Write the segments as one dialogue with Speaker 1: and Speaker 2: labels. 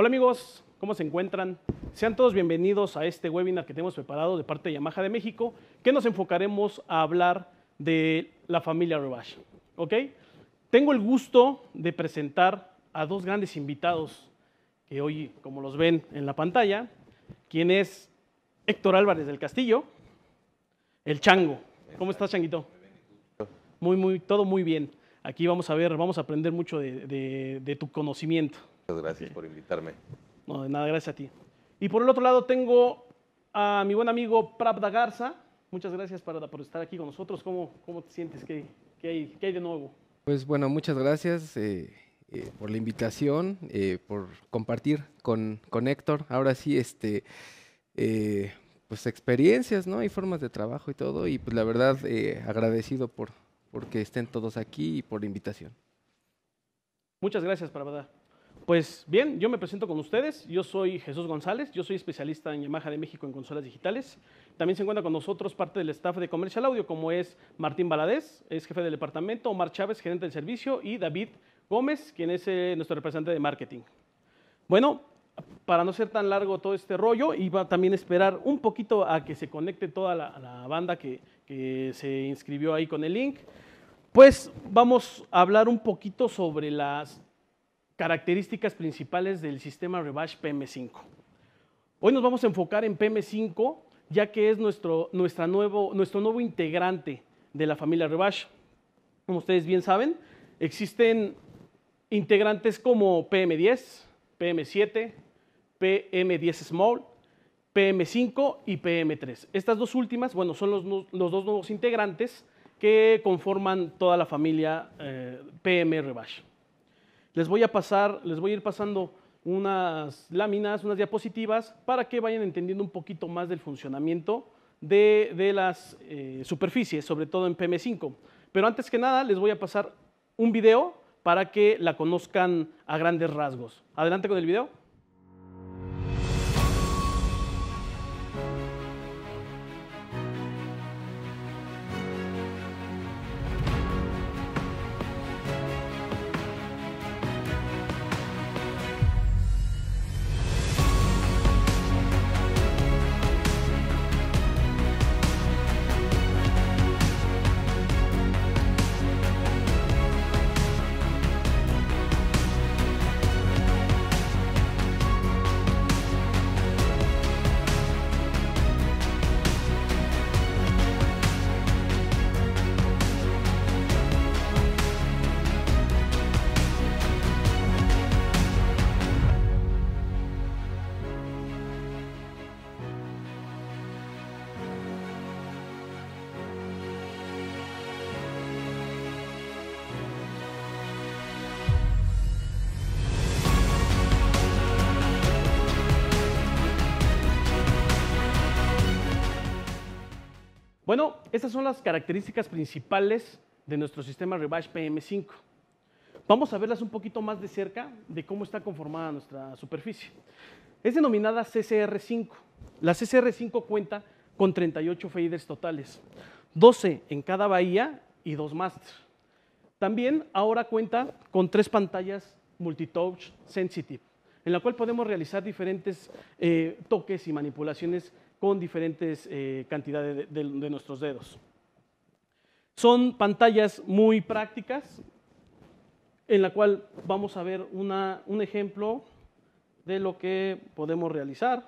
Speaker 1: Hola amigos, ¿cómo se encuentran? Sean todos bienvenidos a este webinar que tenemos preparado de parte de Yamaha de México, que nos enfocaremos a hablar de la familia Rebash. ¿Ok? Tengo el gusto de presentar a dos grandes invitados que hoy, como los ven en la pantalla, quien es Héctor Álvarez del Castillo, el Chango. ¿Cómo estás, Changuito? Muy, muy, todo muy bien. Aquí vamos a ver, vamos a aprender mucho de tu conocimiento gracias por invitarme. No, de nada, gracias a ti. Y por el otro lado tengo a mi buen amigo Pravda Garza. Muchas gracias por estar aquí con nosotros. ¿Cómo, cómo te sientes? ¿Qué, hay, de nuevo?
Speaker 2: Pues bueno, muchas gracias eh, eh, por la invitación, eh, por compartir con, con, Héctor. Ahora sí, este, pues experiencias, ¿no? Y formas de trabajo y todo. Y pues la verdad, agradecido por que estén todos aquí y por la invitación.
Speaker 1: Muchas gracias, Pravda pues bien, yo me presento con ustedes. Yo soy Jesús González, yo soy especialista en Yamaha de México en consolas digitales. También se encuentra con nosotros parte del staff de Comercial Audio, como es Martín Baladés, es jefe del departamento, Omar Chávez, gerente del servicio, y David Gómez, quien es eh, nuestro representante de marketing. Bueno, para no ser tan largo todo este rollo, iba también a esperar un poquito a que se conecte toda la, banda que se inscribió ahí con el link. Pues vamos a hablar un poquito sobre las características principales del sistema Rebash PM5. Hoy nos vamos a enfocar en PM5, ya que es nuestro, nuestra nuevo, nuestro nuevo integrante de la familia Rebash. Como ustedes bien saben, existen integrantes como PM10, PM7, PM10 Small, PM5 y PM3. Estas dos últimas, bueno, son los, dos nuevos integrantes que conforman toda la familia eh, PM Rebash. Les voy a pasar, les voy a ir pasando unas láminas, unas diapositivas para que vayan entendiendo un poquito más del funcionamiento de, las eh, superficies, sobre todo en PM5. Pero antes que nada les voy a pasar un video para que la conozcan a grandes rasgos. Adelante con el video. Estas son las características principales de nuestro sistema Rebash PM5. Vamos a verlas un poquito más de cerca de cómo está conformada nuestra superficie. Es denominada CCR5. La CCR5 cuenta con 38 faders totales, 12 en cada bahía y dos masters. También ahora cuenta con tres pantallas multitouch sensitive, en la cual podemos realizar diferentes eh, toques y manipulaciones con diferentes eh, cantidades de, nuestros dedos. Son pantallas muy prácticas, en la cual vamos a ver un ejemplo de lo que podemos realizar.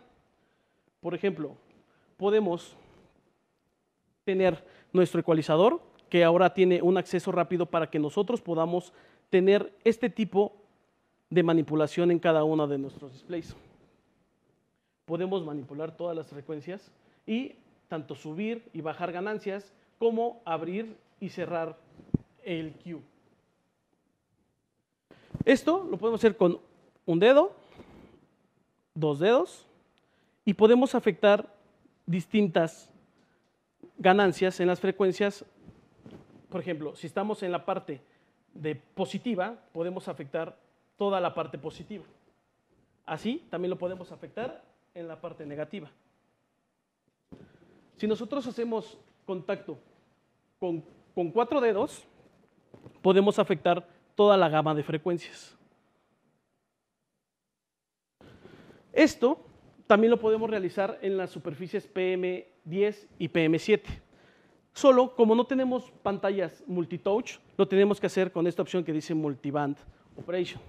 Speaker 1: Por ejemplo, podemos tener nuestro ecualizador, que ahora tiene un acceso rápido para que nosotros podamos tener este tipo de manipulación en cada uno de nuestros displays podemos manipular todas las frecuencias y tanto subir y bajar ganancias como abrir y cerrar el Q. Esto lo podemos hacer con un dedo, dos dedos y podemos afectar distintas ganancias en las frecuencias. Por ejemplo, si estamos en la parte de positiva, podemos afectar toda la parte positiva. Así también lo podemos afectar en la parte negativa. Si nosotros hacemos contacto con, cuatro dedos, podemos afectar toda la gama de frecuencias. Esto también lo podemos realizar en las superficies PM10 y PM7. Solo como no tenemos pantallas multitouch, lo tenemos que hacer con esta opción que dice Multiband Operation.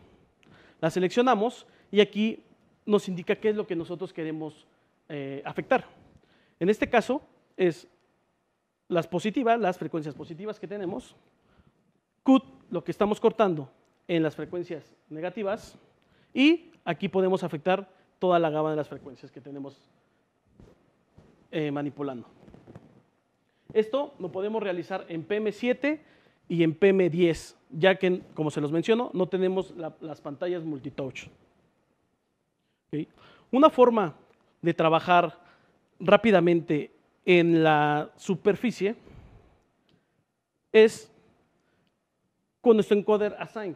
Speaker 1: La seleccionamos y aquí nos indica qué es lo que nosotros queremos eh, afectar. En este caso es las positivas, las frecuencias positivas que tenemos, cut lo que estamos cortando en las frecuencias negativas y aquí podemos afectar toda la gama de las frecuencias que tenemos eh, manipulando. Esto lo podemos realizar en PM7 y en PM10, ya que, como se los menciono, no tenemos las pantallas multitouch. Una forma de trabajar rápidamente en la superficie es con nuestro encoder assign.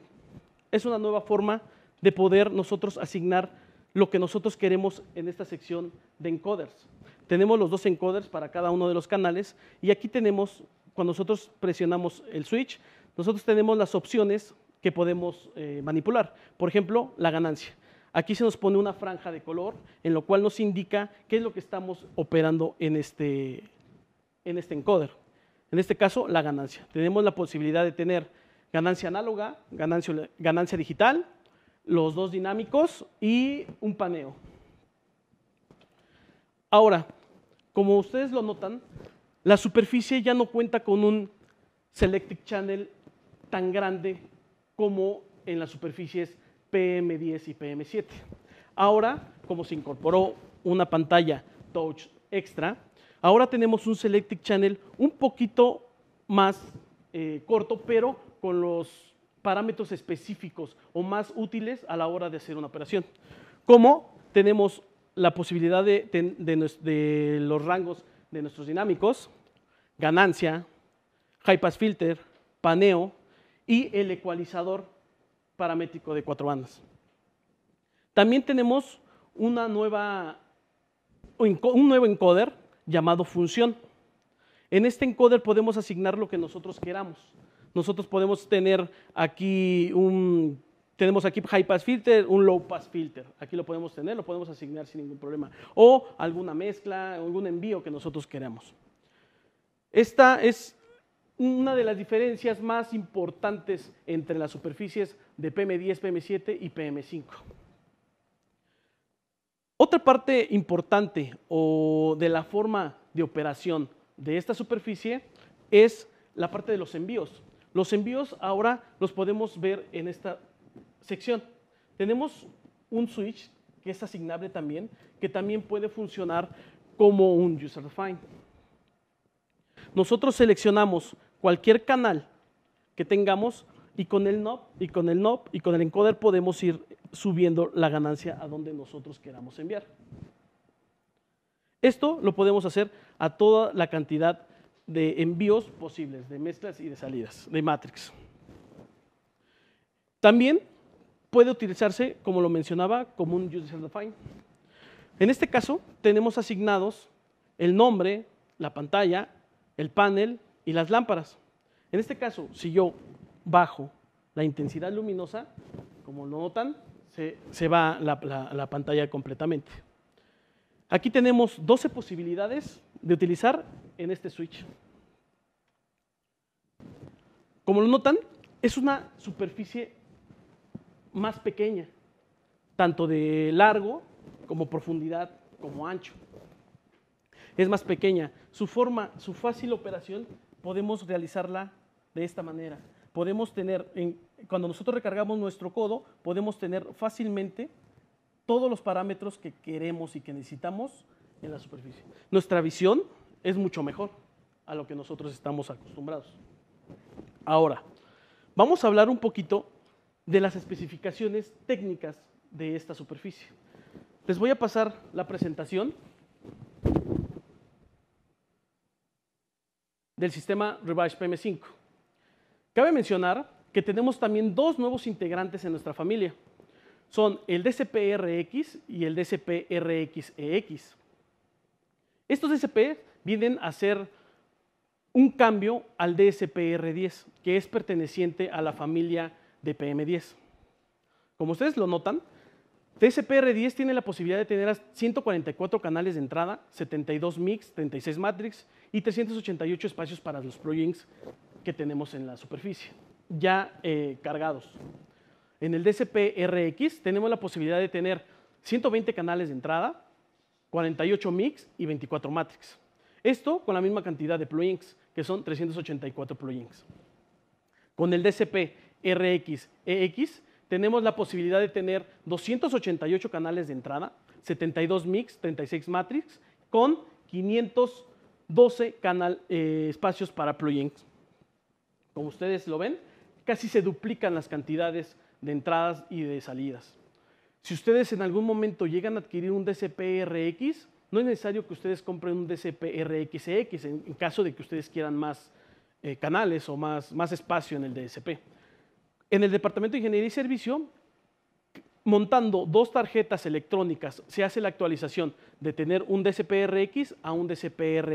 Speaker 1: Es una nueva forma de poder nosotros asignar lo que nosotros queremos en esta sección de encoders. Tenemos los dos encoders para cada uno de los canales y aquí tenemos, cuando nosotros presionamos el switch, nosotros tenemos las opciones que podemos eh, manipular. Por ejemplo, la ganancia. Aquí se nos pone una franja de color, en lo cual nos indica qué es lo que estamos operando en este, en este encoder. En este caso, la ganancia. Tenemos la posibilidad de tener ganancia análoga, ganancia, ganancia digital, los dos dinámicos y un paneo. Ahora, como ustedes lo notan, la superficie ya no cuenta con un selected channel tan grande como en las superficies PM10 y PM7. Ahora, como se incorporó una pantalla touch extra, ahora tenemos un Selected Channel un poquito más eh, corto, pero con los parámetros específicos o más útiles a la hora de hacer una operación. Como tenemos la posibilidad de, de los rangos de nuestros dinámicos, ganancia, high pass filter, paneo y el ecualizador paramétrico de cuatro bandas. También tenemos una nueva, un nuevo encoder llamado función. En este encoder podemos asignar lo que nosotros queramos. Nosotros podemos tener aquí un, tenemos aquí high pass filter, un low pass filter. Aquí lo podemos tener, lo podemos asignar sin ningún problema. O alguna mezcla, algún envío que nosotros queramos. Esta es una de las diferencias más importantes entre las superficies de PM10, PM7 y PM5. Otra parte importante o de la forma de operación de esta superficie es la parte de los envíos. Los envíos ahora los podemos ver en esta sección. Tenemos un switch que es asignable también, que también puede funcionar como un user defined. Nosotros seleccionamos cualquier canal que tengamos y con el NOP, y con el NOP, y con el encoder podemos ir subiendo la ganancia a donde nosotros queramos enviar. Esto lo podemos hacer a toda la cantidad de envíos posibles, de mezclas y de salidas, de matrix. También puede utilizarse, como lo mencionaba, como un user define. En este caso, tenemos asignados el nombre, la pantalla, el panel y las lámparas. En este caso, si yo bajo la intensidad luminosa, como lo notan, se, va la, la pantalla completamente. Aquí tenemos 12 posibilidades de utilizar en este switch. Como lo notan, es una superficie más pequeña, tanto de largo como profundidad, como ancho. Es más pequeña. Su forma, su fácil operación, podemos realizarla de esta manera podemos tener, cuando nosotros recargamos nuestro codo, podemos tener fácilmente todos los parámetros que queremos y que necesitamos en la superficie. Nuestra visión es mucho mejor a lo que nosotros estamos acostumbrados. Ahora, vamos a hablar un poquito de las especificaciones técnicas de esta superficie. Les voy a pasar la presentación del sistema Revised PM5. Cabe mencionar que tenemos también dos nuevos integrantes en nuestra familia. Son el DCPRX y el DCPRXEX. E Estos DCP vienen a ser un cambio al DSPR10, que es perteneciente a la familia de PM10. Como ustedes lo notan, DSPR10 tiene la posibilidad de tener 144 canales de entrada, 72 mix, 36 matrix y 388 espacios para los plugins que tenemos en la superficie, ya eh, cargados. En el DCP-RX tenemos la posibilidad de tener 120 canales de entrada, 48 mix y 24 matrix. Esto con la misma cantidad de plugins, que son 384 plugins. Con el DCP-RX-EX e tenemos la posibilidad de tener 288 canales de entrada, 72 mix, 36 matrix, con 512 eh, espacios para plugins como ustedes lo ven, casi se duplican las cantidades de entradas y de salidas. Si ustedes en algún momento llegan a adquirir un DCPRX, rx no es necesario que ustedes compren un dcp en, caso de que ustedes quieran más eh, canales o más, más espacio en el DSP. En el Departamento de Ingeniería y Servicio, montando dos tarjetas electrónicas, se hace la actualización de tener un DCPRX rx a un dcp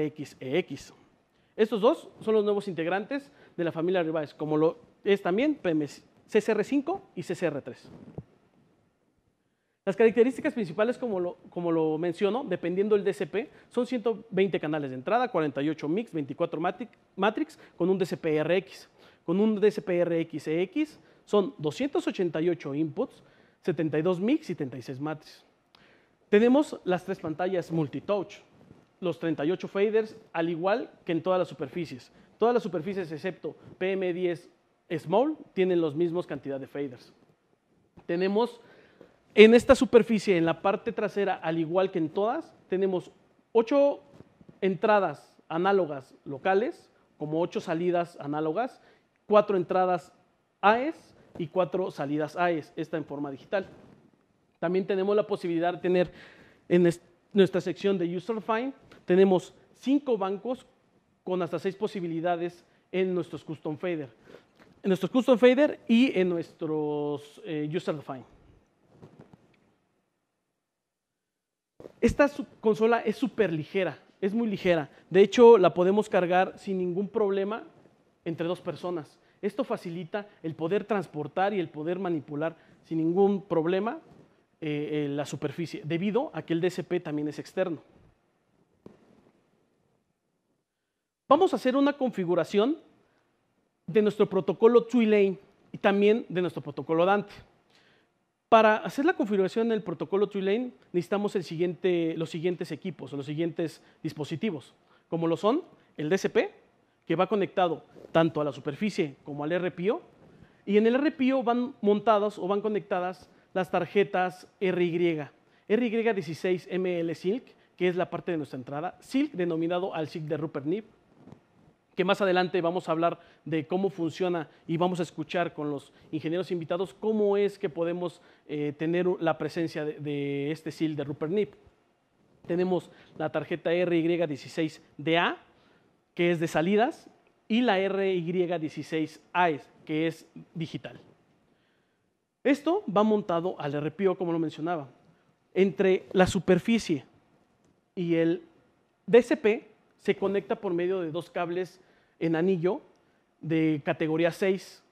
Speaker 1: Estos dos son los nuevos integrantes de la familia Ribáez, como lo es también CCR5 y CCR3. Las características principales, como lo, como menciono, dependiendo del DCP, son 120 canales de entrada, 48 mix, 24 matrix, con un DCPRX. rx Con un DCP-RX-EX e son 288 inputs, 72 mix y 36 matrix. Tenemos las tres pantallas multitouch, los 38 faders, al igual que en todas las superficies. Todas las superficies excepto PM10 Small tienen los mismos cantidad de faders. Tenemos en esta superficie, en la parte trasera, al igual que en todas, tenemos ocho entradas análogas locales, como ocho salidas análogas, cuatro entradas AES y cuatro salidas AES, esta en forma digital. También tenemos la posibilidad de tener en nuestra sección de User Find, tenemos cinco bancos con hasta seis posibilidades en nuestros custom fader. En nuestros custom fader y en nuestros eh, user define. Esta consola es súper ligera, es muy ligera. De hecho, la podemos cargar sin ningún problema entre dos personas. Esto facilita el poder transportar y el poder manipular sin ningún problema eh, eh, la superficie, debido a que el DSP también es externo. vamos a hacer una configuración de nuestro protocolo Twilane y también de nuestro protocolo Dante. Para hacer la configuración del protocolo Twilane necesitamos los siguientes equipos o los siguientes dispositivos, como lo son el DCP, que va conectado tanto a la superficie como al RPO, y en el RPO van montadas o van conectadas las tarjetas RY, RY16ML Silk, que es la parte de nuestra entrada, Silk denominado al Silk de Rupert nip que más adelante vamos a hablar de cómo funciona y vamos a escuchar con los ingenieros invitados cómo es que podemos eh, tener la presencia de, este SIL de Rupert Nip. Tenemos la tarjeta RY16DA, que es de salidas, y la ry 16 a que es digital. Esto va montado al RPO, como lo mencionaba. Entre la superficie y el DCP se conecta por medio de dos cables en anillo de categoría 6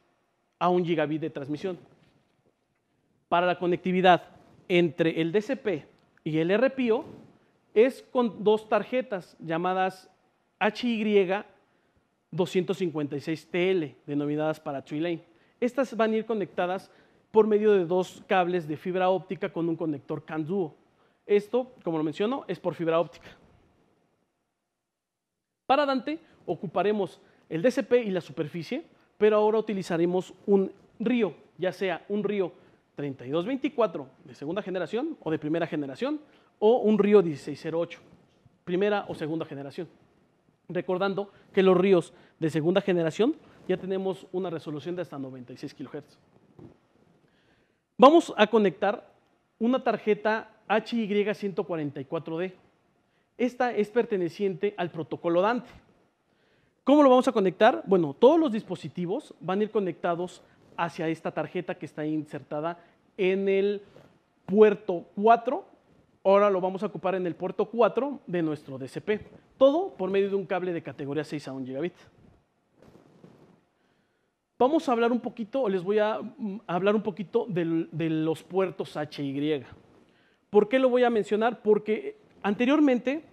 Speaker 1: a un gigabit de transmisión. Para la conectividad entre el DCP y el RPO, es con dos tarjetas llamadas HY256TL, denominadas para Chile Estas van a ir conectadas por medio de dos cables de fibra óptica con un conector CAN Esto, como lo menciono, es por fibra óptica. Para Dante ocuparemos el DCP y la superficie, pero ahora utilizaremos un río, ya sea un río 3224 de segunda generación o de primera generación, o un río 1608, primera o segunda generación. Recordando que los ríos de segunda generación ya tenemos una resolución de hasta 96 kHz. Vamos a conectar una tarjeta HY144D esta es perteneciente al protocolo Dante. ¿Cómo lo vamos a conectar? Bueno, todos los dispositivos van a ir conectados hacia esta tarjeta que está insertada en el puerto 4. Ahora lo vamos a ocupar en el puerto 4 de nuestro DCP. Todo por medio de un cable de categoría 6 a 1 gigabit. Vamos a hablar un poquito, les voy a mm, hablar un poquito de, los puertos HY. ¿Por qué lo voy a mencionar? Porque anteriormente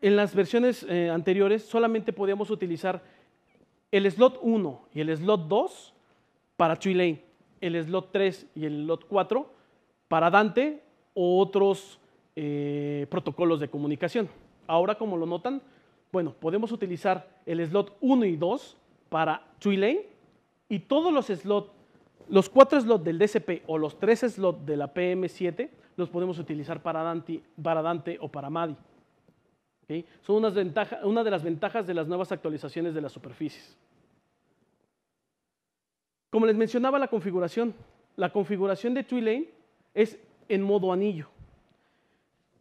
Speaker 1: en las versiones eh, anteriores solamente podíamos utilizar el slot 1 y el slot 2 para Tree el slot 3 y el slot 4 para Dante u otros eh, protocolos de comunicación. Ahora, como lo notan, bueno, podemos utilizar el slot 1 y 2 para Twilay y todos los slots, los 4 slots del DCP o los 3 slots de la PM7 los podemos utilizar para Dante, para Dante o para MADI. Son una de las ventajas de las nuevas actualizaciones de las superficies. Como les mencionaba la configuración, la configuración de Twilane es en modo anillo.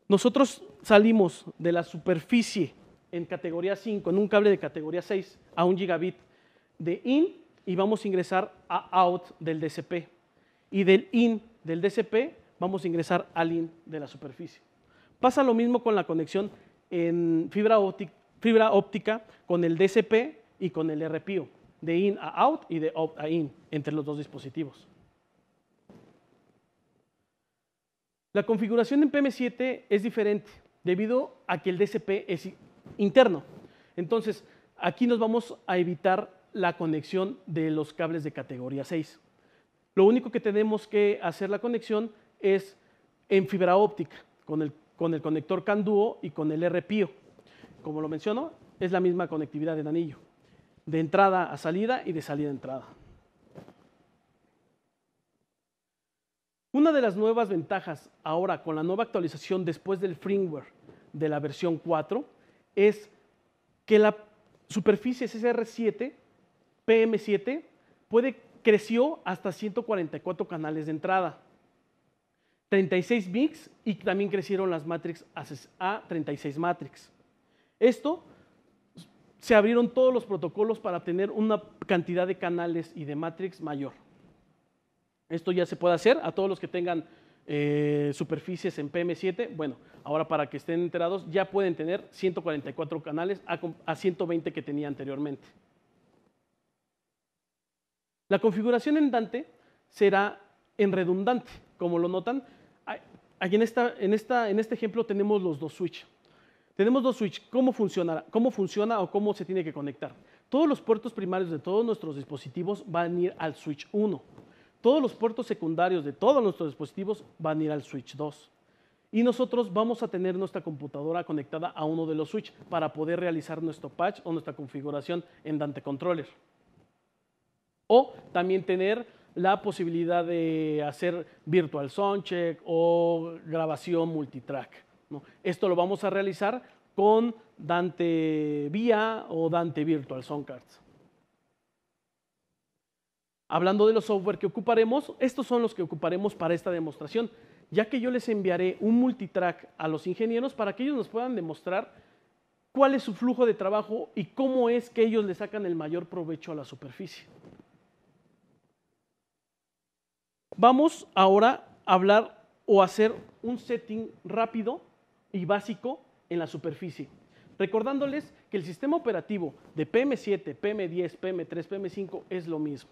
Speaker 1: Nosotros salimos de la superficie en categoría 5, en un cable de categoría 6, a un gigabit de in y vamos a ingresar a out del DCP. Y del in del DCP vamos a ingresar al in de la superficie. Pasa lo mismo con la conexión en fibra óptica, con el DCP y con el RPIO, de in a out y de out a in, entre los dos dispositivos. La configuración en PM7 es diferente debido a que el DCP es interno. Entonces, aquí nos vamos a evitar la conexión de los cables de categoría 6. Lo único que tenemos que hacer la conexión es en fibra óptica con el con el conector Canduo y con el RPIO. Como lo mencionó, es la misma conectividad en anillo, de entrada a salida y de salida a entrada. Una de las nuevas ventajas ahora con la nueva actualización después del firmware de la versión 4 es que la superficie sr 7 PM7 puede, creció hasta 144 canales de entrada 36 bits y también crecieron las Matrix a 36 Matrix. Esto se abrieron todos los protocolos para tener una cantidad de canales y de Matrix mayor. Esto ya se puede hacer a todos los que tengan eh, superficies en PM7. Bueno, ahora para que estén enterados, ya pueden tener 144 canales a 120 que tenía anteriormente. La configuración en Dante será en redundante. Como lo notan, aquí en, esta, en, esta, en este ejemplo tenemos los dos switch. Tenemos dos switch, ¿cómo funciona, cómo funciona o cómo se tiene que conectar? Todos los puertos primarios de todos nuestros dispositivos van a ir al switch 1. Todos los puertos secundarios de todos nuestros dispositivos van a ir al switch 2. Y nosotros vamos a tener nuestra computadora conectada a uno de los switch para poder realizar nuestro patch o nuestra configuración en Dante Controller. O también tener la posibilidad de hacer virtual soundcheck o grabación multitrack. Esto lo vamos a realizar con Dante Via o Dante Virtual Soundcards. Hablando de los software que ocuparemos, estos son los que ocuparemos para esta demostración, ya que yo les enviaré un multitrack a los ingenieros para que ellos nos puedan demostrar cuál es su flujo de trabajo y cómo es que ellos le sacan el mayor provecho a la superficie. Vamos ahora a hablar o hacer un setting rápido y básico en la superficie. Recordándoles que el sistema operativo de PM7, PM10, PM3, PM5 es lo mismo.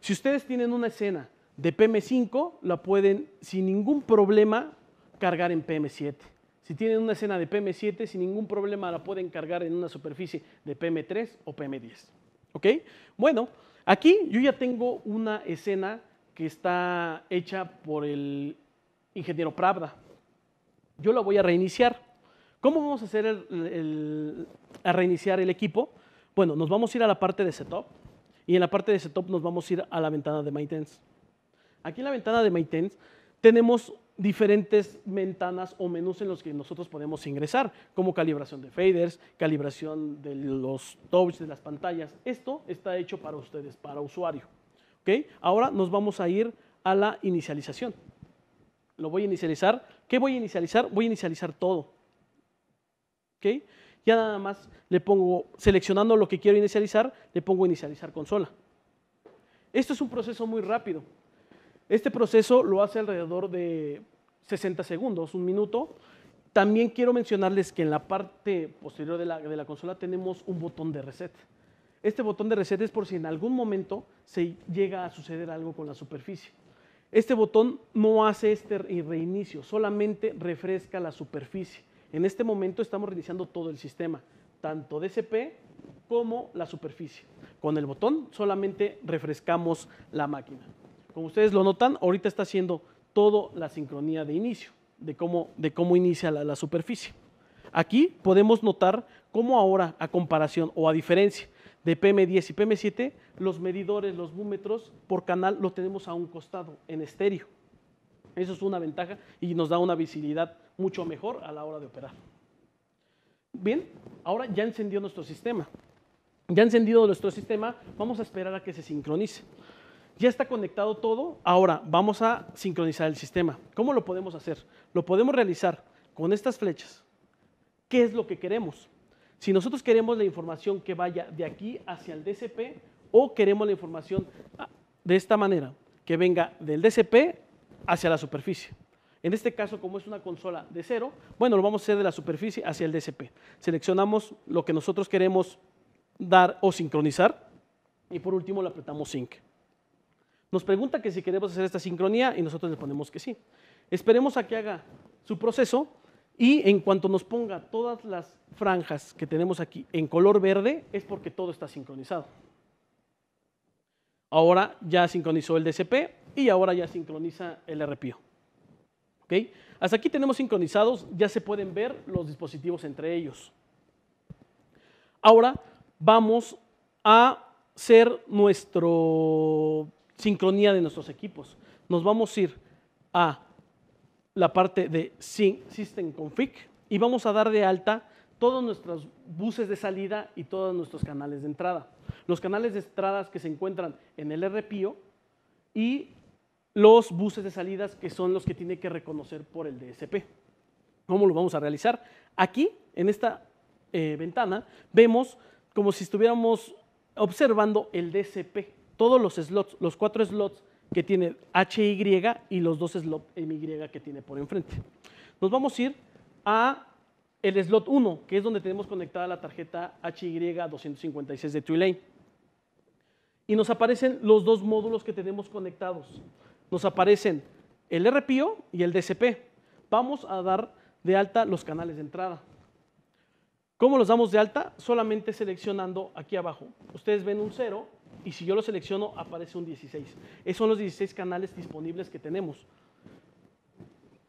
Speaker 1: Si ustedes tienen una escena de PM5, la pueden sin ningún problema cargar en PM7. Si tienen una escena de PM7, sin ningún problema la pueden cargar en una superficie de PM3 o PM10. ¿Ok? Bueno, aquí yo ya tengo una escena que está hecha por el ingeniero Pravda. Yo la voy a reiniciar. ¿Cómo vamos a hacer a reiniciar el equipo? Bueno, nos vamos a ir a la parte de setup y en la parte de setup nos vamos a ir a la ventana de maintenance. Aquí en la ventana de maintenance tenemos diferentes ventanas o menús en los que nosotros podemos ingresar, como calibración de faders, calibración de los touch de las pantallas. Esto está hecho para ustedes, para usuario. Ahora nos vamos a ir a la inicialización. Lo voy a inicializar. ¿Qué voy a inicializar? Voy a inicializar todo. ¿Okay? Ya nada más le pongo, seleccionando lo que quiero inicializar, le pongo inicializar consola. Esto es un proceso muy rápido. Este proceso lo hace alrededor de 60 segundos, un minuto. También quiero mencionarles que en la parte posterior de la consola tenemos un botón de reset. Este botón de reset es por si en algún momento se llega a suceder algo con la superficie. Este botón no hace este reinicio, solamente refresca la superficie. En este momento estamos reiniciando todo el sistema, tanto DCP como la superficie. Con el botón solamente refrescamos la máquina. Como ustedes lo notan, ahorita está haciendo toda la sincronía de inicio, de cómo, inicia la superficie. Aquí podemos notar cómo ahora, a comparación o a diferencia de PM10 y PM7, los medidores, los búmetros por canal lo tenemos a un costado, en estéreo. Eso es una ventaja y nos da una visibilidad mucho mejor a la hora de operar. Bien, ahora ya encendió nuestro sistema. Ya encendido nuestro sistema, vamos a esperar a que se sincronice. Ya está conectado todo, ahora vamos a sincronizar el sistema. ¿Cómo lo podemos hacer? Lo podemos realizar con estas flechas. ¿Qué es lo que queremos? Si nosotros queremos la información que vaya de aquí hacia el DCP o queremos la información ah, de esta manera, que venga del DCP hacia la superficie. En este caso, como es una consola de cero, bueno, lo vamos a hacer de la superficie hacia el DCP. Seleccionamos lo que nosotros queremos dar o sincronizar y por último le apretamos Sync. Nos pregunta que si queremos hacer esta sincronía y nosotros le ponemos que sí. Esperemos a que haga su proceso y en cuanto nos ponga todas las franjas que tenemos aquí en color verde, es porque todo está sincronizado. Ahora ya sincronizó el DCP y ahora ya sincroniza el RPO. ¿ok? Hasta aquí tenemos sincronizados, ya se pueden ver los dispositivos entre ellos. Ahora vamos a hacer nuestra sincronía de nuestros equipos. Nos vamos a ir a la parte de System Config y vamos a dar de alta todos nuestros buses de salida y todos nuestros canales de entrada. Los canales de entradas que se encuentran en el RPIO y los buses de salidas que son los que tiene que reconocer por el DSP. ¿Cómo lo vamos a realizar? Aquí, en esta eh, ventana, vemos como si estuviéramos observando el DSP. Todos los slots, los cuatro slots que tiene HY y los dos slots MY que tiene por enfrente. Nos vamos a ir a el slot 1, que es donde tenemos conectada la tarjeta HY256 de Twilane. Y nos aparecen los dos módulos que tenemos conectados. Nos aparecen el RPO y el DCP. Vamos a dar de alta los canales de entrada. ¿Cómo los damos de alta? Solamente seleccionando aquí abajo. Ustedes ven un 0 y si yo lo selecciono aparece un 16. Esos son los 16 canales disponibles que tenemos.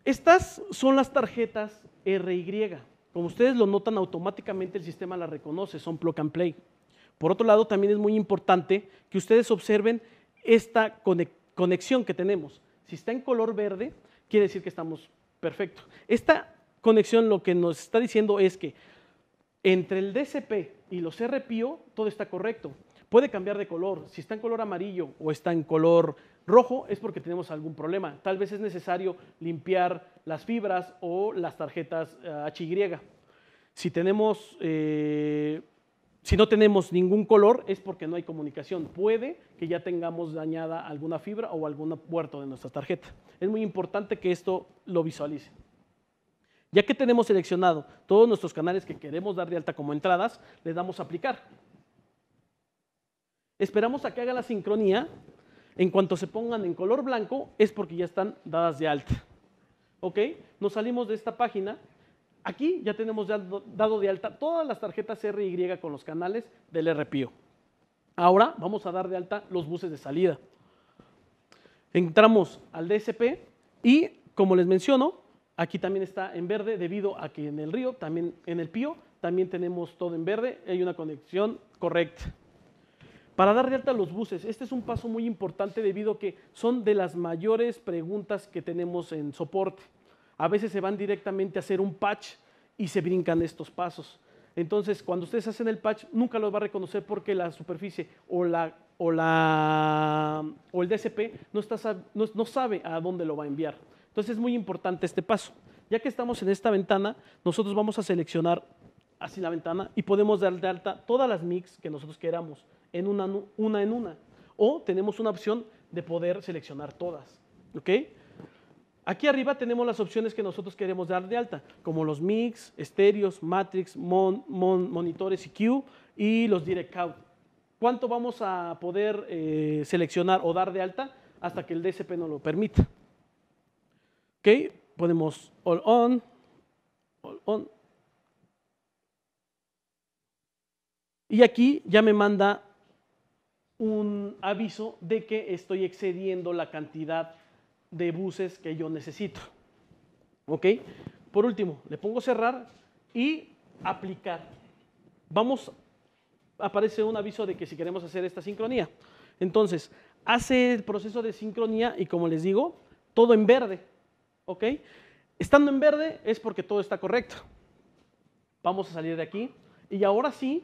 Speaker 1: Estas son las tarjetas RY. Como ustedes lo notan, automáticamente el sistema las reconoce, son plug and play. Por otro lado, también es muy importante que ustedes observen esta conexión que tenemos. Si está en color verde, quiere decir que estamos perfectos. Esta conexión lo que nos está diciendo es que entre el DCP y los RPO todo está correcto. Puede cambiar de color. Si está en color amarillo o está en color rojo es porque tenemos algún problema. Tal vez es necesario limpiar las fibras o las tarjetas HY. Eh, si, eh, si no tenemos ningún color es porque no hay comunicación. Puede que ya tengamos dañada alguna fibra o algún puerto de nuestra tarjeta. Es muy importante que esto lo visualice. Ya que tenemos seleccionado todos nuestros canales que queremos dar de alta como entradas, le damos a aplicar. Esperamos a que haga la sincronía. En cuanto se pongan en color blanco, es porque ya están dadas de alta. ¿Ok? Nos salimos de esta página. Aquí ya tenemos dado de alta todas las tarjetas Y con los canales del RPIO. Ahora vamos a dar de alta los buses de salida. Entramos al DSP y, como les menciono, aquí también está en verde debido a que en el río, también en el PIO, también tenemos todo en verde. Hay una conexión correcta. Para dar de alta los buses, este es un paso muy importante debido a que son de las mayores preguntas que tenemos en soporte. A veces se van directamente a hacer un patch y se brincan estos pasos. Entonces, cuando ustedes hacen el patch, nunca lo va a reconocer porque la superficie o, la, o, la, o el DSP no, está, no sabe a dónde lo va a enviar. Entonces, es muy importante este paso. Ya que estamos en esta ventana, nosotros vamos a seleccionar así la ventana y podemos dar de alta todas las mix que nosotros queramos en una, una en una. O tenemos una opción de poder seleccionar todas. ¿Ok? Aquí arriba tenemos las opciones que nosotros queremos dar de alta, como los mix, estéreos, matrix, Monitores y monitores y los direct out. ¿Cuánto vamos a poder eh, seleccionar o dar de alta hasta que el DSP no lo permita? ¿Ok? Ponemos all on, all on. Y aquí ya me manda un aviso de que estoy excediendo la cantidad de buses que yo necesito. ¿Ok? Por último, le pongo cerrar y aplicar. Vamos, aparece un aviso de que si queremos hacer esta sincronía. Entonces, hace el proceso de sincronía y como les digo, todo en verde. ¿Ok? Estando en verde es porque todo está correcto. Vamos a salir de aquí y ahora sí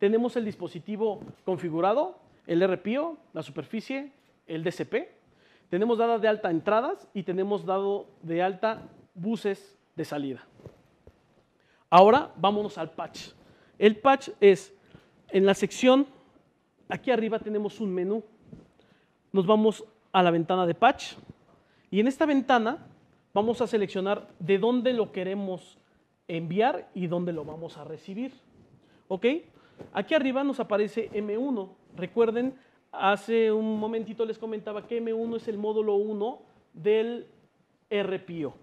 Speaker 1: tenemos el dispositivo configurado el RPO, la superficie, el DCP. Tenemos dada de alta entradas y tenemos dado de alta buses de salida. Ahora vámonos al patch. El patch es en la sección, aquí arriba tenemos un menú. Nos vamos a la ventana de patch y en esta ventana vamos a seleccionar de dónde lo queremos enviar y dónde lo vamos a recibir. ¿Ok? Aquí arriba nos aparece M1. Recuerden, hace un momentito les comentaba que M1 es el módulo 1 del RPO.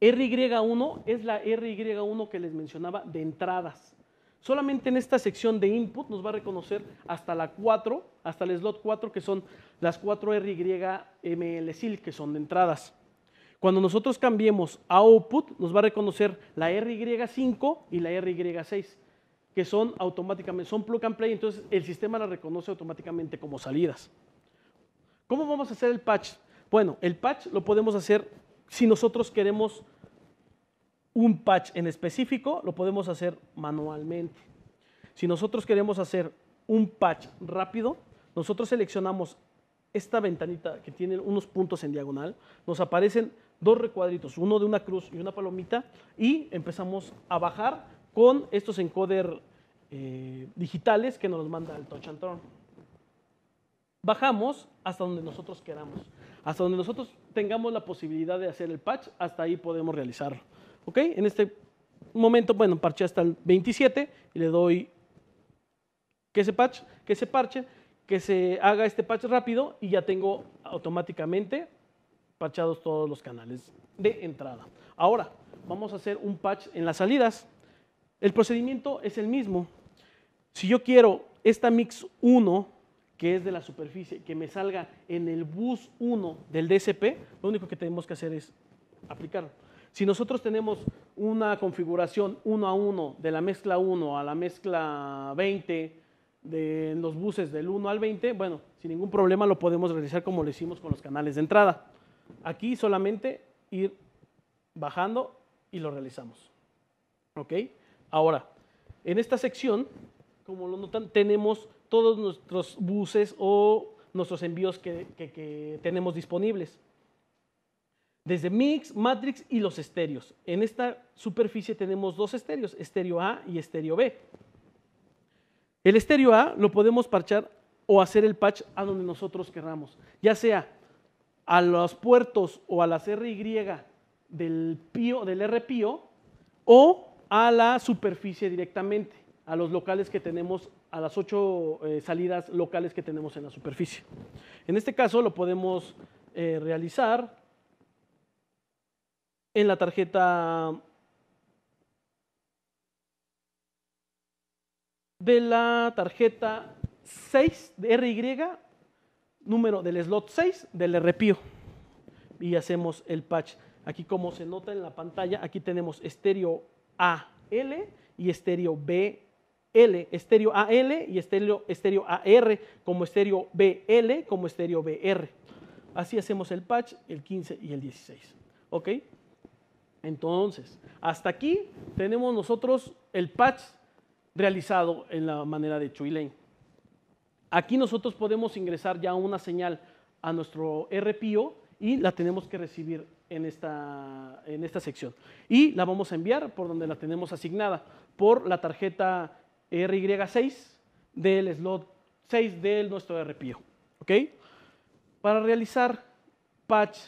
Speaker 1: RY1 es la RY1 que les mencionaba de entradas. Solamente en esta sección de input nos va a reconocer hasta la 4, hasta el slot 4, que son las 4 RYMLSIL, que son de entradas. Cuando nosotros cambiemos a output, nos va a reconocer la RY5 y la RY6 que son automáticamente, son plug and play, entonces el sistema las reconoce automáticamente como salidas. ¿Cómo vamos a hacer el patch? Bueno, el patch lo podemos hacer si nosotros queremos un patch en específico, lo podemos hacer manualmente. Si nosotros queremos hacer un patch rápido, nosotros seleccionamos esta ventanita que tiene unos puntos en diagonal, nos aparecen dos recuadritos, uno de una cruz y una palomita, y empezamos a bajar con estos encoder eh, digitales que nos los manda el touch and turn. Bajamos hasta donde nosotros queramos, hasta donde nosotros tengamos la posibilidad de hacer el patch, hasta ahí podemos realizarlo. ¿Ok? En este momento, bueno, parche hasta el 27 y le doy que se patch, que se parche, que se haga este patch rápido y ya tengo automáticamente parchados todos los canales de entrada. Ahora, vamos a hacer un patch en las salidas. El procedimiento es el mismo. Si yo quiero esta mix 1, que es de la superficie, que me salga en el bus 1 del DSP, lo único que tenemos que hacer es aplicarlo. Si nosotros tenemos una configuración 1 a 1 de la mezcla 1 a la mezcla 20 de los buses del 1 al 20, bueno, sin ningún problema lo podemos realizar como lo hicimos con los canales de entrada. Aquí solamente ir bajando y lo realizamos. ¿Ok? Ahora, en esta sección, como lo notan, tenemos todos nuestros buses o nuestros envíos que, tenemos disponibles. Desde Mix, Matrix y los estéreos. En esta superficie tenemos dos estéreos, estéreo A y estéreo B. El estéreo A lo podemos parchar o hacer el patch a donde nosotros queramos, ya sea a los puertos o a las RY del, pío, del o a la superficie directamente, a los locales que tenemos, a las ocho eh, salidas locales que tenemos en la superficie. En este caso lo podemos eh, realizar en la tarjeta de la tarjeta 6 de RY, número del slot 6 del RPIO. Y hacemos el patch. Aquí como se nota en la pantalla, aquí tenemos estéreo AL y estéreo BL, estéreo AL y estéreo, AR, como estéreo BL, como estéreo BR. Así hacemos el patch, el 15 y el 16. ¿Ok? Entonces, hasta aquí tenemos nosotros el patch realizado en la manera de ChuiLane. Aquí nosotros podemos ingresar ya una señal a nuestro RPO y la tenemos que recibir en esta, en esta sección. Y la vamos a enviar por donde la tenemos asignada, por la tarjeta RY6 del slot 6 de nuestro RPO. ¿Ok? Para realizar patch,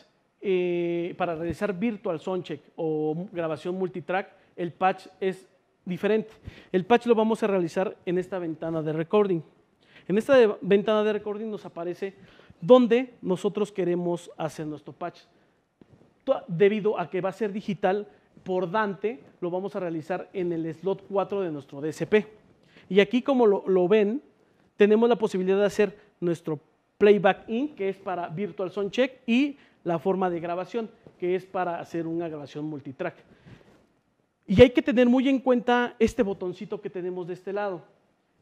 Speaker 1: eh, para realizar virtual soundcheck o grabación multitrack, el patch es diferente. El patch lo vamos a realizar en esta ventana de recording. En esta ventana de recording nos aparece donde nosotros queremos hacer nuestro patch debido a que va a ser digital por Dante, lo vamos a realizar en el slot 4 de nuestro DSP. Y aquí, como lo, lo ven, tenemos la posibilidad de hacer nuestro playback in, que es para virtual sound check, y la forma de grabación, que es para hacer una grabación multitrack. Y hay que tener muy en cuenta este botoncito que tenemos de este lado.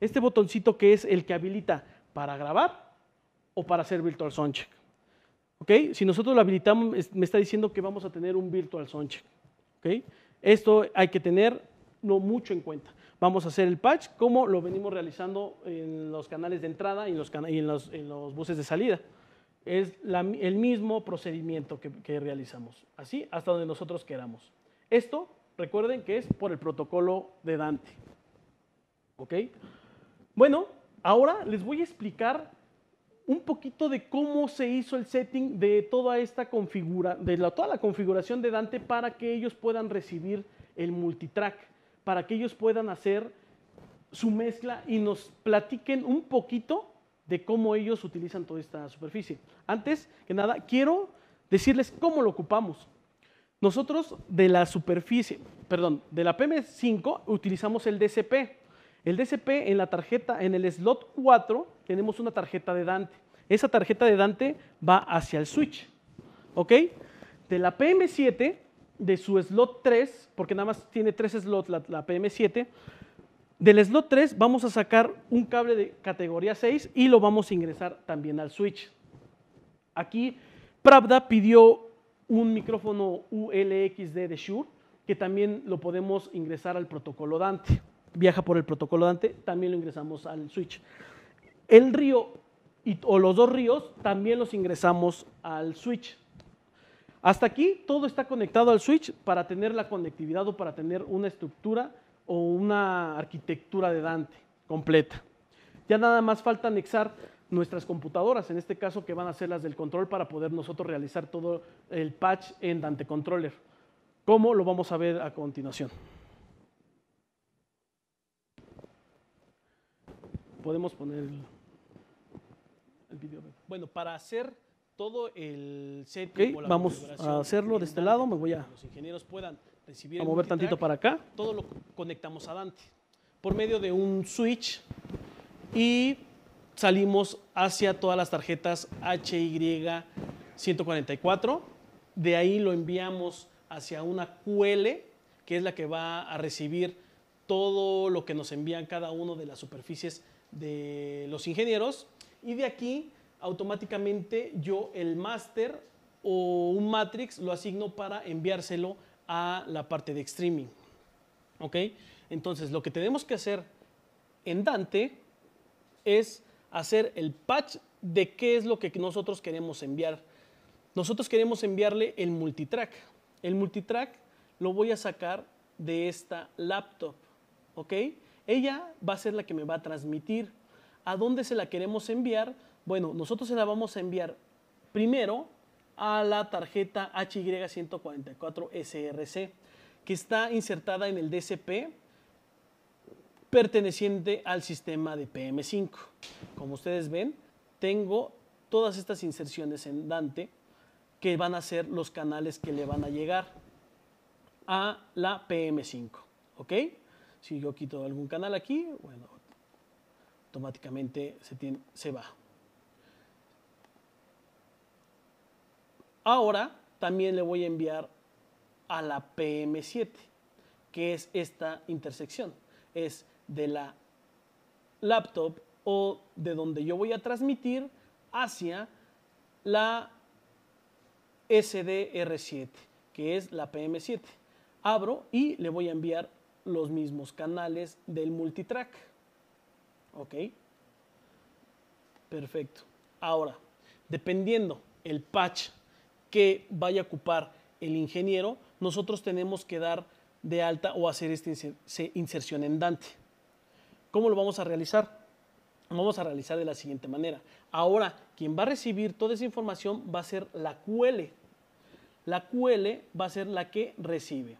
Speaker 1: Este botoncito que es el que habilita para grabar o para hacer virtual sound check. Si nosotros lo habilitamos, me está diciendo que vamos a tener un virtual soundcheck, ¿ok? Esto hay que tenerlo mucho en cuenta. Vamos a hacer el patch como lo venimos realizando en los canales de entrada y en los, buses de salida. Es el mismo procedimiento que, realizamos, así hasta donde nosotros queramos. Esto, recuerden que es por el protocolo de Dante. ¿Ok? Bueno, ahora les voy a explicar un poquito de cómo se hizo el setting de toda esta configura, de la, toda la configuración de Dante para que ellos puedan recibir el multitrack, para que ellos puedan hacer su mezcla y nos platiquen un poquito de cómo ellos utilizan toda esta superficie. Antes que nada, quiero decirles cómo lo ocupamos. Nosotros de la superficie, perdón, de la PM5 utilizamos el DCP. El DCP en la tarjeta, en el slot 4, tenemos una tarjeta de Dante. Esa tarjeta de Dante va hacia el switch. ¿Ok? De la PM7, de su slot 3, porque nada más tiene tres slots la, la PM7, del slot 3 vamos a sacar un cable de categoría 6 y lo vamos a ingresar también al switch. Aquí Pravda pidió un micrófono ULXD de Shure que también lo podemos ingresar al protocolo Dante viaja por el protocolo Dante, también lo ingresamos al switch. El río o los dos ríos también los ingresamos al switch. Hasta aquí todo está conectado al switch para tener la conectividad o para tener una estructura o una arquitectura de Dante completa. Ya nada más falta anexar nuestras computadoras, en este caso que van a ser las del control para poder nosotros realizar todo el patch en Dante Controller. ¿Cómo lo vamos a ver a continuación? podemos poner el, video. Bueno, para hacer todo el set vamos a hacerlo de este lado. Me voy a, los ingenieros puedan recibir mover tantito para acá. Todo lo conectamos a Dante por medio de un switch y salimos hacia todas las tarjetas HY144. De ahí lo enviamos hacia una QL, que es la que va a recibir todo lo que nos envían cada una de las superficies de los ingenieros y de aquí automáticamente yo el máster o un matrix lo asigno para enviárselo a la parte de streaming. ¿Ok? Entonces lo que tenemos que hacer en Dante es hacer el patch de qué es lo que nosotros queremos enviar. Nosotros queremos enviarle el multitrack. El multitrack lo voy a sacar de esta laptop. ¿Ok? Ella va a ser la que me va a transmitir. ¿A dónde se la queremos enviar? Bueno, nosotros se la vamos a enviar primero a la tarjeta HY144SRC que está insertada en el DCP perteneciente al sistema de PM5. Como ustedes ven, tengo todas estas inserciones en Dante que van a ser los canales que le van a llegar a la PM5. ¿Ok? Si yo quito algún canal aquí, bueno, automáticamente se, se va. Ahora también le voy a enviar a la PM7, que es esta intersección. Es de la laptop o de donde yo voy a transmitir hacia la SDR7, que es la PM7. Abro y le voy a enviar los mismos canales del multitrack. ¿Ok? Perfecto. Ahora, dependiendo el patch que vaya a ocupar el ingeniero, nosotros tenemos que dar de alta o hacer esta inserción en Dante. ¿Cómo lo vamos a realizar? vamos a realizar de la siguiente manera. Ahora, quien va a recibir toda esa información va a ser la QL. La QL va a ser la que recibe.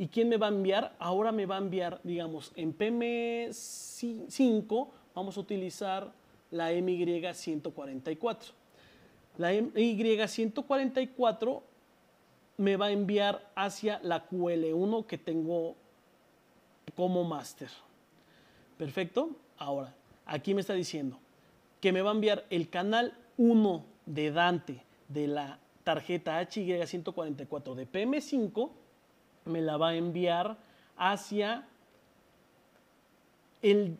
Speaker 1: ¿Y quién me va a enviar? Ahora me va a enviar, digamos, en PM5 vamos a utilizar la MY144. La MY144 me va a enviar hacia la QL1 que tengo como máster. Perfecto. Ahora, aquí me está diciendo que me va a enviar el canal 1 de Dante de la tarjeta HY144 de PM5 me la va a enviar hacia el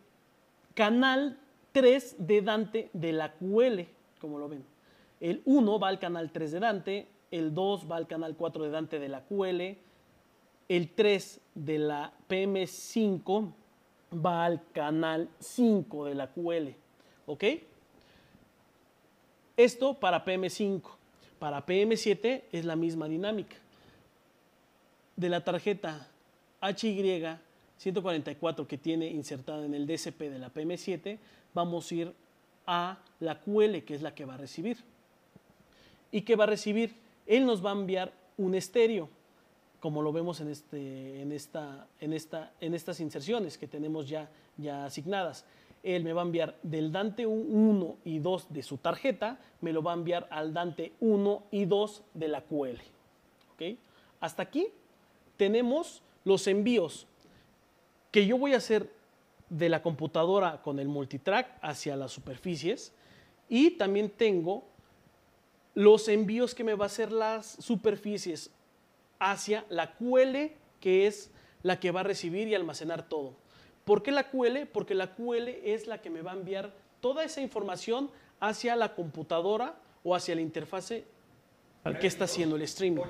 Speaker 1: canal 3 de Dante de la QL, como lo ven. El 1 va al canal 3 de Dante, el 2 va al canal 4 de Dante de la QL, el 3 de la PM5 va al canal 5 de la QL. ¿Ok? Esto para PM5. Para PM7 es la misma dinámica de la tarjeta HY144 que tiene insertada en el DCP de la PM7, vamos a ir a la QL, que es la que va a recibir. ¿Y qué va a recibir? Él nos va a enviar un estéreo, como lo vemos en, este, en, esta, en, esta, en estas inserciones que tenemos ya, ya asignadas. Él me va a enviar del Dante 1 y 2 de su tarjeta, me lo va a enviar al Dante 1 y 2 de la QL. ¿Okay? Hasta aquí tenemos los envíos que yo voy a hacer de la computadora con el multitrack hacia las superficies y también tengo los envíos que me va a hacer las superficies hacia la QL que es la que va a recibir y almacenar todo. ¿Por qué la QL? Porque la QL es la que me va a enviar toda esa información hacia la computadora o hacia la interfase al que está haciendo el streaming.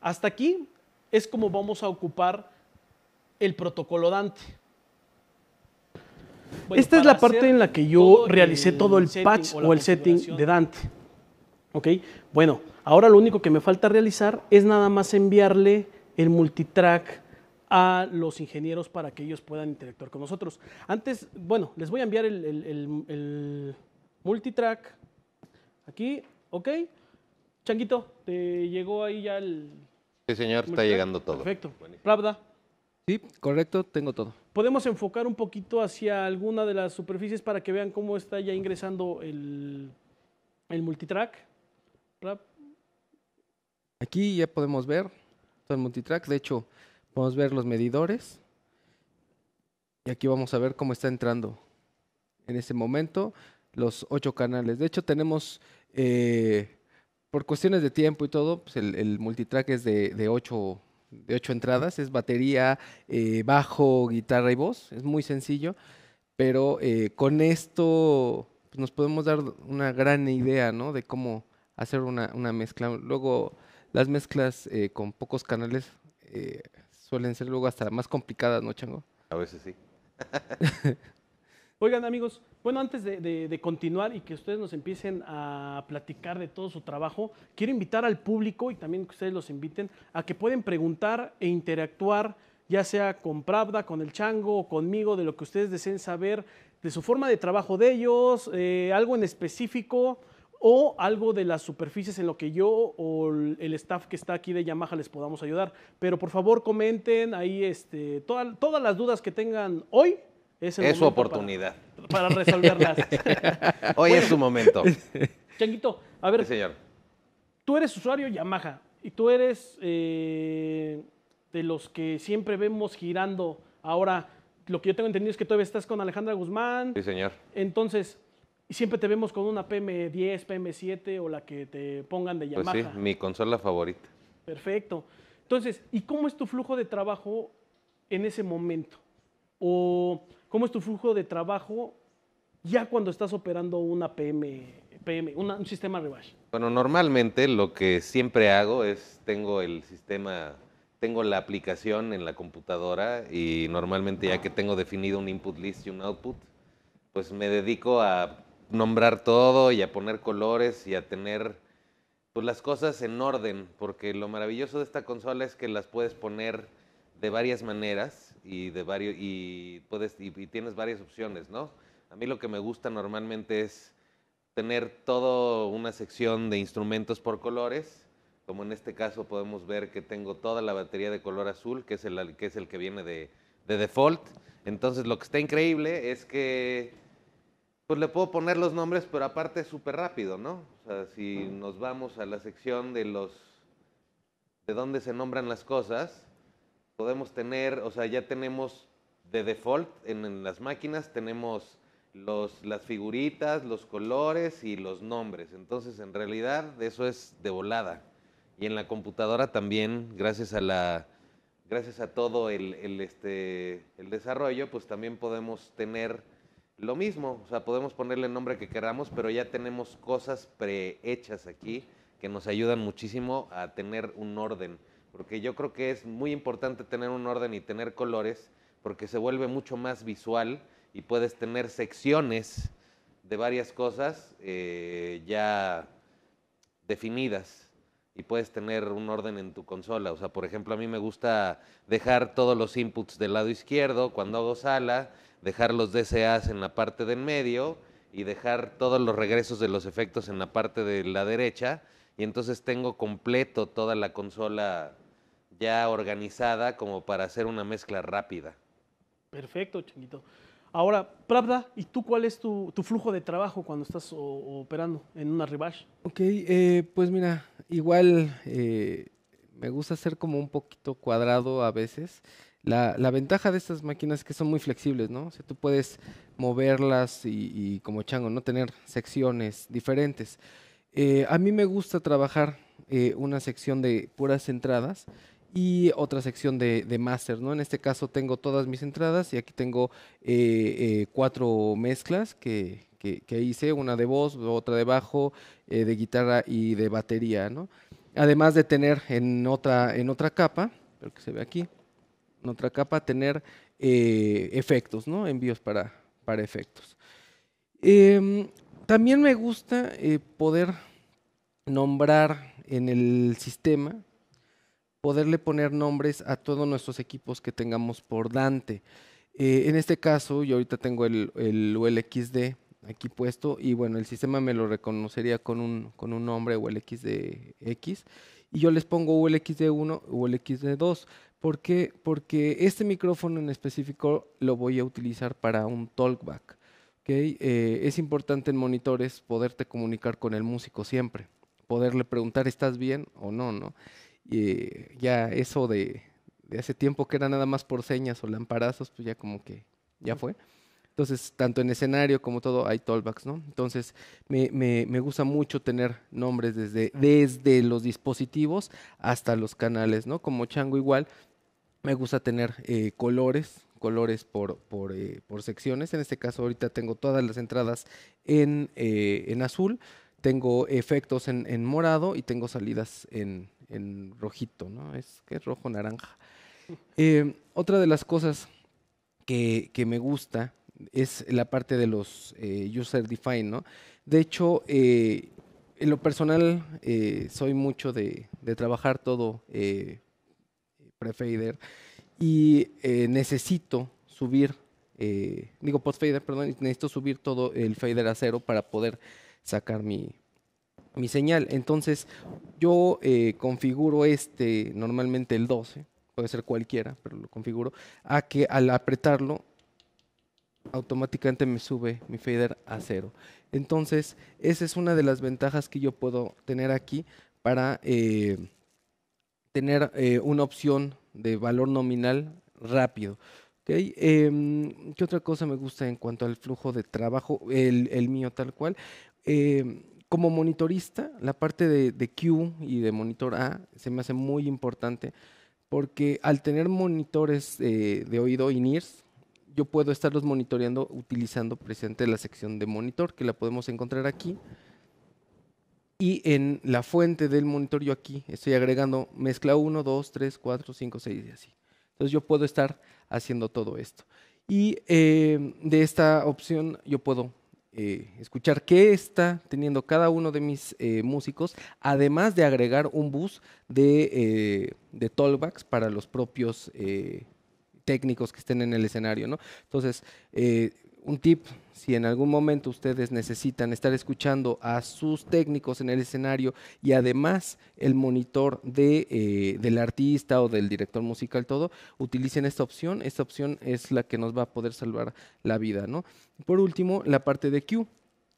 Speaker 1: Hasta aquí es como vamos a ocupar el protocolo Dante.
Speaker 2: Esta es la parte en la que
Speaker 1: yo realicé todo el patch o, el setting de Dante. ¿Ok? Bueno, ahora lo único que me falta realizar es nada más enviarle el multitrack a los ingenieros para que ellos puedan interactuar con nosotros. Antes, bueno, les voy a enviar el, el multitrack aquí, ¿ok? Changuito, ¿te llegó ahí ya el,
Speaker 2: Sí, señor, está llegando todo. Perfecto. Pravda. Sí, correcto, tengo todo.
Speaker 1: Podemos enfocar un poquito hacia alguna de las superficies para que vean cómo está ya ingresando el, multitrack.
Speaker 2: Aquí ya podemos ver todo el multitrack. De hecho, podemos ver los medidores. Y aquí vamos a ver cómo está entrando en ese momento los ocho canales. De hecho, tenemos eh, por cuestiones de tiempo y todo, pues, el, multitrack es de, ocho, entradas, es batería, eh, bajo, guitarra y voz, es muy sencillo, pero eh, con esto pues, nos podemos dar una gran idea de cómo hacer una, mezcla. Luego las mezclas eh, con pocos canales suelen ser luego hasta más complicadas, ¿no, Chango? A veces sí.
Speaker 1: Oigan amigos, bueno, antes de, continuar y que ustedes nos empiecen a platicar de todo su trabajo, quiero invitar al público y también que ustedes los inviten a que pueden preguntar e interactuar, ya sea con Pravda, con el Chango conmigo, de lo que ustedes deseen saber, de su forma de trabajo de ellos, eh, algo en específico o algo de las superficies en lo que yo o el staff que está aquí de Yamaha les podamos ayudar. Pero por favor comenten ahí este, todas las dudas que tengan hoy es, su oportunidad. Para, resolverlas. Hoy es su momento. Changuito, a ver. Sí, señor. Tú eres usuario Yamaha y tú eres eh, de los que siempre vemos girando. Ahora, lo que yo tengo entendido es que todavía estás con Alejandra Guzmán. Sí, señor. Entonces, siempre te vemos con una PM10, PM7 o la que te pongan de pues Yamaha. sí,
Speaker 3: mi consola favorita.
Speaker 1: Perfecto. Entonces, ¿y cómo es tu flujo de trabajo en ese momento? O ¿Cómo es tu flujo de trabajo ya cuando estás operando una PM, PM un sistema rebash?
Speaker 3: Bueno, normalmente lo que siempre hago es tengo el sistema, tengo la aplicación en la computadora y normalmente ya que tengo definido un input list y un output, pues me dedico a nombrar todo y a poner colores y a tener pues, las cosas en orden, porque lo maravilloso de esta consola es que las puedes poner de varias maneras y de varios y puedes y, tienes varias opciones, ¿no? A mí lo que me gusta normalmente es tener toda una sección de instrumentos por colores, como en este caso podemos ver que tengo toda la batería de color azul, que es el que, es el que viene de, default. Entonces lo que está increíble es que pues le puedo poner los nombres, pero aparte es súper rápido, ¿no? O sea, si nos vamos a la sección de los de dónde se nombran las cosas, podemos tener, o sea, ya tenemos de default en, las máquinas, tenemos los, las figuritas, los colores y los nombres. Entonces, en realidad, eso es de volada. Y en la computadora también, gracias a la gracias a todo el, el, este, el desarrollo, pues también podemos tener lo mismo. O sea, podemos ponerle el nombre que queramos, pero ya tenemos cosas prehechas aquí que nos ayudan muchísimo a tener un orden porque yo creo que es muy importante tener un orden y tener colores, porque se vuelve mucho más visual y puedes tener secciones de varias cosas eh, ya definidas y puedes tener un orden en tu consola. O sea, por ejemplo, a mí me gusta dejar todos los inputs del lado izquierdo cuando hago sala, dejar los DCAs en la parte del medio y dejar todos los regresos de los efectos en la parte de la derecha y entonces tengo completo toda la consola ya organizada como para hacer una mezcla rápida.
Speaker 1: Perfecto, Changuito. Ahora, Pravda, ¿y tú cuál es tu, flujo de trabajo cuando estás operando en una ribash?
Speaker 2: Ok, eh, pues mira, igual eh, me gusta hacer como un poquito cuadrado a veces. La, ventaja de estas máquinas es que son muy flexibles, ¿no? O sea, tú puedes moverlas y como chango, ¿no? Tener secciones diferentes. Eh, a mí me gusta trabajar eh, una sección de puras entradas y otra sección de, master. máster, ¿no? En este caso tengo todas mis entradas y aquí tengo eh, cuatro mezclas que, hice, una de voz, otra de bajo, de guitarra y de batería, ¿no? Además de tener en otra, en otra capa, creo que se ve aquí, en otra capa tener efectos, ¿no? Envíos para, para efectos. Em, también me gusta eh, poder nombrar en el sistema, poderle poner nombres a todos nuestros equipos que tengamos por Dante. Eh, en este caso, yo ahorita tengo el, el ULXD aquí puesto y bueno, el sistema me lo reconocería con un, con un nombre ULXDX y yo les pongo ULXD1 o ULXD2. ¿Por qué? Porque este micrófono en específico lo voy a utilizar para un talkback. Eh, es importante en monitores poderte comunicar con el músico siempre, poderle preguntar ¿estás bien o no? ¿no? Y eh, ya eso de, hace tiempo que era nada más por señas o lamparazos, pues ya como que ya fue. Entonces, tanto en escenario como todo hay tallbacks. ¿no? Entonces, me, gusta mucho tener nombres desde, desde los dispositivos hasta los canales, ¿no? Como Chango igual, me gusta tener eh, colores, colores eh, por, secciones. En este caso ahorita tengo todas las entradas en, eh, azul, tengo efectos en, morado y tengo salidas en, rojito, ¿no? Es que es rojo naranja. Eh, otra de las cosas que, me gusta es la parte de los user define, ¿no? De hecho, en lo personal soy mucho de, de trabajar todo prefader y eh, necesito subir, eh, digo post fader, perdón, necesito subir todo el fader a cero para poder sacar mi, señal. Entonces yo eh, configuro este, normalmente el 12, puede ser cualquiera, pero lo configuro, a que al apretarlo automáticamente me sube mi fader a cero. Entonces, esa es una de las ventajas que yo puedo tener aquí para tener una opción de valor nominal rápido. Okay. Em, ¿Qué otra cosa me gusta en cuanto al flujo de trabajo? El, el mío tal cual. Em, como monitorista, la parte de, de, Q y de monitor A se me hace muy importante porque al tener monitores eh, de oído y NIRS, yo puedo estarlos monitoreando utilizando presente la sección de monitor que la podemos encontrar aquí. Y en la fuente del monitor yo aquí estoy agregando mezcla 1, 2, 3, 4, 5, 6 y así. Entonces yo puedo estar haciendo todo esto. Y eh, de esta opción yo puedo eh, escuchar qué está teniendo cada uno de mis eh, músicos, además de agregar un bus de, de para los propios técnicos que estén en el escenario, ¿no? Entonces, eh, un tip, si en algún momento ustedes necesitan estar escuchando a sus técnicos en el escenario y además el monitor eh, del artista o del director musical, todo, utilicen esta opción. Esta opción es la que nos va a poder salvar la vida. ¿no? Por último, la parte de Q.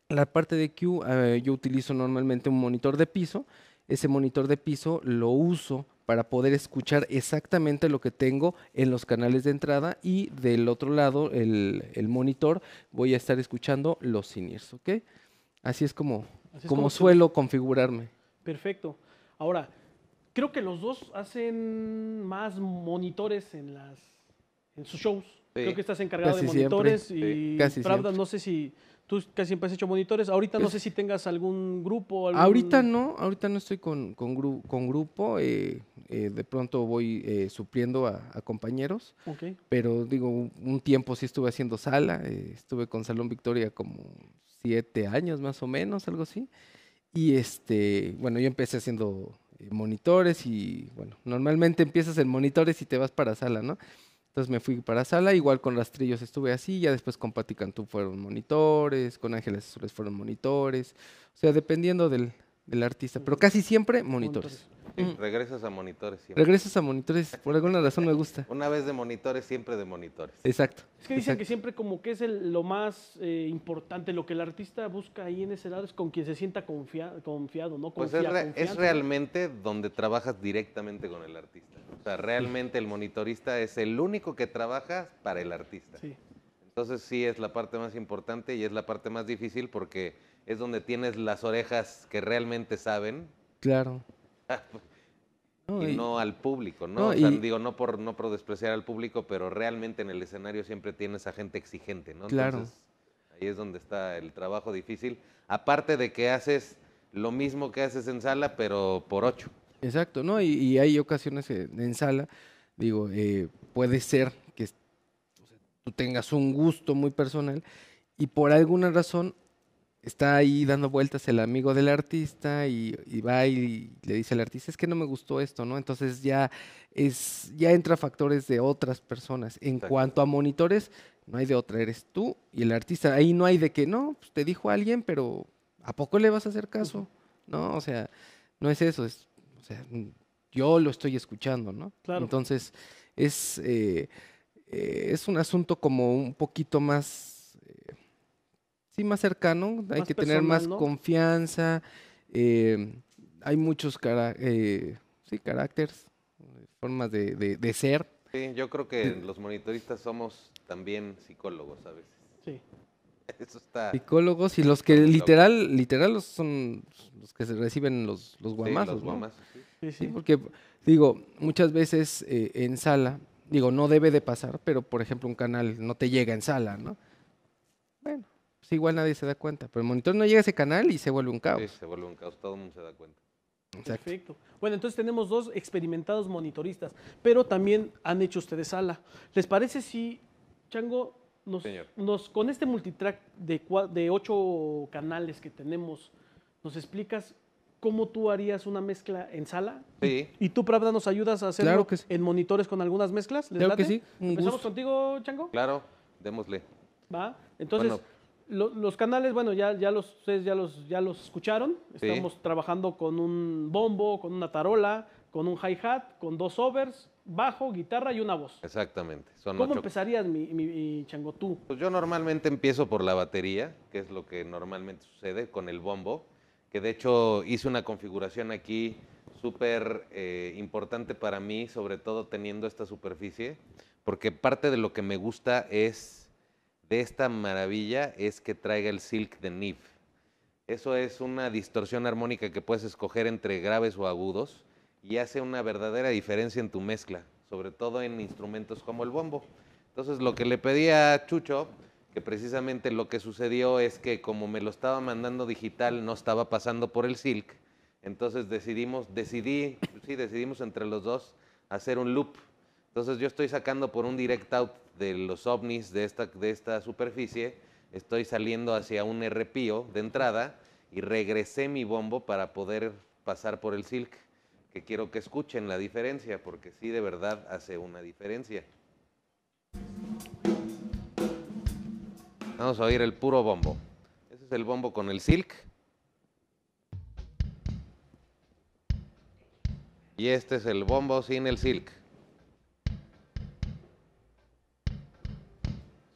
Speaker 2: La parte de Q, eh, yo utilizo normalmente un monitor de piso. Ese monitor de piso lo uso para poder escuchar exactamente lo que tengo en los canales de entrada y del otro lado, el, monitor, voy a estar escuchando los in-ears, ¿ok? Así es como, como, suelo configurarme.
Speaker 1: Perfecto. Ahora, creo que los dos hacen más monitores en, las, en sus shows. Creo que estás encargado de monitores y casi no sé si tú casi siempre has hecho monitores. Ahorita no sé si tengas algún grupo. Algún... Ahorita
Speaker 2: no, ahorita no estoy con, con, grupo. Eh, eh, de pronto voy eh, supliendo a, compañeros. Okay. Pero digo, un, tiempo sí estuve haciendo sala. estuve con Salón Victoria como siete años más o menos, algo así. Y este, bueno, yo empecé haciendo monitores y bueno, normalmente empiezas en monitores y te vas para sala, ¿no? Entonces me fui para sala, igual con rastrillos estuve así, ya después con Pati Cantú fueron monitores, con Ángeles Azules fueron monitores, o sea, dependiendo del, del artista, pero casi siempre monitores.
Speaker 3: Mm. regresas a monitores siempre. Regresas a
Speaker 2: monitores, por alguna razón me gusta.
Speaker 3: Una vez de monitores, siempre de monitores.
Speaker 2: Exacto. Es que dicen
Speaker 1: que siempre como que es lo más eh, importante, lo que el artista busca ahí en ese lado es con quien se sienta confiado, ¿no? pues es, es, realmente
Speaker 3: donde trabajas directamente con el artista. O sea, realmente el monitorista es el único que trabaja para el artista. Sí. Entonces sí es la parte más importante y es la parte más difícil porque es donde tienes las orejas que realmente saben. Claro no, y, no al público, ¿no? digo, no por, no despreciar al público, pero realmente en el escenario siempre tienes a gente exigente, ¿no? Claro. ahí es donde está el trabajo difícil. Aparte de que haces lo mismo que haces en sala, pero por ocho.
Speaker 2: Exacto, ¿no? Y, hay ocasiones en sala, digo, eh, puede ser que tú tengas un gusto muy personal y por alguna razón está ahí dando vueltas el amigo del artista y, va y le dice al artista, es que no me gustó esto, ¿no? Entonces ya, es, ya entra factores de otras personas. En cuanto a monitores, no hay de otra, eres tú y el artista. Ahí no hay de que, no, pues, te dijo alguien, pero ¿a poco le vas a hacer caso? No, o sea, no es eso, es, o sea, yo lo estoy escuchando, ¿no? Entonces, es, eh, eh, es un asunto como un poquito más sí, más cercano, hay que tener más confianza. Eh, hay muchos cara eh, sí, caracteres, formas de, ser.
Speaker 3: yo creo que los monitoristas somos también psicólogos a veces. Sí. Eso está.
Speaker 2: Psicólogos y los que literal, literal son los que se reciben los, los guamazos. ¿no? sí. porque digo, muchas veces eh, en sala, digo, no debe de pasar, pero por ejemplo un canal no te llega en sala, ¿no? Bueno, igual nadie se da cuenta, pero el monitor no llega a ese canal y se vuelve un caos. Sí,
Speaker 1: se vuelve un caos, todo el mundo se da cuenta. Exacto. Perfecto. Bueno, entonces tenemos dos experimentados monitoristas, pero también han hecho ustedes sala. ¿Les parece si, Chango, nos, con este multitrack de, de ocho canales que tenemos, nos explicas cómo tú harías una mezcla en sala. Sí. Y tú, Pravda, nos ayudas a hacer en monitores con algunas mezclas. claro que sí. ¿Empezamos contigo, Chango?
Speaker 3: Claro, démosle.
Speaker 1: Va. Entonces, los canales, bueno, ya, ya los, ustedes ya los, ya los escucharon. Estamos trabajando con un bombo, con una tarola, con un hi-hat, con dos overs, bajo, guitarra y una voz.
Speaker 3: Exactamente. ¿Cómo
Speaker 1: empezarías mi, mi, changotú? Pues yo normalmente
Speaker 3: empiezo por la batería, que es lo que normalmente sucede con el bombo, que de hecho hice una configuración aquí súper eh, importante para mí, sobre todo teniendo esta superficie, porque parte de lo que me gusta es de esta maravilla es que traiga el silk de Neve. Eso es una distorsión armónica que puedes escoger entre graves o agudos y hace una verdadera diferencia en tu mezcla, sobre todo en instrumentos como el bombo. Entonces lo que le pedí a Chucho, que precisamente lo que sucedió es que como me lo estaba mandando digital, no estaba pasando por el silk, entonces decidimos, decidí, sí, decidimos entre los dos hacer un loop. Entonces yo estoy sacando por un direct out de los ovnis de esta, de esta superficie, estoy saliendo hacia un repío de entrada y regresé mi bombo para poder pasar por el silk, que quiero que escuchen la diferencia, porque sí de verdad hace una diferencia. Vamos a oír el puro bombo. Ese es el bombo con el silk. Y este es el bombo sin el silk.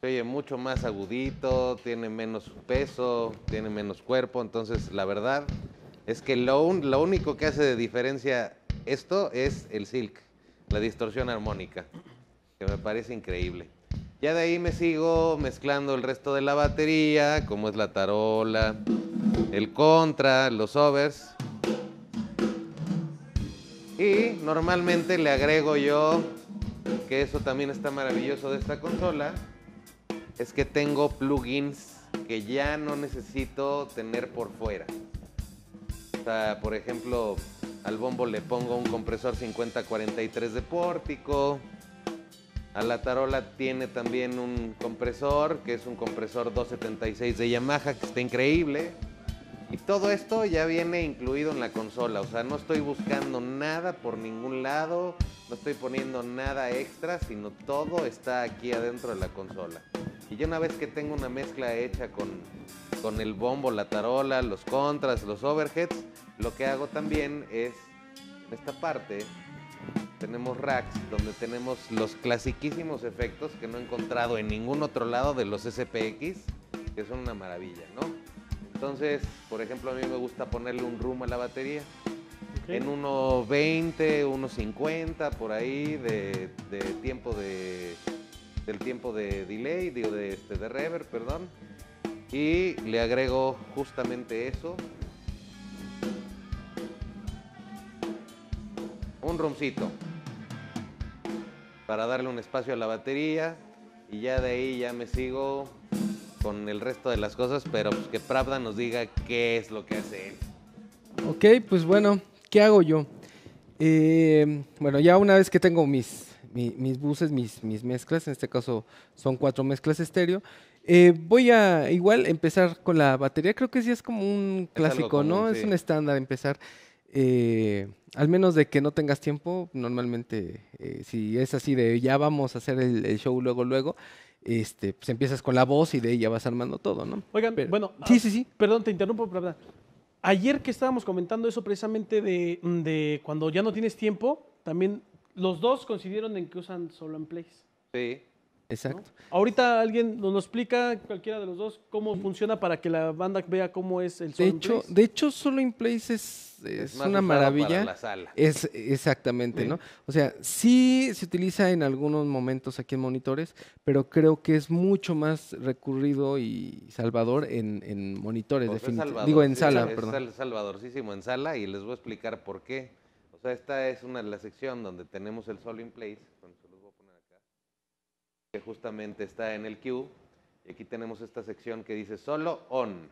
Speaker 3: oye mucho más agudito, tiene menos peso, tiene menos cuerpo. Entonces, la verdad es que lo, lo único que hace de diferencia esto es el silk, la distorsión armónica, que me parece increíble. Ya de ahí me sigo mezclando el resto de la batería, como es la tarola, el contra, los overs. Y normalmente le agrego yo, que eso también está maravilloso de esta consola, es que tengo plugins que ya no necesito tener por fuera. O sea, por ejemplo, al bombo le pongo un compresor 5043 de pórtico. A la tarola tiene también un compresor, que es un compresor 276 de Yamaha, que está increíble. Y todo esto ya viene incluido en la consola, o sea, no estoy buscando nada por ningún lado, no estoy poniendo nada extra, sino todo está aquí adentro de la consola. Y ya una vez que tengo una mezcla hecha con, con el bombo, la tarola, los contras, los overheads, lo que hago también es, en esta parte, tenemos racks donde tenemos los clasiquísimos efectos que no he encontrado en ningún otro lado de los SPX, que son una maravilla, ¿no? Entonces, por ejemplo, a mí me gusta ponerle un rumo a la batería. En 1.20, 1.50, por ahí, de, tiempo de, del tiempo de delay, de, este, de reverb, perdón. Y le agrego justamente eso. Un rumcito. Para darle un espacio a la batería. Y ya de ahí ya me sigo con el resto de las cosas, pero pues, que Pravda nos diga qué es lo que hace él.
Speaker 2: Ok, pues bueno, ¿qué hago yo? Eh, bueno, ya una vez que tengo mis, mis, buses, mis, mis, mezclas, en este caso son cuatro mezclas estéreo, eh, voy a igual empezar con la batería, creo que sí es como un clásico, ¿no? Es un estándar empezar. Eh, al menos de que no tengas tiempo, normalmente si es así de ya vamos a hacer el show luego, luego, este, pues, empiezas con la voz y de ahí ya vas armando todo, ¿no?
Speaker 1: Oigan, bueno, sí, ah, sí, sí. Perdón, te interrumpo, pero ayer que estábamos comentando eso precisamente de, cuando ya no tienes tiempo, también los dos coincidieron en que usan solo en plays. Sí. Exacto. Ahorita alguien nos explica, cualquiera de los dos, cómo funciona para que la banda vea cómo es el solo de hecho, place? De hecho, solo in place es, es, una maravilla. Para la sala. Es
Speaker 2: exactamente, ¿no? O sea, sí se utiliza en algunos momentos aquí en monitores, pero creo que es mucho más recurrido y salvador en, monitores, pues definitivamente. Digo, en sí, sala,
Speaker 3: es en sala y les voy a explicar por qué. O sea, esta es una la sección donde tenemos el solo in place justamente está en el queue. Y aquí tenemos esta sección que dice solo on.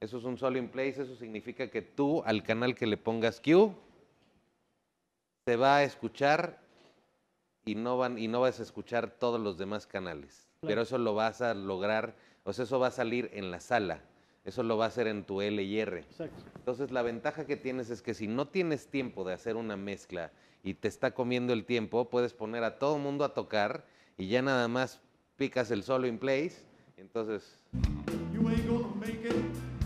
Speaker 3: Eso es un solo in place, eso significa que tú al canal que le pongas queue se va a escuchar y no, van, y no vas a escuchar todos los demás canales. Pero eso lo vas a lograr, o sea, eso va a salir en la sala. Eso lo va a hacer en tu L y R. Exacto. Entonces, la ventaja que tienes es que si no tienes tiempo de hacer una mezcla y te está comiendo el tiempo, puedes poner a todo el mundo a tocar y ya nada más picas el solo in place. Entonces,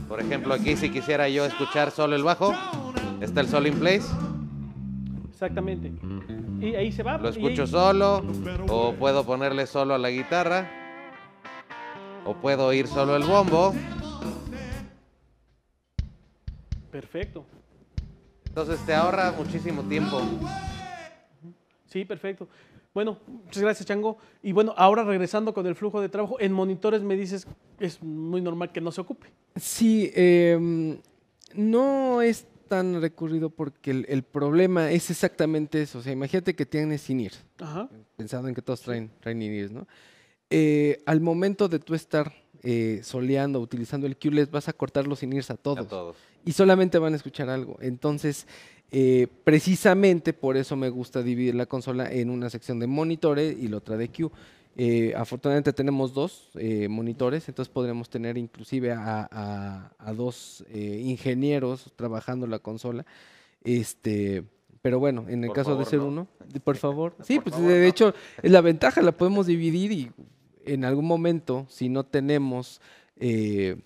Speaker 3: por ejemplo, aquí si quisiera yo escuchar solo el bajo, está el solo in place. Exactamente. Y ahí se va. Lo escucho solo, o puedo ponerle solo a la guitarra, o puedo oír solo el bombo.
Speaker 1: Perfecto. Entonces te ahorra muchísimo tiempo. Sí, perfecto. Bueno, muchas gracias, Chango. Y bueno, ahora regresando con el flujo de trabajo, en monitores me dices, es muy normal que no se ocupe.
Speaker 2: Sí, em, no es tan recurrido porque el, problema es exactamente eso. O sea, imagínate que tienes INIR, pensando en que todos traen, traen ¿no? Eh, al momento de tú estar eh, soleando, utilizando el QLED, vas a cortar los INIRs a todos, a todos. Y solamente van a escuchar algo. Entonces, eh, precisamente por eso me gusta dividir la consola en una sección de monitores y la otra de Q. Eh, afortunadamente tenemos dos eh, monitores, entonces podremos tener inclusive a, dos ingenieros trabajando la consola. Este, pero bueno, en el caso de ser uno, por favor. Sí, pues de hecho es la ventaja, la podemos dividir y en algún momento, si no tenemos el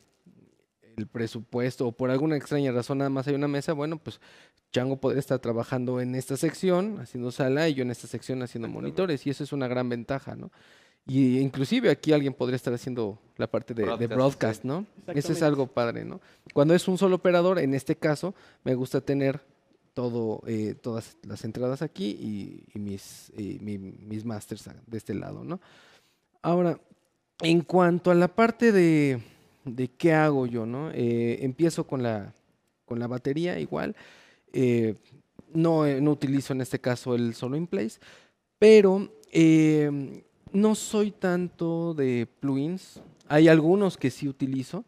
Speaker 2: presupuesto o por alguna extraña razón nada más hay una mesa, bueno, pues Chango podría estar trabajando en esta sección haciendo sala y yo en esta sección haciendo monitores y eso es una gran ventaja, ¿no? Y inclusive aquí alguien podría estar haciendo la parte de broadcast, ¿no? Eso es algo padre, ¿no? Cuando es un solo operador, en este caso, me gusta tener todo, eh, todas las entradas aquí y, mis, eh, mis masters de este lado, ¿no? Ahora, en cuanto a la parte de, qué hago yo, ¿no? Eh, empiezo con la, con la batería igual. Eh, no, eh, no, utilizo en este caso el solo in place, pero eh, no soy tanto de plugins. Hay algunos que sí utilizo,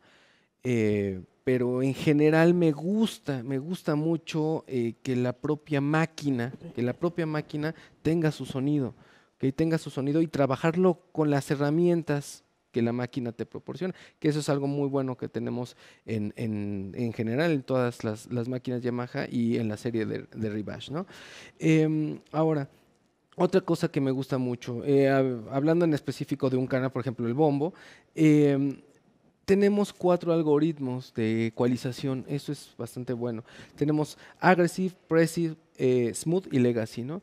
Speaker 2: pero en general me gusta, me gusta mucho que la propia máquina, que la propia máquina tenga su sonido, que tenga su sonido y trabajarlo con las herramientas que la máquina te proporciona, que eso es algo muy bueno que tenemos en, general en todas las, las, máquinas Yamaha y en la serie de, de ¿no? Em, ahora, otra cosa que me gusta mucho, eh, hablando en específico de un canal, por ejemplo, el bombo, em, tenemos cuatro algoritmos de ecualización, eso es bastante bueno. Tenemos aggressive, pressive, eh, smooth y legacy, ¿no?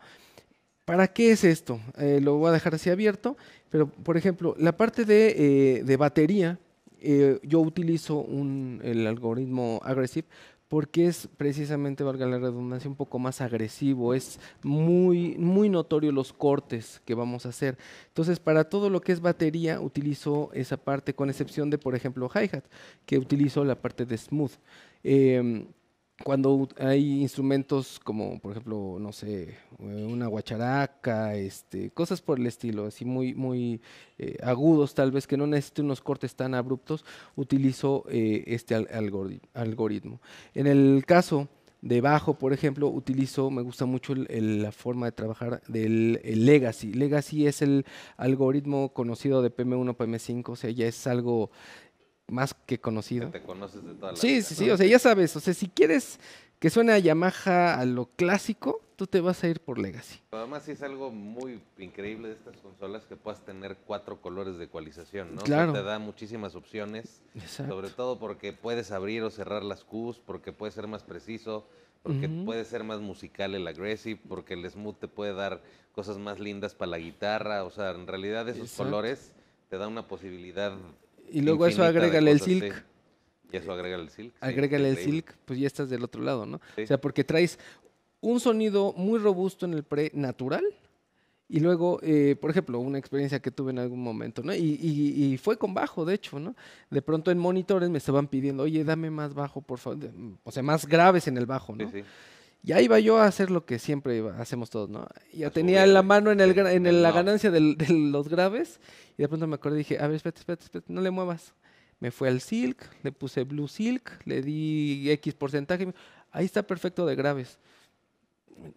Speaker 2: ¿Para qué es esto? Eh, lo voy a dejar así abierto, pero por ejemplo, la parte de, eh, batería, eh, yo utilizo un, el algoritmo agresivo porque es precisamente, valga la redundancia, un poco más agresivo, es muy, muy notorio los cortes que vamos a hacer. Entonces, para todo lo que es batería, utilizo esa parte, con excepción de, por ejemplo, hi-hat, que utilizo la parte de smooth. Em, cuando hay instrumentos como, por ejemplo, no sé, eh, una guacharaca, este, cosas por el estilo, así muy, muy eh, agudos tal vez, que no necesite unos cortes tan abruptos, utilizo eh, este algoritmo. En el caso de bajo, por ejemplo, utilizo, me gusta mucho la forma de trabajar del Legacy. Legacy es el algoritmo conocido de PM1, PM5, o sea, ya es algo más que conocido. Te
Speaker 3: conoces de toda la Sí, vida, sí, sí, o sea,
Speaker 2: ya sabes, o sea, si quieres que suene a Yamaha a lo clásico, tú te vas a ir por Legacy.
Speaker 3: Además, sí es algo muy increíble de estas consolas que puedas tener cuatro colores de ecualización, ¿no? Claro. te da muchísimas opciones, Exacto. sobre todo porque puedes abrir o cerrar las Qs, porque puede ser más preciso, porque puede ser más musical el aggressive, porque el smooth te puede dar cosas más lindas para la guitarra, o sea, en realidad esos colores te da una posibilidad y luego eso agrégale el silk. Y eso agrégale el silk. Agrégale el silk,
Speaker 2: pues ya estás del otro lado, ¿no? O sea, porque traes un sonido muy robusto en el pre natural. Y luego, eh, por ejemplo, una experiencia que tuve en algún momento, ¿no? Y, y, y, fue con bajo, de hecho, ¿no? De pronto en monitores me estaban pidiendo, oye, dame más bajo, por favor, o sea, más graves en el bajo, ¿no? Ya iba yo a hacer lo que siempre hacemos todos, ¿no? Ya tenía la mano en, el, en la ganancia de los graves y de pronto me acordé y dije, a ver, espérate, espérate, espérate, no le muevas. Me fue al silk, le puse blue silk, le di X porcentaje. Ahí está perfecto de graves.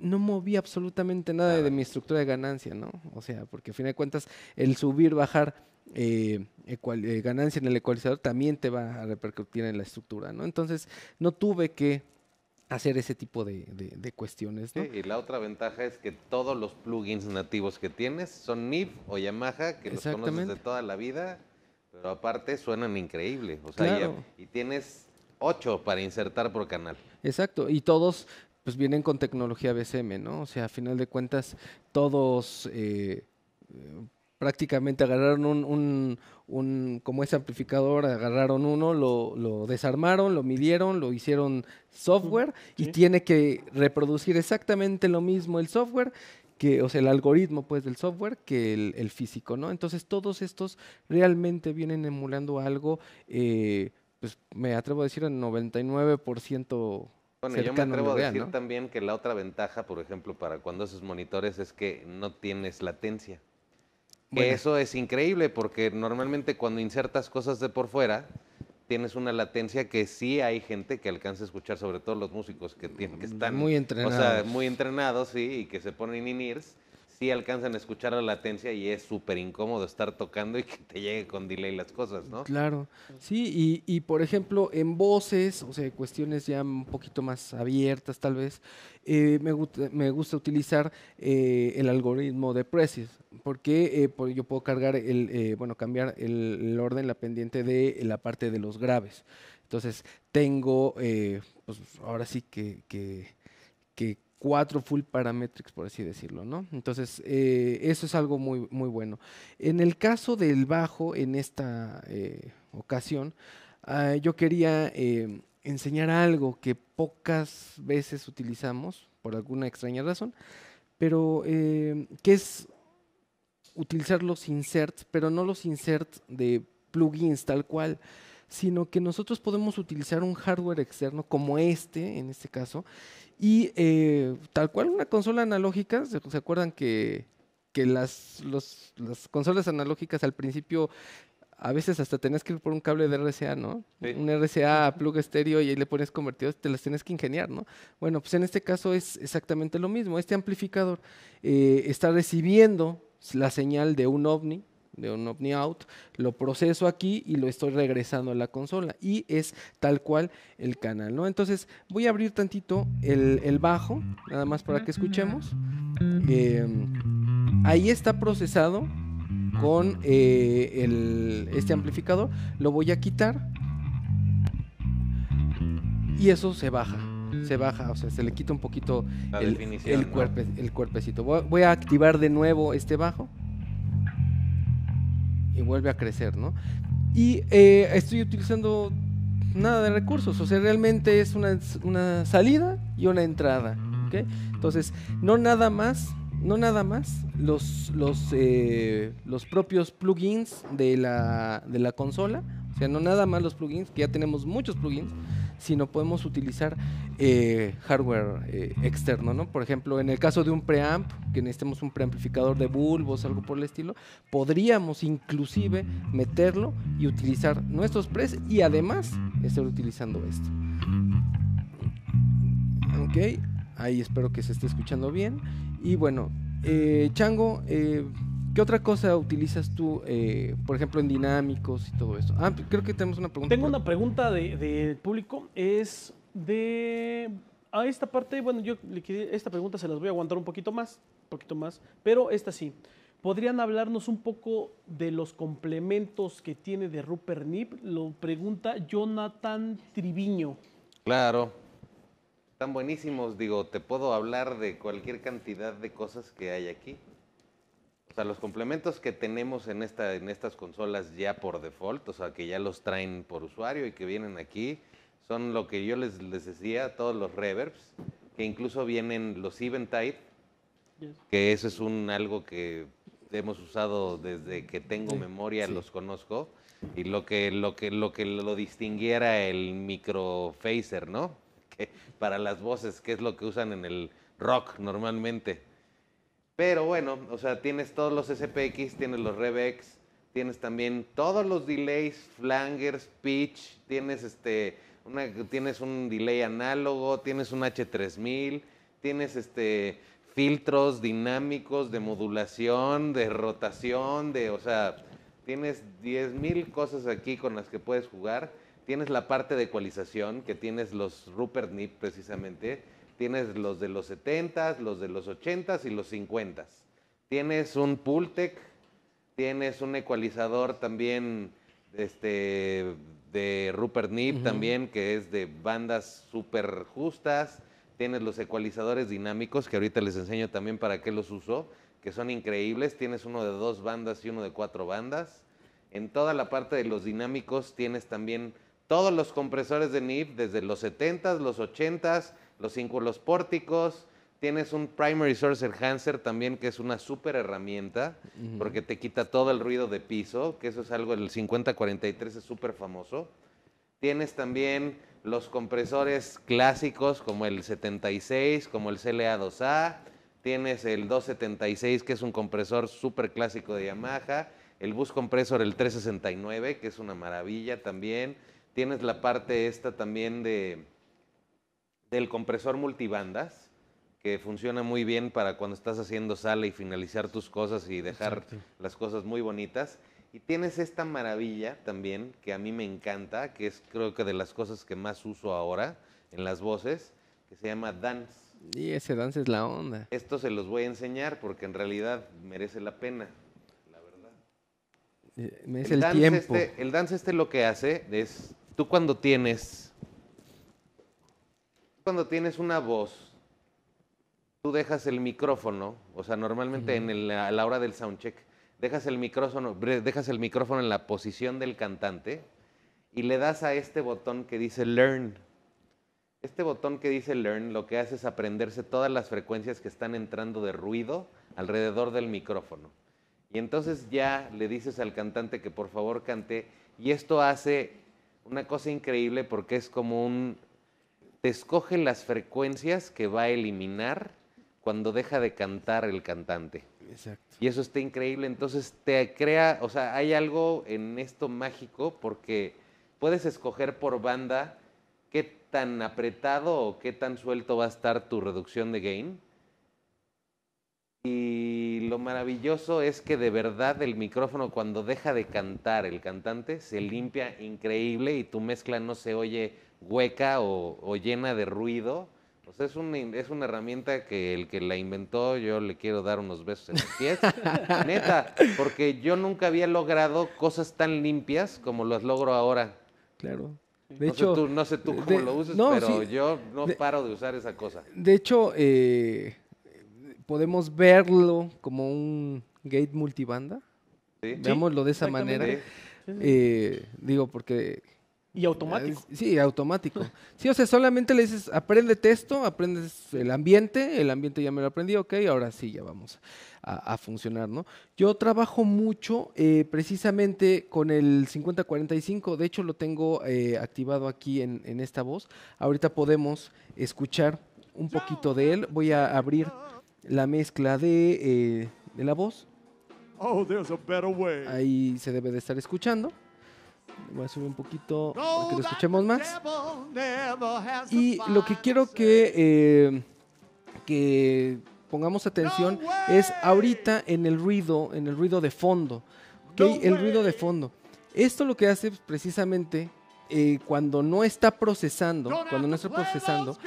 Speaker 2: No moví absolutamente nada de mi estructura de ganancia, ¿no? O sea, porque a fin de cuentas el subir, bajar eh, eh, ganancia en el ecualizador también te va a repercutir en la estructura, ¿no? Entonces no tuve que hacer ese tipo de, cuestiones. ¿no? Sí,
Speaker 3: y la otra ventaja es que todos los plugins nativos que tienes son NIF o Yamaha, que los conoces de toda la vida, pero aparte suenan increíble. O sea, y, tienes ocho para insertar por canal.
Speaker 2: Exacto, y todos pues vienen con tecnología BCM, ¿no? O sea, a final de cuentas, todos... Eh, prácticamente agarraron un, un, como ese amplificador, agarraron uno, lo, desarmaron, lo midieron, lo hicieron software y tiene que reproducir exactamente lo mismo el software que, o sea, el algoritmo pues del software que el, físico, ¿no? Entonces todos estos realmente vienen emulando algo, eh, pues me atrevo a decir el 99%. Bueno, yo me atrevo a decir
Speaker 3: también que la otra ventaja, por ejemplo, para cuando haces monitores es que no tienes latencia. Eso es increíble porque normalmente cuando insertas cosas de por fuera, tienes una latencia que sí hay gente que alcanza a escuchar, sobre todo los músicos que, tienen, que mm, están muy entrenados. muy entrenados, sí, y que se ponen in-ears sí alcanzan a escuchar la latencia y es súper incómodo estar tocando y que te llegue con delay las cosas, ¿no? Claro,
Speaker 2: sí, y, por ejemplo, en voces, o sea, cuestiones ya un poquito más abiertas tal vez, eh, me, gusta, utilizar eh, el algoritmo de Precis, porque eh, yo puedo cargar, el, eh, bueno, cambiar el, orden, la pendiente de la parte de los graves. Entonces, tengo, pues ahora sí que, que cuatro full parametrics, por así decirlo, ¿no? Entonces, eh, eso es algo muy, muy bueno. En el caso del bajo, en esta eh, ocasión, ah, yo quería eh, enseñar algo que pocas veces utilizamos, por alguna extraña razón, pero que es utilizar los inserts, pero no los inserts de plugins tal cual, sino que nosotros podemos utilizar un hardware externo como este, en este caso, y eh, tal cual una consola analógica, ¿se, acuerdan que, las, consolas analógicas al principio a veces hasta tenías que ir por un cable de RCA, ¿no? Un RCA plug estéreo y ahí le pones convertido, te las tienes que ingeniar, ¿no? Bueno, pues en este caso es exactamente lo mismo. Este amplificador eh, está recibiendo la señal de un ovni, de un OVNI out, lo proceso aquí y lo estoy regresando a la consola. Y es tal cual el canal, ¿no? Entonces voy a abrir tantito el, bajo, nada más para que escuchemos. Em, ahí está procesado con eh, este amplificador. Lo voy a quitar. Y eso se baja se baja, o sea, se le quita un poquito el, el, el cuerpecito. voy, a activar de nuevo este bajo y vuelve a crecer, ¿no? Y eh, estoy utilizando nada de recursos, o sea, realmente es una, una salida y una entrada, ¿ok? Entonces, no nada más, no nada más los, los, eh, los propios plugins de la, de la consola, o sea, no nada más los plugins, que ya tenemos muchos plugins, si no podemos utilizar eh, hardware eh, externo, ¿no? Por ejemplo, en el caso de un preamp, que necesitemos un preamplificador de bulbos, algo por el estilo, podríamos inclusive meterlo y utilizar nuestros pres y además estar utilizando esto. Ok, ahí espero que se esté escuchando bien. Y bueno, eh, Chango, ¿Qué otra cosa utilizas tú, eh, por ejemplo, en dinámicos y todo eso? Ah, creo que
Speaker 1: tenemos una pregunta. Tengo una pregunta del de público. Es de... A esta parte, bueno, yo esta pregunta se las voy a aguantar un poquito más, un poquito más, pero esta sí. ¿Podrían hablarnos un poco de los complementos que tiene de Rupert Nip? Lo pregunta Jonathan Triviño. Claro. Están
Speaker 3: buenísimos, digo, te puedo hablar de cualquier cantidad de cosas que hay aquí sea, los complementos que tenemos en, esta, en estas consolas ya por default, o sea, que ya los traen por usuario y que vienen aquí, son lo que yo les, les decía, todos los reverbs, que incluso vienen los Eventide, que eso es un algo que hemos usado desde que tengo memoria, los conozco, y lo que, lo que, lo que lo distinguiera el micro phaser, ¿no? Que para las voces, que es lo que usan en el rock normalmente pero bueno, o sea, tienes todos los SPX, tienes los RevX, tienes también todos los delays, flangers, pitch, tienes este tienes un delay análogo, tienes un H3000, tienes este filtros dinámicos de modulación, de rotación, de, o sea, tienes 10.000 cosas aquí con las que puedes jugar. Tienes la parte de ecualización, que tienes los Rupert NIP precisamente, tienes los de los 70s, los de los 80s y los 50s. Tienes un Pultec, tienes un ecualizador también este, de Rupert Neve también, que es de bandas súper justas. Tienes los ecualizadores dinámicos, que ahorita les enseño también para qué los uso, que son increíbles. Tienes uno de dos bandas y uno de cuatro bandas. En toda la parte de los dinámicos tienes también todos los compresores de Neve, desde los 70s, los 80s, los círculos pórticos. Tienes un Primary Source Enhancer también, que es una súper herramienta, porque te quita todo el ruido de piso, que eso es algo, el 5043 es súper famoso. Tienes también los compresores clásicos como el 76, como el CLA2A. Tienes el 276, que es un compresor súper clásico de Yamaha. El bus compresor, el 369, que es una maravilla también. Tienes la parte esta también de del compresor multibandas, que funciona muy bien para cuando estás haciendo sala y finalizar tus cosas y dejar las cosas muy bonitas. Y tienes esta maravilla también, que a mí me encanta, que es creo que de las cosas que más uso ahora en las voces, que se llama Dance.
Speaker 2: Y ese dance es la onda.
Speaker 3: Esto se los voy a enseñar porque en realidad merece la pena, la verdad.
Speaker 2: Eh, el, tiempo. Este,
Speaker 3: el dance este lo que hace es, tú cuando tienes cuando tienes una voz, tú dejas el micrófono, o sea, normalmente en a la hora del soundcheck, dejas el micrófono, dejas el micrófono en la posición del cantante y le das a este botón que dice learn. Este botón que dice learn lo que hace es aprenderse todas las frecuencias que están entrando de ruido alrededor del micrófono. Y entonces ya le dices al cantante que por favor cante y esto hace una cosa increíble porque es como un escoge las frecuencias que va a eliminar cuando deja de cantar el cantante. Y eso está increíble, entonces te crea, o sea, hay algo en esto mágico porque puedes escoger por banda qué tan apretado o qué tan suelto va a estar tu reducción de gain. Y lo maravilloso es que de verdad el micrófono cuando deja de cantar el cantante se limpia increíble y tu mezcla no se oye hueca o, llena de ruido. O es una, herramienta que el que la inventó, yo le quiero dar unos besos en los pies. Neta, porque yo nunca había logrado cosas tan limpias como las logro ahora. Claro. De no hecho, sé tú, no sé tú cómo lo usas, pero yo no paro de usar esa cosa.
Speaker 2: De hecho, eh, podemos verlo como un gate multibanda. Veámoslo de esa manera. Eh, digo, porque y automático. Sí, automático. Sí, o sea, solamente le dices, aprende texto, aprendes el ambiente, el ambiente ya me lo aprendí, ok, ahora sí, ya vamos a, funcionar, ¿no? Yo trabajo mucho eh, precisamente con el 5045, de hecho lo tengo eh, activado aquí en, esta voz. Ahorita podemos escuchar un poquito de él. Voy a abrir la mezcla de, eh, la voz. Oh, Ahí se debe de estar escuchando. Voy a subir un poquito para que lo escuchemos más. Y lo que quiero que, eh, que pongamos atención es ahorita en el ruido, en el ruido de fondo. ¿okay? El ruido de fondo. Esto lo que hace precisamente eh, cuando no está procesando, cuando no está procesando,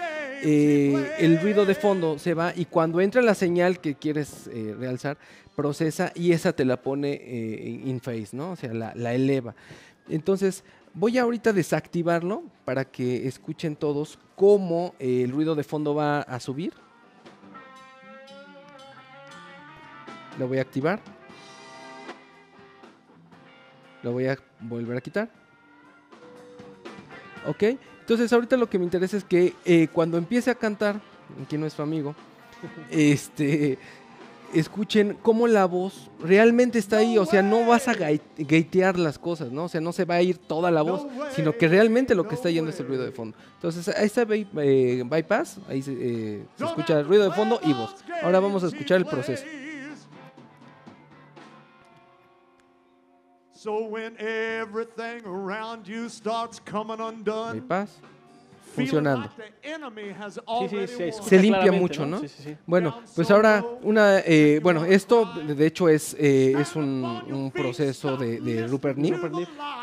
Speaker 2: eh, el ruido de fondo se va y cuando entra la señal que quieres realzar, procesa y esa te la pone in-face, ¿no? O sea, la eleva. Entonces, voy ahorita a desactivarlo para que escuchen todos cómo eh, el ruido de fondo va a subir. Lo voy a activar. Lo voy a volver a quitar. Ok, entonces ahorita lo que me interesa es que eh, cuando empiece a cantar, aquí no es su amigo, este, escuchen cómo la voz realmente está ahí. O sea, no vas a gatear las cosas, ¿no? O sea, no se va a ir toda la voz, sino que realmente lo que está yendo es el ruido de fondo. Entonces, ahí está eh, Bypass, ahí se, eh, escucha el ruido de fondo y voz. Ahora vamos a escuchar el proceso. So when bypass funcionando.
Speaker 1: se, limpia mucho, ¿no?
Speaker 2: Bueno, pues ahora una, eh, bueno, esto de hecho es, eh, es un, proceso de, de Rupert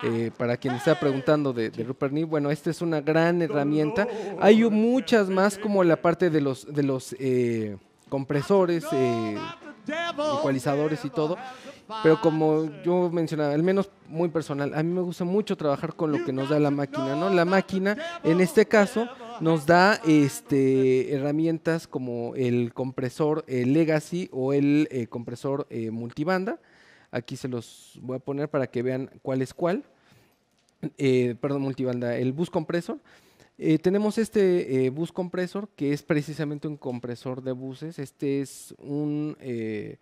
Speaker 2: eh, para quien está preguntando de, de Rupert bueno, esta es una gran herramienta. Hay muchas más como la parte de los, de los compresores ecualizadores y todo. Pero como yo mencionaba, al menos muy personal, a mí me gusta mucho trabajar con lo que nos da la máquina, ¿no? La máquina, en este caso, nos da este, herramientas como el compresor Legacy o el eh, compresor eh, multibanda. Aquí se los voy a poner para que vean cuál es cuál. Eh, perdón, multibanda, el bus compresor. Eh, tenemos este eh, bus compresor, que es precisamente un compresor de buses. Este es un eh,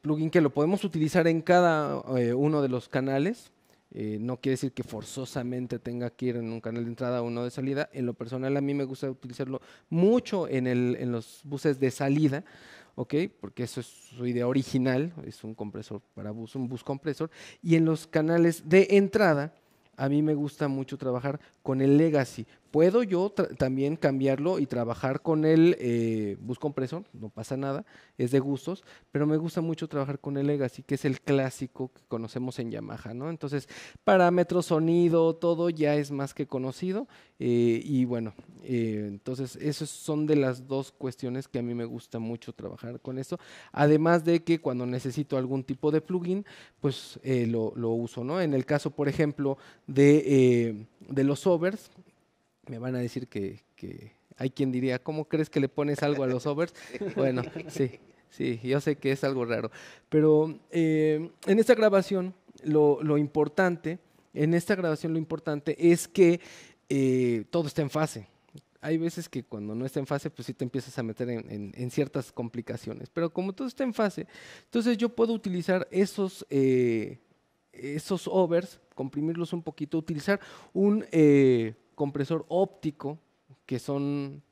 Speaker 2: plugin que lo podemos utilizar en cada uno de los canales. no quiere decir que forzosamente tenga que ir en un canal de entrada o uno de salida. En lo personal, a mí me gusta utilizarlo mucho en, los buses de salida. ¿ok? Porque eso es su idea original, es un compresor para bus, un bus compresor. Y en los canales de entrada, a mí me gusta mucho trabajar con el legacy. Puedo yo también cambiarlo y trabajar con el eh, bus compresor, no pasa nada, es de gustos, pero me gusta mucho trabajar con el legacy, que es el clásico que conocemos en Yamaha, ¿no? Entonces, parámetros, sonido, todo ya es más que conocido eh, y bueno, eh, entonces esas son de las dos cuestiones que a mí me gusta mucho trabajar con esto, además de que cuando necesito algún tipo de plugin, pues lo, uso, ¿no? En el caso, por ejemplo, de, de los me van a decir que, hay quien diría, ¿cómo crees que le pones algo a los overs? bueno, sí, sí, yo sé que es algo raro. Pero eh, en esta grabación, lo, importante, en esta grabación lo importante es que eh, todo está en fase. Hay veces que cuando no está en fase, pues sí te empiezas a meter en, ciertas complicaciones. Pero como todo está en fase, entonces yo puedo utilizar esos eh, esos overs, comprimirlos un poquito, utilizar un eh, compresor óptico, que son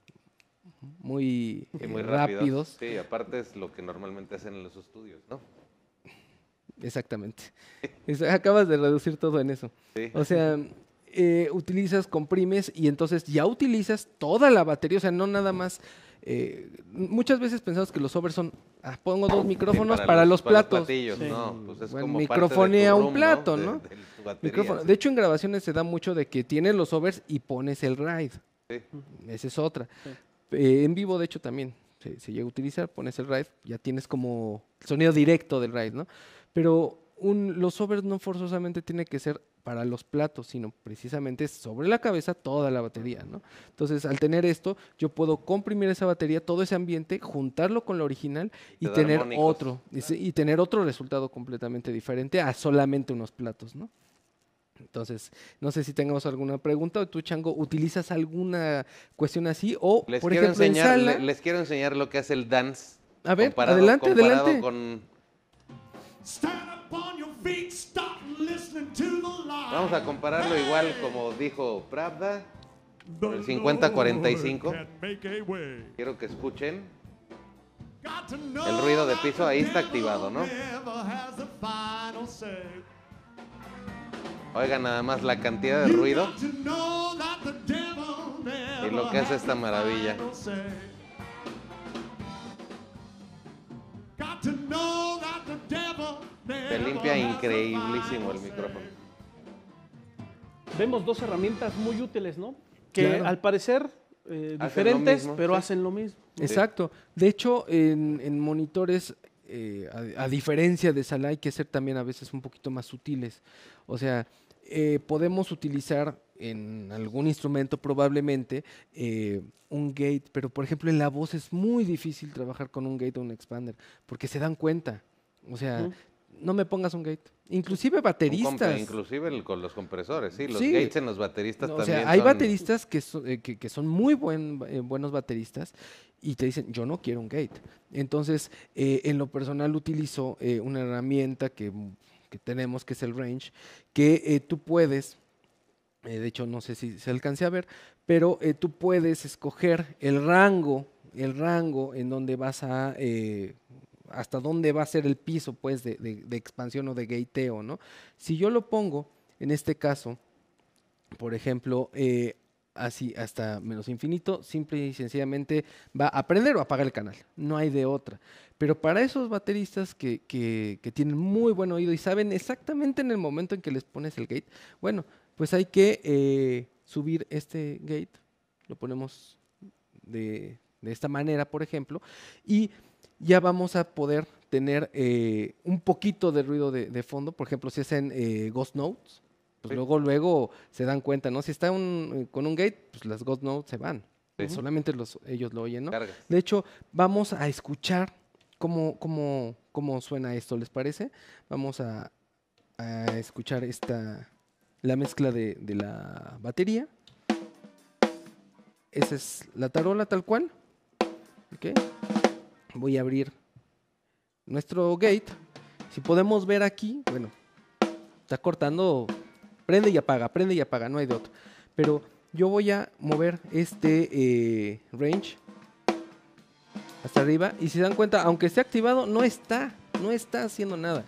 Speaker 2: muy, eh, rápidos.
Speaker 3: Sí, aparte es lo que normalmente hacen en los estudios, ¿no?
Speaker 2: Exactamente. acabas de reducir todo en eso. O sea, eh, utilizas, comprimes y entonces ya utilizas toda la batería, o sea, no nada más... muchas veces pensamos que los overs son Ah, pongo dos micrófonos para, los, platos. un plato, ¿no? De, hecho, en grabaciones se da mucho de que tienes los overs y pones el ride. Esa es otra. Eh, en vivo, de hecho, también se, llega a utilizar, pones el ride, ya tienes como el sonido directo del ride, ¿no? Pero los overs no forzosamente tiene que ser para los platos, sino precisamente sobre la cabeza toda la batería, ¿no? Entonces, al tener esto, yo puedo comprimir esa batería, todo ese ambiente, juntarlo con la original y tener otro, y, tener otro resultado completamente diferente a solamente unos platos, ¿no? Entonces, no sé si tengamos alguna pregunta o tú, Chango, ¿utilizas alguna cuestión así? O, les quiero enseñar,
Speaker 3: quiero enseñar lo que hace el dance. A ver, comparado, adelante, adelante. Con Vamos a compararlo igual como dijo Pravda, el 50-45. Quiero que escuchen el ruido de piso, ahí está activado, ¿no? Oigan nada más la cantidad de ruido y lo que es esta maravilla. Se limpia increíblísimo el micrófono.
Speaker 1: Vemos dos herramientas muy útiles, ¿no? Que al parecer eh, diferentes, pero hacen lo mismo.
Speaker 2: Exacto. De hecho, en, monitores eh, a, diferencia de sala, hay que ser también a veces un poquito más sutiles. O sea, eh, podemos utilizar en algún instrumento probablemente eh, un gate, pero por ejemplo en la voz es muy difícil trabajar con un gate o un expander, porque se dan cuenta. O sea, no me pongas un gate. Inclusive bateristas.
Speaker 3: inclusive con los compresores, sí, los gates en los bateristas también. O sea, hay
Speaker 2: bateristas eh, que, que, son muy buen, eh, buenos bateristas y te dicen, yo no quiero un gate. Entonces, en lo personal utilizo una herramienta que, que, tenemos, que es el range, que tú puedes eh, de hecho no sé si se alcance a ver, pero eh, tú puedes escoger el rango, el rango en donde vas a, eh, hasta dónde va a ser el piso pues de, expansión o de gateo, ¿no? Si yo lo pongo, en este caso, por ejemplo, así hasta menos infinito, simple y sencillamente va a prender o apagar el canal, no hay de otra. Pero para esos bateristas que, que, tienen muy buen oído y saben exactamente en el momento en que les pones el gate, bueno, pues hay que eh, subir este gate, lo ponemos de, esta manera, por ejemplo, y ya vamos a poder tener eh, un poquito de ruido de, fondo, por ejemplo, si hacen eh, Ghost Notes, pues luego, luego se dan cuenta, ¿no? Si está con un gate, pues las Ghost Notes se van. Solamente ellos lo oyen, ¿no? De hecho, vamos a escuchar cómo, suena esto, ¿les parece? Vamos a escuchar esta, la mezcla de, la batería. Esa es la tarola tal cual. Voy a abrir nuestro gate. Si podemos ver aquí, bueno, está cortando, prende y apaga, prende y apaga, no hay de otro. Pero yo voy a mover este eh, range hasta arriba. Y si dan cuenta, aunque esté activado, no está, no está haciendo nada.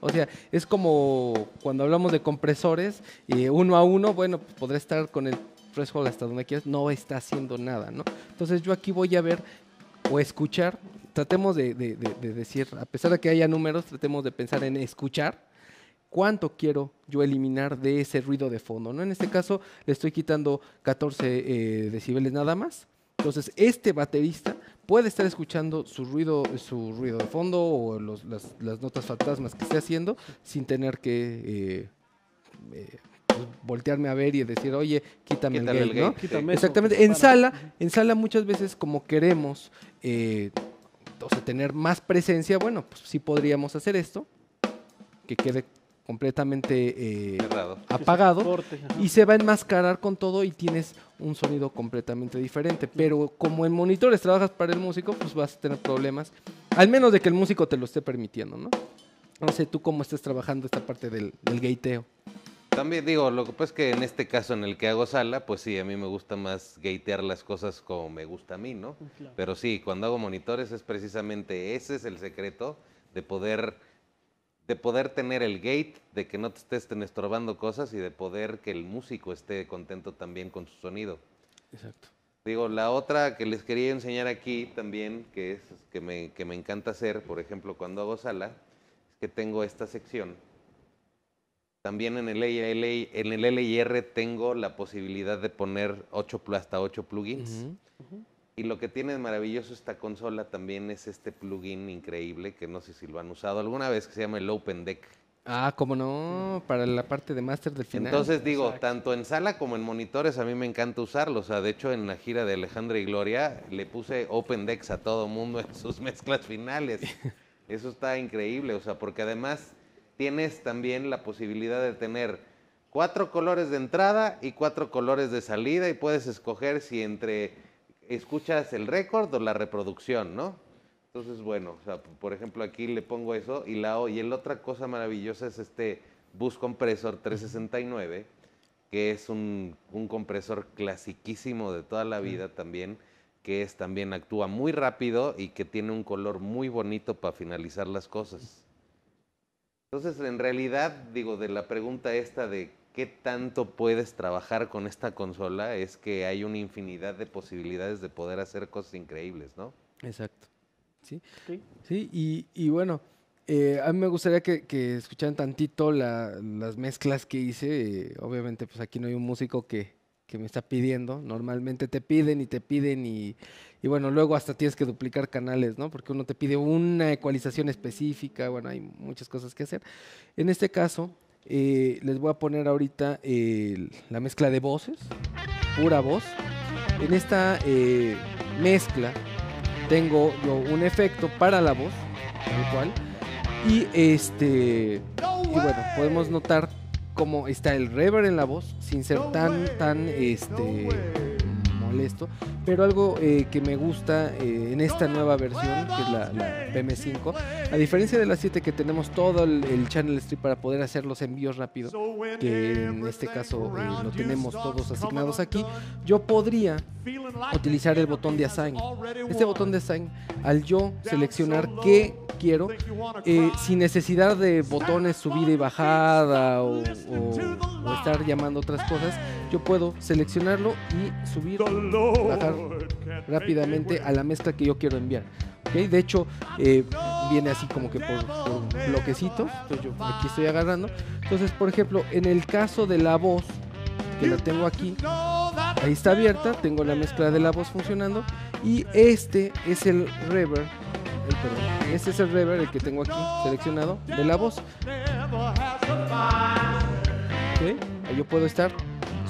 Speaker 2: O sea, es como cuando hablamos de compresores, eh, uno a uno, bueno, pues, podré estar con el threshold hasta donde quieras, no está haciendo nada, ¿no? Entonces yo aquí voy a ver o escuchar, tratemos de, decir, a pesar de que haya números, tratemos de pensar en escuchar, cuánto quiero yo eliminar de ese ruido de fondo. ¿no? En este caso le estoy quitando 14 eh, decibeles nada más. Entonces este baterista puede estar escuchando su ruido, su ruido de fondo o las, notas fantasmas que esté haciendo sin tener que eh, eh, pues, voltearme a ver y decir, oye, quítame, el, game, ¿no? Exactamente. en sala, en sala muchas veces como queremos eh, tener más presencia, bueno, pues sí podríamos hacer esto, que quede completamente eh, apagado y se va a enmascarar con todo y tienes un sonido completamente diferente. Pero como en monitores trabajas para el músico, pues vas a tener problemas, al menos de que el músico te lo esté permitiendo, ¿no? No sé tú cómo estás trabajando esta parte del, gateo.
Speaker 3: También digo, lo que pasa es que en este caso en el que hago sala, pues sí, a mí me gusta más gatear las cosas como me gusta a mí, ¿no? Pero sí, cuando hago monitores es precisamente ese es el secreto de poder de poder tener el gate, de que no te estén estorbando cosas y de poder que el músico esté contento también con su sonido. Exacto. Digo, la otra que les quería enseñar aquí también, que es que me, que me encanta hacer, por ejemplo, cuando hago sala, es que tengo esta sección. También en el, en el LIR tengo la posibilidad de poner 8, hasta 8 plugins. Y lo que tiene de maravilloso esta consola también es este plugin increíble que no sé si lo han usado alguna vez que se llama el Open Deck.
Speaker 2: Ah, cómo no, para la parte de máster del final. Entonces digo,
Speaker 3: tanto en sala como en monitores a mí me encanta usarlo. O sea, de hecho en la gira de Alejandra y Gloria le puse Open Decks a todo mundo en sus mezclas finales. Eso está increíble, o sea, porque además tienes también la posibilidad de tener cuatro colores de entrada y cuatro colores de salida y puedes escoger si entre escuchas el récord o la reproducción, ¿no? Entonces, bueno, por ejemplo, aquí le pongo eso y la o, Y la otra cosa maravillosa es este bus compresor 369, que es un, un compresor clasiquísimo de toda la vida también, que es también actúa muy rápido y que tiene un color muy bonito para finalizar las cosas. Entonces, en realidad, digo, de la pregunta esta de qué tanto puedes trabajar con esta consola es que hay una infinidad de posibilidades de poder hacer cosas increíbles, ¿no?
Speaker 2: Exacto. Sí. Sí, y, bueno, eh, a mí me gustaría que, escucharan tantito las mezclas que hice. Eh, obviamente, pues aquí no hay un músico que, me está pidiendo. Normalmente te piden y te piden y, y, bueno, luego hasta tienes que duplicar canales, ¿no? Porque uno te pide una ecualización específica, bueno, hay muchas cosas que hacer. En este caso, eh, les voy a poner ahorita la mezcla de voces, pura voz. En esta eh, mezcla tengo un efecto para la voz, tal cual. Y este, y bueno, podemos notar cómo está el reverb en la voz sin ser tan, tan, este molesto, pero algo eh, que me gusta eh, en esta nueva versión, que es la, la, PM5, a diferencia de la 7 que tenemos todo el, Channel Street para poder hacer los envíos rápidos que en este caso eh, lo tenemos todos asignados aquí, yo podría utilizar el botón de assign. Este botón de assign, al yo seleccionar qué quiero, sin necesidad de botones subida y bajada o, o estar llamando otras cosas, yo puedo seleccionarlo y subir rápidamente a la mezcla que yo quiero enviar. ¿okay? De hecho, eh, viene así como que por, bloquecitos. Entonces yo aquí estoy agarrando. Entonces, por ejemplo, en el caso de la voz, que la tengo aquí, ahí está abierta, tengo la mezcla de la voz funcionando. Y este es el reverb. Eh, este es el reverb el que tengo aquí seleccionado de la voz. ¿Okay? Ahí yo puedo estar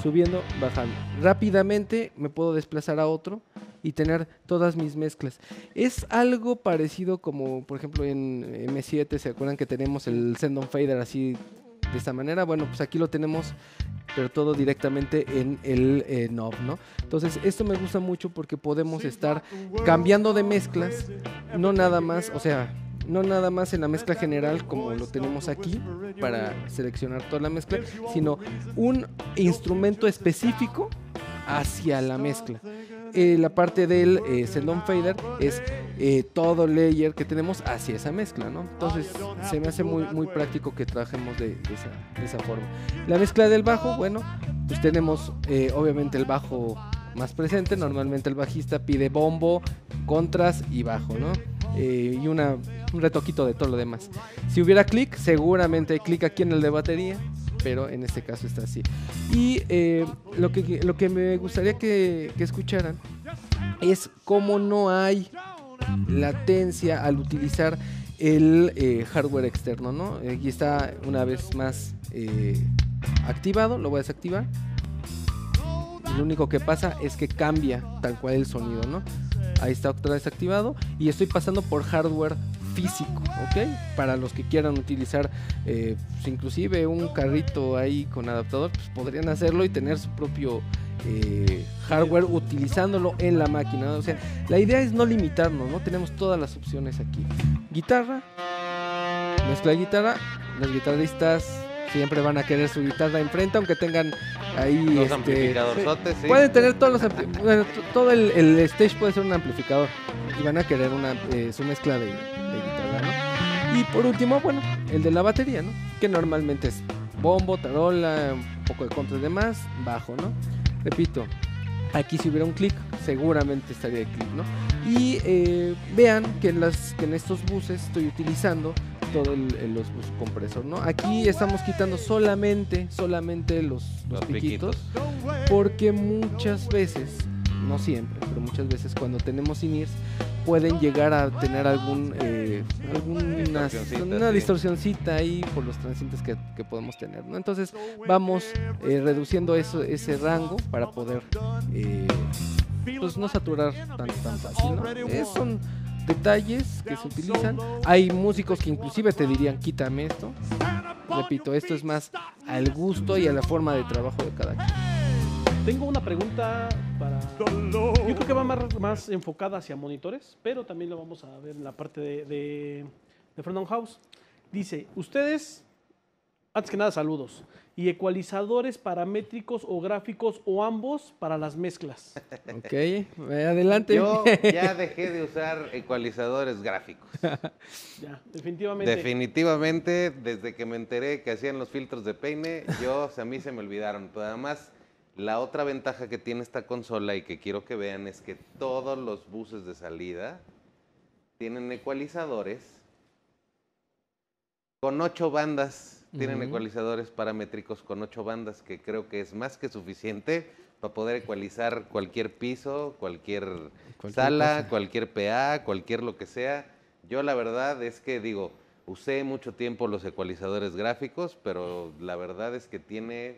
Speaker 2: subiendo, bajando. Rápidamente me puedo desplazar a otro y tener todas mis mezclas. Es algo parecido como, por ejemplo, en M7, ¿se acuerdan que tenemos el send on fader así de esta manera? Bueno, pues aquí lo tenemos, pero todo directamente en el eh, knob, ¿no? Entonces, esto me gusta mucho porque podemos estar cambiando de mezclas, no nada más, o sea, no nada más en la mezcla general como lo tenemos aquí para seleccionar toda la mezcla, sino un instrumento específico hacia la mezcla. Eh, la parte del sendón eh, fader es eh, todo layer que tenemos hacia esa mezcla, ¿no? Entonces se me hace muy, muy práctico que trabajemos de, esa, de esa, forma. La mezcla del bajo, bueno, pues tenemos obviamente el bajo más presente. Normalmente el bajista pide bombo, contras y bajo, ¿no? Eh, y una, un retoquito de todo lo demás. Si hubiera clic, seguramente hay clic aquí en el de batería, pero en este caso está así. Y eh, lo, que, lo que me gustaría que, que escucharan es cómo no hay latencia al utilizar el eh, hardware externo, ¿no? Aquí está una vez más activado, lo voy a desactivar. Lo único que pasa es que cambia tal cual el sonido, ¿no? Ahí está otra vez activado y estoy pasando por hardware físico, ¿ok? Para los que quieran utilizar eh, pues, inclusive un carrito ahí con adaptador, pues podrían hacerlo y tener su propio eh, hardware utilizándolo en la máquina. O sea, la idea es no limitarnos, ¿no? Tenemos todas las opciones aquí. Guitarra, mezcla de guitarra, los guitarristas siempre van a querer su guitarra enfrente, aunque tengan ahí. Los este, Pueden tener todos los. bueno, todo el, stage puede ser un amplificador. Y van a querer una, eh, su mezcla de, guitarra, ¿no? Y por último, bueno, el de la batería, ¿no? Que normalmente es bombo, tarola, un poco de contra y demás, bajo, ¿no? Repito, aquí si hubiera un clic, seguramente estaría el clic, ¿no? Y eh, vean que en, las, que en estos buses estoy utilizando todo el, los, compresores, ¿no? Aquí estamos quitando solamente, solamente los, los, piquitos, porque muchas veces, no siempre, pero muchas veces cuando tenemos in pueden llegar a tener algún eh, alguna distorsioncita, una ahí por los transientes que, podemos tener. ¿no? Entonces vamos eh, reduciendo eso, ese rango para poder eh, pues, no saturar tan, fácil. Es un, detalles que se utilizan. Hay músicos que inclusive te dirían, quítame esto. Repito, esto es más al gusto y a la forma de trabajo de cada quien.
Speaker 1: Tengo una pregunta para... Yo creo que va más, enfocada hacia monitores, pero también lo vamos a ver en la parte de, de, de House. Dice, ustedes, antes que nada, saludos y ecualizadores paramétricos o gráficos o ambos para las mezclas. Ok, eh,
Speaker 2: adelante. Yo ya
Speaker 3: dejé de usar ecualizadores gráficos.
Speaker 1: Ya, definitivamente.
Speaker 3: Definitivamente, desde que me enteré que hacían los filtros de peine, yo, a mí se me olvidaron. Pero además, la otra ventaja que tiene esta consola y que quiero que vean es que todos los buses de salida tienen ecualizadores con ocho bandas tienen ecualizadores paramétricos con ocho bandas, que creo que es más que suficiente para poder ecualizar cualquier piso, cualquier, sala, cualquier PA, cualquier lo que sea. Yo la verdad es que digo, usé mucho tiempo los ecualizadores gráficos, pero la verdad es que tiene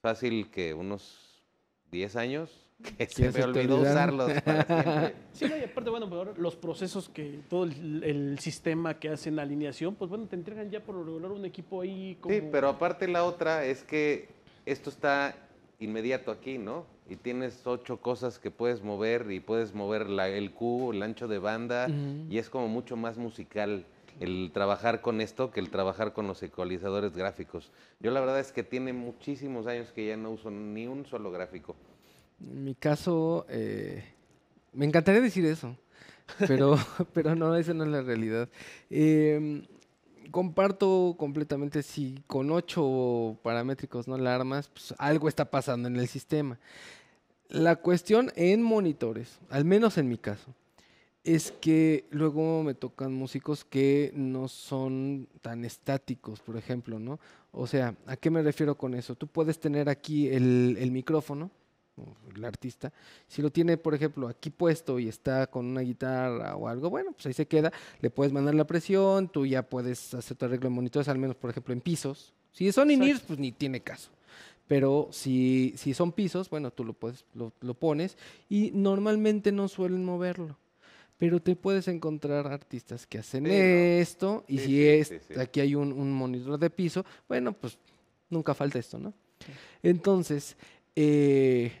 Speaker 3: fácil que unos 10 años que se me olvidó usarlos
Speaker 1: Sí, aparte, bueno, los procesos que todo el, sistema que hacen alineación, pues bueno, te entregan ya por regular un equipo ahí Sí,
Speaker 3: pero aparte la otra es que esto está inmediato aquí, ¿no? Y tienes ocho cosas que puedes mover y puedes mover el Q, el ancho de banda, y es como mucho más musical el trabajar con esto que el trabajar con los ecualizadores gráficos. Yo la verdad es que tiene muchísimos años que ya no uso ni un solo gráfico.
Speaker 2: En mi caso, eh, me encantaría decir eso, pero, pero no, esa no es la realidad. Em, comparto completamente, si con ocho paramétricos no la armas, pues algo está pasando en el sistema. La cuestión en monitores, al menos en mi caso, es que luego me tocan músicos que no son tan estáticos, por ejemplo, ¿no? O sea, ¿a qué me refiero con eso? Tú puedes tener aquí el micrófono, el artista, si lo tiene, por ejemplo, aquí puesto y está con una guitarra o algo, bueno, pues ahí se queda, le puedes mandar la presión, tú ya puedes hacer tu arreglo de monitores, al menos, por ejemplo, en pisos. Si son in-ears, pues ni tiene caso. Pero si, si son pisos, bueno, tú lo, puedes, lo, pones y normalmente no suelen moverlo pero te puedes encontrar artistas que hacen esto y si aquí hay un, un, monitor de piso, bueno, pues nunca falta esto, ¿no? Entonces, eh,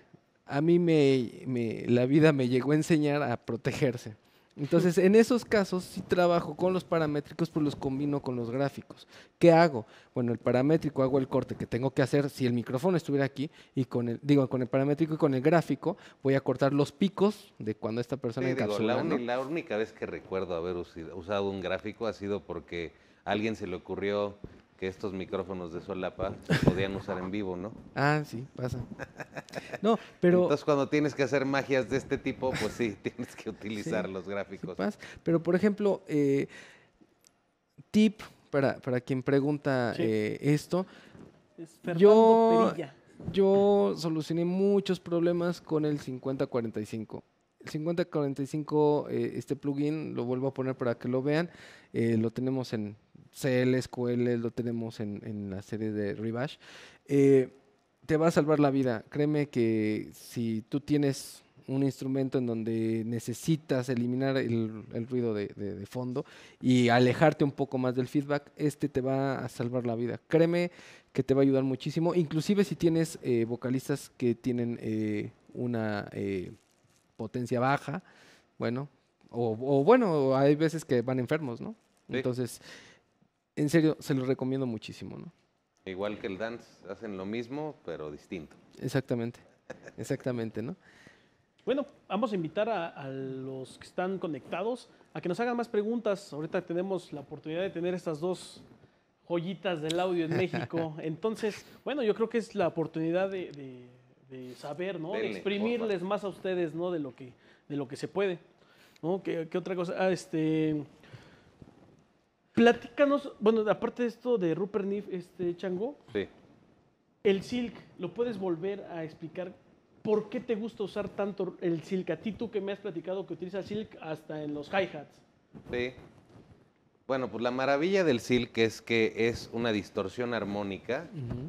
Speaker 2: a mí me, la vida me llegó a enseñar a protegerse. Entonces, en esos casos si trabajo con los paramétricos, pues los combino con los gráficos. ¿Qué hago? Bueno, el paramétrico hago el corte que tengo que hacer si el micrófono estuviera aquí y con el digo con el paramétrico y con el gráfico voy a cortar los picos de cuando esta persona está encapsula. la, la
Speaker 3: única vez que recuerdo haber usado un gráfico ha sido porque a alguien se le ocurrió que estos micrófonos de solapa se podían usar en vivo, ¿no?
Speaker 2: Ah, sí, pasa.
Speaker 3: No, pero... Entonces cuando tienes que hacer magias de este tipo, pues sí, tienes que utilizar los gráficos.
Speaker 2: Pero por ejemplo, eh, tip para, quien pregunta eh, esto.
Speaker 1: Es yo,
Speaker 2: yo solucioné muchos problemas con el 5045. El 5045, eh, este plugin, lo vuelvo a poner para que lo vean. lo tenemos en CL, Sql, lo tenemos en, la serie de Rebash. Eh, te va a salvar la vida. Créeme que si tú tienes un instrumento en donde necesitas eliminar el, ruido de, fondo y alejarte un poco más del feedback, este te va a salvar la vida. Créeme que te va a ayudar muchísimo, inclusive si tienes eh, vocalistas que tienen eh, una potencia baja, bueno, o, bueno, hay veces que van enfermos, ¿no? Entonces, en serio, se los recomiendo muchísimo, ¿no?
Speaker 3: Igual que el dance, hacen lo mismo, pero distinto.
Speaker 2: Exactamente, exactamente, ¿no?
Speaker 1: Bueno, vamos a invitar a, los que están conectados a que nos hagan más preguntas. Ahorita tenemos la oportunidad de tener estas dos joyitas del audio en México. Entonces, bueno, yo creo que es la oportunidad de, saber, ¿no? de exprimirles más a ustedes, ¿no? De lo que, de lo que se puede. ¿Qué, otra cosa? Ah, este... Platícanos, bueno, aparte de esto de Rupert Neve, este Chango. El silk, ¿lo puedes volver a explicar? ¿Por qué te gusta usar tanto el silk? A ti tú que me has platicado que utilizas silk hasta en los hi-hats.
Speaker 3: Sí. Bueno, pues la maravilla del silk es que es una distorsión armónica,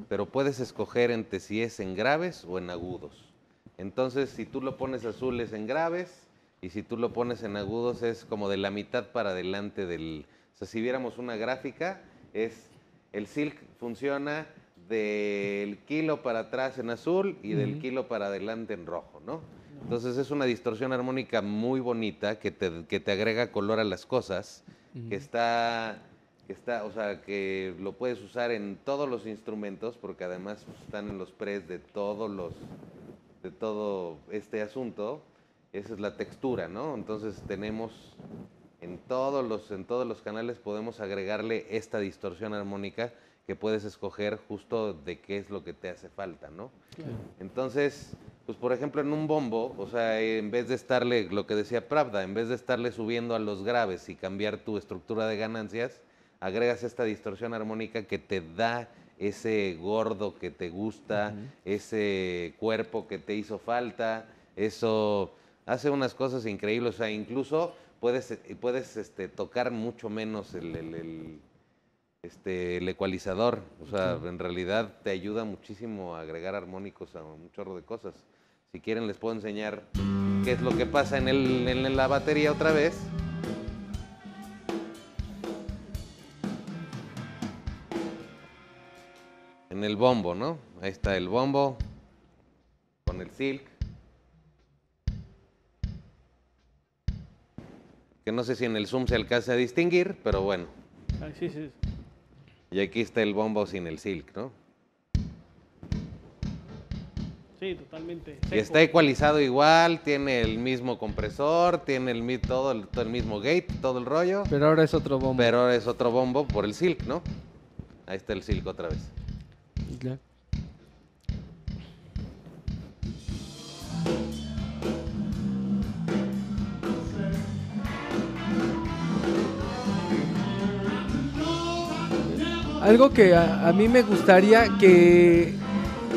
Speaker 3: pero puedes escoger entre si es en graves o en agudos. Entonces, si tú lo pones azul es en graves y si tú lo pones en agudos es como de la mitad para adelante del, sea, si viéramos una gráfica, es el silk funciona del kilo para atrás en azul y del kilo para adelante en rojo, ¿no? Entonces es una distorsión armónica muy bonita que te, que te agrega color a las cosas, que está, está, o sea, que lo puedes usar en todos los instrumentos, porque además pues, están en los pres de todos los, de todo este asunto. Esa es la textura, ¿no? Entonces tenemos en todos los, en todos los canales podemos agregarle esta distorsión armónica que puedes escoger justo de qué es lo que te hace falta, ¿no? Entonces, pues por ejemplo en un bombo, o sea, en vez de estarle, lo que decía Pravda, en vez de estarle subiendo a los graves y cambiar tu estructura de ganancias, agregas esta distorsión armónica que te da ese gordo que te gusta, ese cuerpo que te hizo falta, eso hace unas cosas increíbles, o incluso puedes, eh, puedes este, tocar mucho menos el, este, ecualizador. O sea, en realidad te ayuda muchísimo a agregar armónicos a un chorro de cosas. Si quieren les puedo enseñar qué es lo que pasa en, en la batería otra vez. En el bombo, ¿no? Ahí está el bombo con el silk. no sé si en el Zoom se alcanza a distinguir, pero bueno. Y aquí está el bombo sin el silk, ¿no?
Speaker 1: Sí, totalmente. está
Speaker 3: ecualizado igual, tiene el mismo compresor, tiene el, todo, el, todo el mismo gate, todo el rollo. Pero ahora es otro bombo. Pero ahora es otro bombo por el silk, ¿no? Ahí está el silk otra vez.
Speaker 2: algo que a, mí me gustaría que,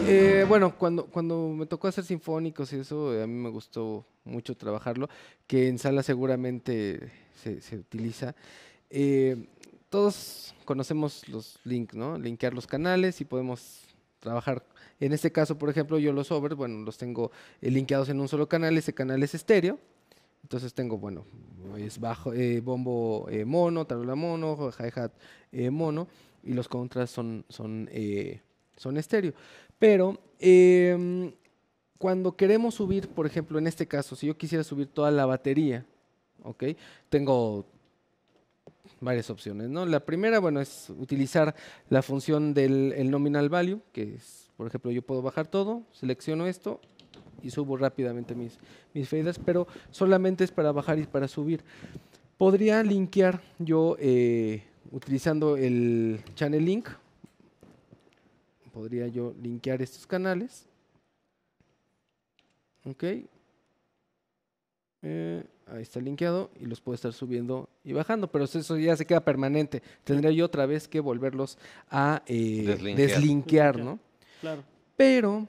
Speaker 2: eh, bueno, cuando, cuando me tocó hacer sinfónicos y eso, a mí me gustó mucho trabajarlo, que en sala seguramente se, se utiliza. Eh, todos conocemos los links, ¿no? Linkear los canales y podemos trabajar. En este caso, por ejemplo, yo los overs, bueno, los tengo eh, linkeados en un solo canal, ese canal es estéreo, entonces tengo, bueno, es bajo, bombo mono, tarola mono, hi-hat mono y los contras son, son, eh, son estéreo. Pero em, cuando queremos subir, por ejemplo, en este caso, si yo quisiera subir toda la batería, ¿ok? Tengo varias opciones, ¿no? La primera, bueno, es utilizar la función del nominal value, que es, por ejemplo, yo puedo bajar todo, selecciono esto y subo rápidamente mis, mis faders, pero solamente es para bajar y para subir. Podría linkear yo eh, utilizando el channel link, podría yo linkear estos canales. Ok. Eh, ahí está linkeado y los puedo estar subiendo y bajando, pero eso ya se queda permanente. Tendría yo otra vez que volverlos a eh, deslinkear. ¿no? Pero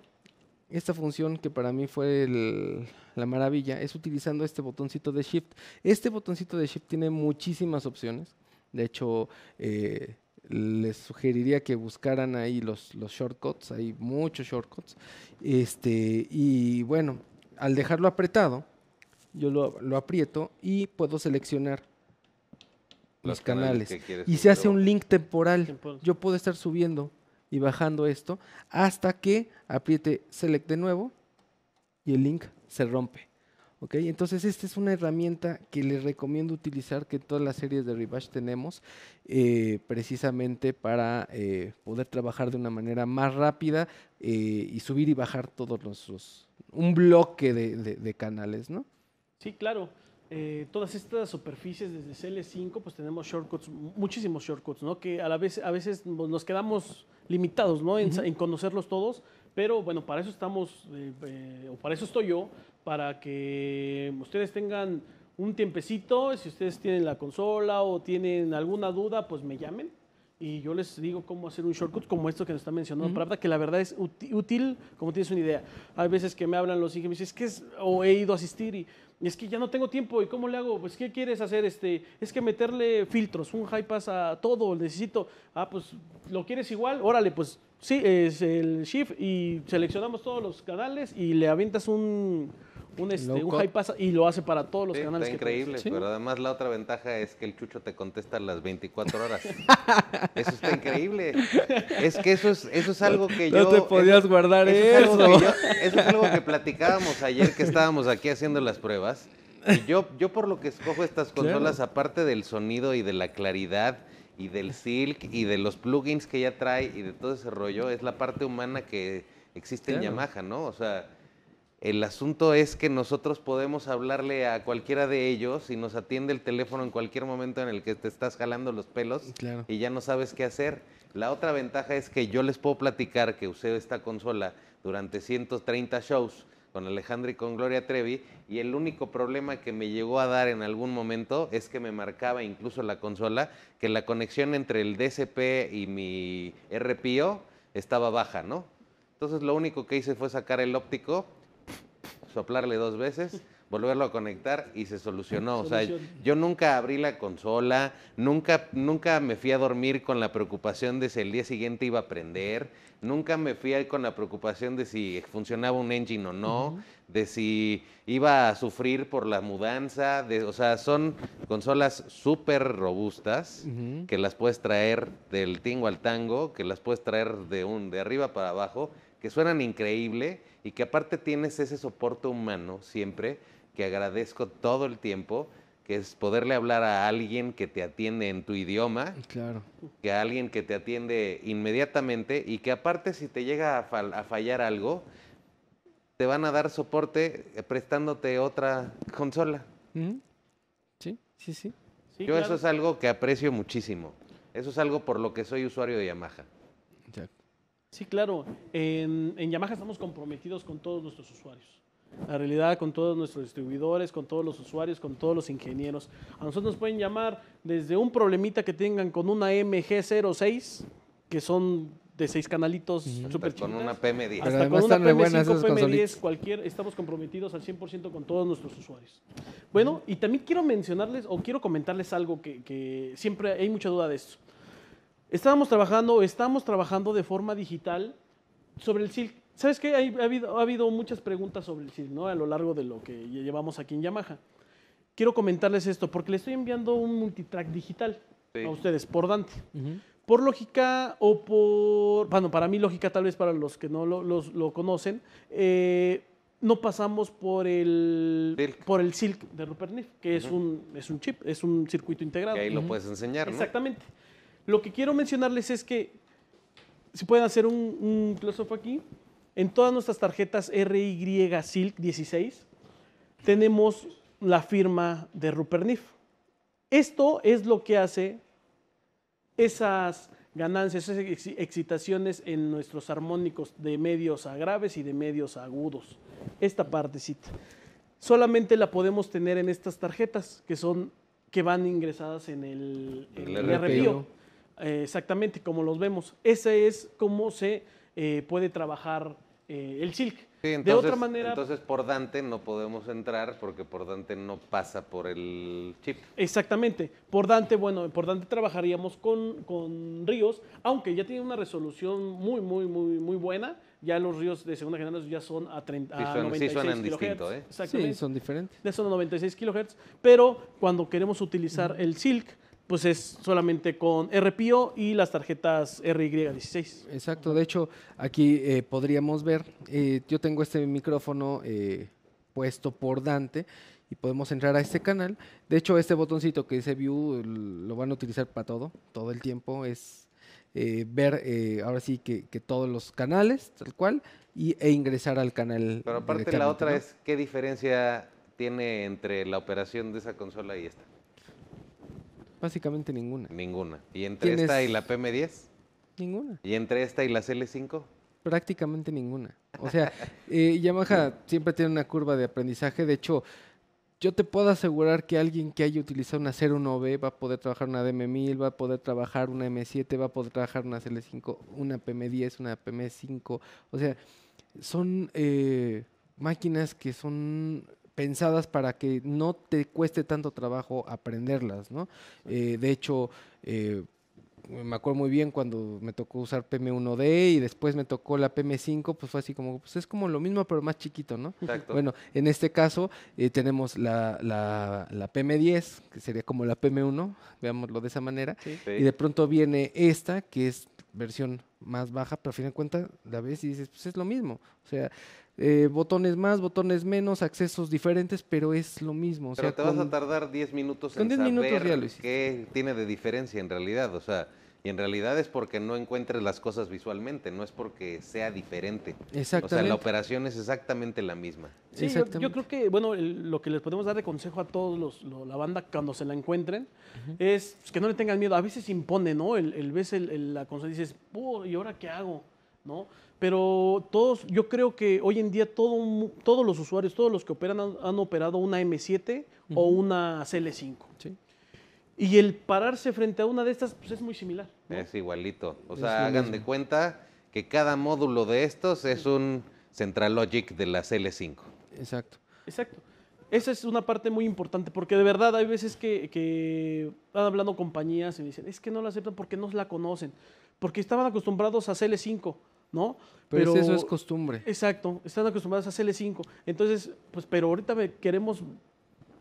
Speaker 2: esta función que para mí fue la maravilla es utilizando este botoncito de Shift. Este botoncito de Shift tiene muchísimas opciones. De hecho, eh, les sugeriría que buscaran ahí los, los shortcuts, hay muchos shortcuts. Este, y bueno, al dejarlo apretado, yo lo, aprieto y puedo seleccionar los canales, y se hace un link temporal. temporal. Yo puedo estar subiendo y bajando esto hasta que apriete select de nuevo y el link se rompe. ¿ok? Entonces esta es una herramienta que les recomiendo utilizar, que todas las series de Rebash tenemos, eh, precisamente para eh, poder trabajar de una manera más rápida eh, y subir y bajar todos nuestros... un bloque de, canales, ¿no?
Speaker 1: Sí, claro. todas estas superficies desde CL5, pues tenemos shortcuts, muchísimos shortcuts, ¿no? Que a la vez a veces nos quedamos limitados, ¿no? en, conocerlos todos, pero bueno, para eso estamos, o para eso estoy yo, para que ustedes tengan un tiempecito, si ustedes tienen la consola o tienen alguna duda, pues me llamen y yo les digo cómo hacer un shortcut como esto que nos está mencionando uh que la verdad es útil, como tienes una idea. Hay veces que me hablan los hijos y me dicen, es que es, o he ido a asistir y, es que ya no tengo tiempo y cómo le hago, pues qué quieres hacer, este, es que meterle filtros, un high pass a todo, necesito, ah, pues lo quieres igual, órale, pues sí, es el shift y seleccionamos todos los canales y le avientas un un, este, un high pass y lo hace para todos los canales. Está increíble, pero
Speaker 3: además la otra ventaja es que el Chucho te contesta a las 24 horas. eso está increíble. Es que eso es, eso es algo que yo... No te podías guardar eso. Eso es, algo que platicábamos ayer que estábamos aquí haciendo las pruebas. yo, yo por lo que escojo estas consolas, aparte del sonido y de la claridad y del silk y de los plugins que ya trae y de todo ese rollo, es la parte humana que existe en Yamaha, ¿no? O sea, el asunto es que nosotros podemos hablarle a cualquiera de ellos y nos atiende el teléfono en cualquier momento en el que te estás jalando los pelos y ya no sabes qué hacer. La otra ventaja es que yo les puedo platicar que usé esta consola durante 130 shows con Alejandro y con Gloria Trevi y el único problema que me llegó a dar en algún momento es que me marcaba incluso la consola que la conexión entre el DSP y mi RPO estaba baja, ¿no? Entonces lo único que hice fue sacar el óptico, soplarle dos veces, volverlo a conectar y se solucionó. O sea, yo nunca abrí la consola, nunca, nunca me fui a dormir con la preocupación de si el día siguiente iba a prender, nunca me fui con la preocupación de si funcionaba un engine o no, de si iba a sufrir por la mudanza, o sea, son consolas súper robustas que las puedes traer del tingo al tango, que las puedes traer de, un, de arriba para abajo que suenan increíble y que aparte tienes ese soporte humano siempre, que agradezco todo el tiempo, que es poderle hablar a alguien que te atiende en tu idioma, claro. que a alguien que te atiende inmediatamente y que aparte si te llega a, fallar algo, te van a dar soporte eh, prestándote otra consola.
Speaker 1: Sí, sí, sí. Yo eso es
Speaker 3: algo que aprecio muchísimo. Eso es algo por lo que soy usuario
Speaker 1: de Yamaha. Sí, claro. En, Yamaha estamos comprometidos con todos nuestros usuarios. La realidad, con todos nuestros distribuidores, con todos los usuarios, con todos los ingenieros. A nosotros nos pueden llamar desde un problemita que tengan con una MG06, que son de seis canalitos súper Con una PM10. Hasta con una pm 10 cualquier, estamos comprometidos al 100% con todos nuestros usuarios. Bueno, y también quiero mencionarles o quiero comentarles algo que, que siempre hay mucha duda de esto. Estábamos trabajando, estamos trabajando de forma digital sobre el SILC. ¿Sabes qué? Ha habido, muchas preguntas sobre el Silk ¿no? a lo largo de lo que llevamos aquí en Yamaha. Quiero comentarles esto, porque les estoy enviando un multitrack digital a ustedes por Dante. Por lógica o por, bueno, para mí lógica tal vez para los que no lo, conocen, eh, no pasamos por el por el de Rupert Neve, que es un es un chip, es un circuito integrado. ahí lo puedes enseñar, ¿no? Exactamente. Lo que quiero mencionarles es que, si pueden hacer un, un aquí, en todas nuestras tarjetas RY Silk 16 tenemos la firma de Rupert Nif. Esto es lo que hace esas ganancias, esas excitaciones en nuestros armónicos de medios a graves y de medios a agudos. Esta partecita. Solamente la podemos tener en estas tarjetas que son que van ingresadas en el, el, eh, exactamente, como los vemos. Ese es cómo se eh, puede trabajar eh, el silk.
Speaker 3: de otra manera. Entonces, por Dante no podemos entrar porque por Dante no pasa por
Speaker 1: el chip. Exactamente. Por Dante, bueno, por Dante trabajaríamos con, ríos, aunque ya tiene una resolución muy, muy, muy, muy buena. Ya los ríos de segunda generación ya son a, 30, sí, sí suenan distinto. ¿eh? Exactamente. Sí, son diferentes. Ya son a 96 kilohertz. Pero cuando queremos utilizar el silk, pues es solamente con RPO y las tarjetas RY16. Exacto, de hecho, aquí eh, podríamos ver, eh, yo
Speaker 2: tengo este micrófono eh, puesto por Dante y podemos entrar a este canal. De hecho, este botoncito que dice View lo van a utilizar para todo, todo el tiempo, es ver ahora sí que, todos los canales, tal cual, y, e ingresar al canal. Pero aparte la otra es,
Speaker 3: ¿qué diferencia tiene entre la operación de esa consola y esta?
Speaker 2: Básicamente ninguna. Ninguna. ¿Y
Speaker 3: entre esta y la PM10? Ninguna. ¿Y entre esta y la cl 5
Speaker 2: Prácticamente ninguna. O sea, eh, Yamaha siempre tiene una curva de aprendizaje. De hecho, yo te puedo asegurar que alguien que haya utilizado una 01B va a poder trabajar una DM1000, va a poder trabajar una M7, va a poder trabajar una cl 5 una PM10, una PM5. O sea, son eh, máquinas que son pensadas para que no te cueste tanto trabajo aprenderlas, ¿no? Eh, de hecho, eh, me acuerdo muy bien cuando me tocó usar PM1D y después me tocó la PM5, pues fue así como, pues es como lo mismo pero más chiquito, ¿no? Exacto. Bueno, en este caso eh, tenemos la, PM10, que sería como la PM1, veámoslo de esa manera, y de pronto viene esta, que es versión más baja, pero a fin de cuentas la ves y dices, pues es lo mismo. O sea, eh, botones más, botones menos, accesos diferentes, pero es lo mismo. pero te vas a tardar
Speaker 3: 10 minutos en saber qué tiene de diferencia en realidad. O sea, y en realidad es porque no encuentres las cosas visualmente, no es porque sea diferente. Exactamente. O sea, la operación es exactamente la misma. Sí, yo,
Speaker 1: creo que, bueno, lo que les podemos dar de consejo a todos los, la banda cuando se la encuentren es pues, que no le tengan miedo. A veces impone, ¿no? El, el ves el, la consola y dices, ¿y ahora qué hago? ¿no? Pero todos, yo creo que hoy en día todo, todos los usuarios, todos los que operan han, operado una M7 o una CL5. Y el pararse frente a una de estas pues, es muy similar.
Speaker 3: Es igualito. O sea, hagan de cuenta que cada módulo de estos es un Central Logic de la CL5.
Speaker 1: Exacto. Exacto. Esa es una parte muy importante, porque de verdad hay veces que, que hablando compañías y dicen, es que no la aceptan porque no la conocen, porque estaban acostumbrados a CL5. ¿no? Pero, eso es costumbre. Exacto, están acostumbrados a CL5. Entonces, pues, pero ahorita queremos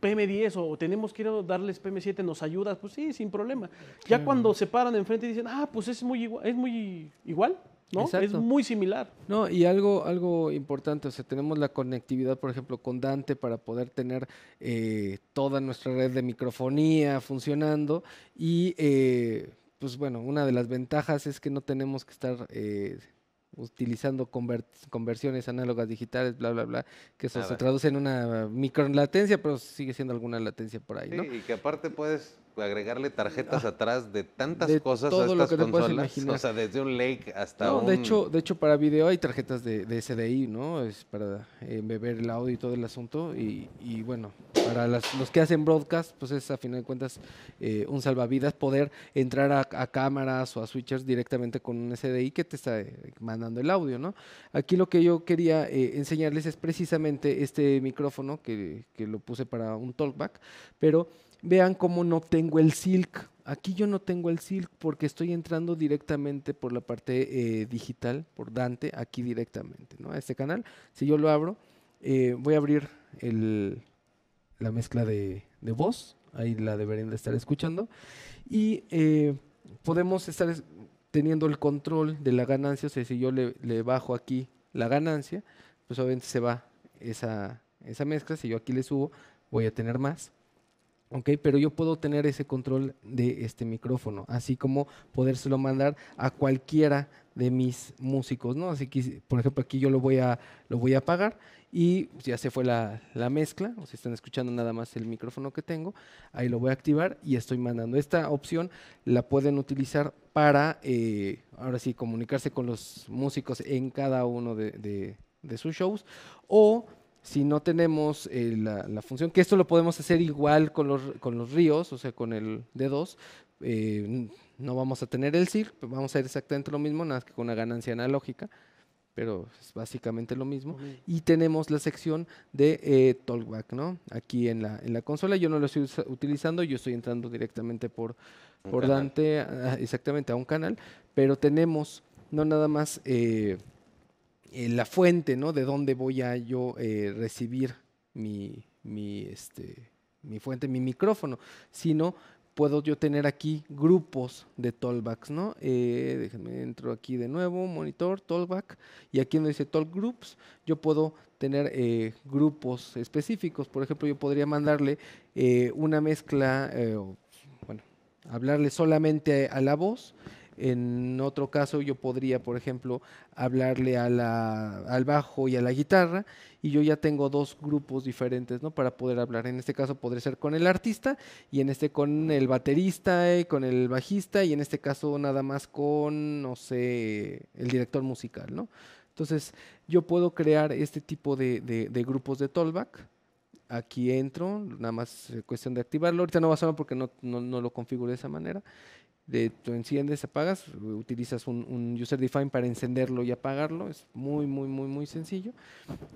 Speaker 1: PM10 o tenemos que darles PM7, ¿nos ayudas? Pues sí, sin problema. Ya cuando se paran enfrente y dicen, ah, pues es muy igual, es muy igual. ¿no? Es muy similar.
Speaker 2: No, y algo, algo importante, o sea, tenemos la conectividad, por ejemplo, con Dante para poder tener eh, toda nuestra red de microfonía funcionando y... Eh, pues bueno, una de las ventajas es que no tenemos que estar eh, utilizando conversiones análogas digitales, bla, bla, bla, que eso ah, se traduce en una micro latencia, pero sigue siendo alguna latencia por ahí,
Speaker 3: Y que aparte puedes agregarle tarjetas ah, atrás de tantas cosas a estas consolas, o sea, desde un Lake hasta no, de hecho,
Speaker 2: de hecho para video hay tarjetas de, SDI, ¿no? Es para eh, beber el audio y todo el asunto y, bueno, para los que hacen broadcast, pues es a final de cuentas eh, un salvavidas poder entrar a, cámaras o a switchers directamente con un SDI que te está eh, mandando el audio, ¿no? Aquí lo que yo quería enseñarles es precisamente este micrófono que, que lo puse para un talkback, pero Vean cómo no tengo el silk. Aquí yo no tengo el silk porque estoy entrando directamente por la parte eh, digital, por Dante, aquí directamente, ¿no? A este canal. Si yo lo abro, eh, voy a abrir la mezcla de, voz. Ahí la deberían de estar escuchando. Y eh, podemos estar teniendo el control de la ganancia. O sea, si yo le, bajo aquí la ganancia, pues obviamente se va esa, esa mezcla. Si yo aquí le subo, voy a tener más. Pero yo puedo tener ese control de este micrófono, así como podérselo mandar a cualquiera de mis músicos, ¿no? Así que, por ejemplo, aquí yo lo voy a, lo voy a apagar y pues, ya se fue la, mezcla, o si están escuchando nada más el micrófono que tengo, ahí lo voy a activar y estoy mandando. Esta opción la pueden utilizar para, eh, ahora sí, comunicarse con los músicos en cada uno de, de sus shows o si no tenemos eh, la, función, que esto lo podemos hacer igual con los, ríos, o sea, con el D2, eh, no vamos a tener el CIR, vamos a hacer exactamente lo mismo, nada que con una ganancia analógica, pero es básicamente lo mismo. Y tenemos la sección de eh, Talkback, ¿no? Aquí en la, en la consola, yo no lo estoy utilizando, yo estoy entrando directamente por, Dante, ah, exactamente, a un canal, pero tenemos no nada más... Eh, la fuente, ¿no? De dónde voy a yo eh, recibir mi, mi, este, mi fuente, mi micrófono, sino puedo yo tener aquí grupos de tollbacks, ¿no? Eh, déjenme, entro aquí de nuevo, monitor, tallback y aquí donde dice talk groups, yo puedo tener eh, grupos específicos. Por ejemplo, yo podría mandarle eh, una mezcla, bueno, hablarle solamente a la voz en otro caso yo podría, por ejemplo, hablarle al bajo y a la guitarra y yo ya tengo dos grupos diferentes, ¿no? Para poder hablar. En este caso podría ser con el artista y en este con el baterista y eh, con el bajista y en este caso nada más con, no sé, el director musical, ¿no? Entonces yo puedo crear este tipo de, grupos de tollback aquí entro, nada más cuestión de activarlo. Ahorita no va a sonar porque no, no, lo configuro de esa manera de tú enciendes, apagas, utilizas un, user define para encenderlo y apagarlo, es muy, muy, muy, muy sencillo.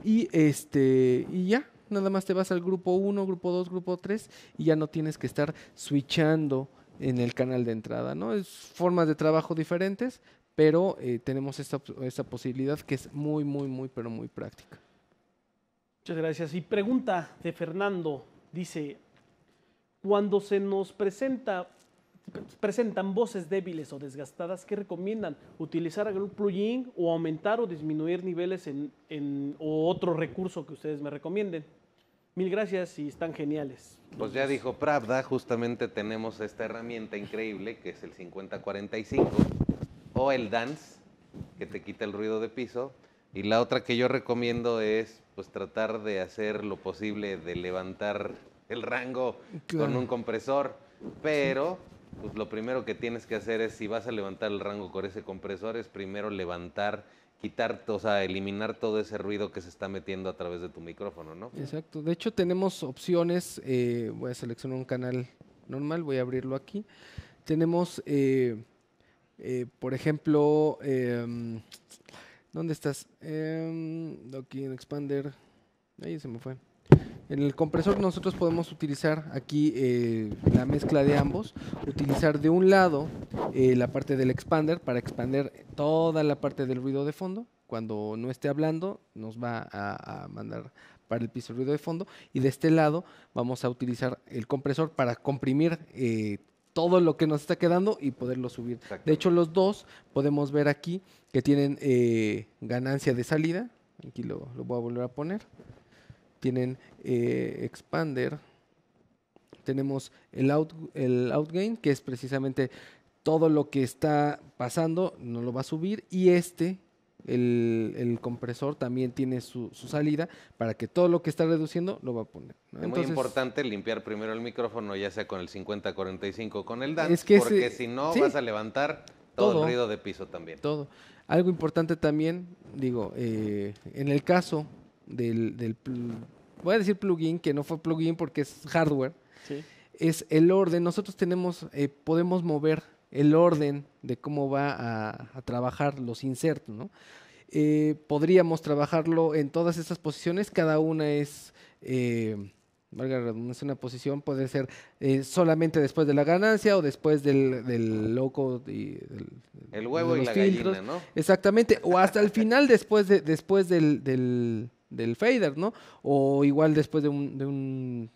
Speaker 2: Y, este, y ya, nada más te vas al grupo 1, grupo 2, grupo 3 y ya no tienes que estar switchando en el canal de entrada, ¿no? Es formas de trabajo diferentes, pero eh, tenemos esta, esta posibilidad que es muy, muy, muy, pero muy práctica.
Speaker 1: Muchas gracias. Y pregunta de Fernando, dice, cuando se nos presenta presentan voces débiles o desgastadas que recomiendan utilizar algún plugin o aumentar o disminuir niveles en, o otro recurso que ustedes me recomienden. Mil gracias y están geniales. Pues ya dijo
Speaker 3: Pravda, justamente tenemos esta herramienta increíble que es el 5045 o el Dance, que te quita el ruido de piso. Y la otra que yo recomiendo es pues tratar de hacer lo posible de levantar el rango con un compresor, pero pues lo primero que tienes que hacer es, si vas a levantar el rango con ese compresor, es primero levantar, quitar, o sea, eliminar todo ese ruido que se está metiendo a través de tu micrófono, ¿no? Exacto.
Speaker 2: De hecho, tenemos opciones. Eh, voy a seleccionar un canal normal, voy a abrirlo aquí. Tenemos, eh, eh, por ejemplo, em, ¿dónde estás? aquí em, en Expander. Ahí se me fue. En el compresor nosotros podemos utilizar aquí eh, la mezcla de ambos, utilizar de un lado eh, la parte del expander para expander toda la parte del ruido de fondo. Cuando no esté hablando nos va a, mandar para el piso el ruido de fondo y de este lado vamos a utilizar el compresor para comprimir eh, todo lo que nos está quedando y poderlo subir. De hecho los dos podemos ver aquí que tienen ganancia de salida. Aquí lo voy a volver a poner tienen eh, expander, tenemos el, out, el outgain, que es precisamente todo lo que está pasando, no lo va a subir, y este, el, compresor, también tiene su, salida para que todo lo que está reduciendo lo va a poner. Es muy importante
Speaker 3: limpiar primero el micrófono, ya sea con el 5045 con el DAN, porque si no vas a levantar todo, el ruido
Speaker 2: de piso también. Todo. Algo importante también, digo, eh, en el caso del voy a decir plugin, que no fue plugin porque es hardware, sí. es el orden. Nosotros tenemos, eh, podemos mover el orden de cómo va a, trabajar los insertos, ¿no? Eh, podríamos trabajarlo en todas estas posiciones, cada una es... Eh, es una posición, puede ser eh, solamente después de la ganancia o después del, loco. Y, del, el huevo y la gallina, ¿no? Exactamente, o hasta el final después, de, después del, del fader, ¿no? O igual después eh, de un,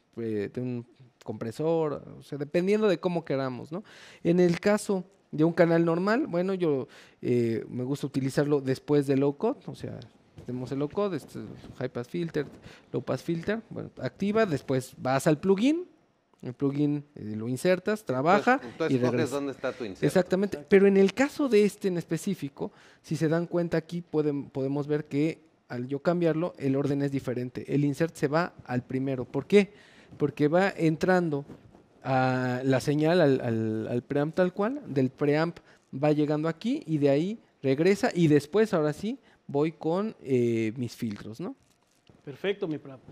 Speaker 2: compresor, o sea, dependiendo de cómo queramos, ¿no? En el caso de un canal normal, bueno, yo eh, me gusta utilizarlo después de low cut, o sea, tenemos el low cut, este, high pass filter, low pass filter, bueno, activa, después vas al plugin, el plugin eh, lo insertas, trabaja entonces, entonces dónde está tu inserto. Exactamente, pero en el caso de este en específico, si se dan cuenta aquí podemos ver que al yo cambiarlo, el orden es diferente. El insert se va al primero. ¿Por qué? Porque va entrando a la señal al, preamp tal cual, del preamp va llegando aquí y de ahí regresa y después, ahora sí, voy con eh, mis filtros, ¿no?
Speaker 1: Perfecto, mi preamp.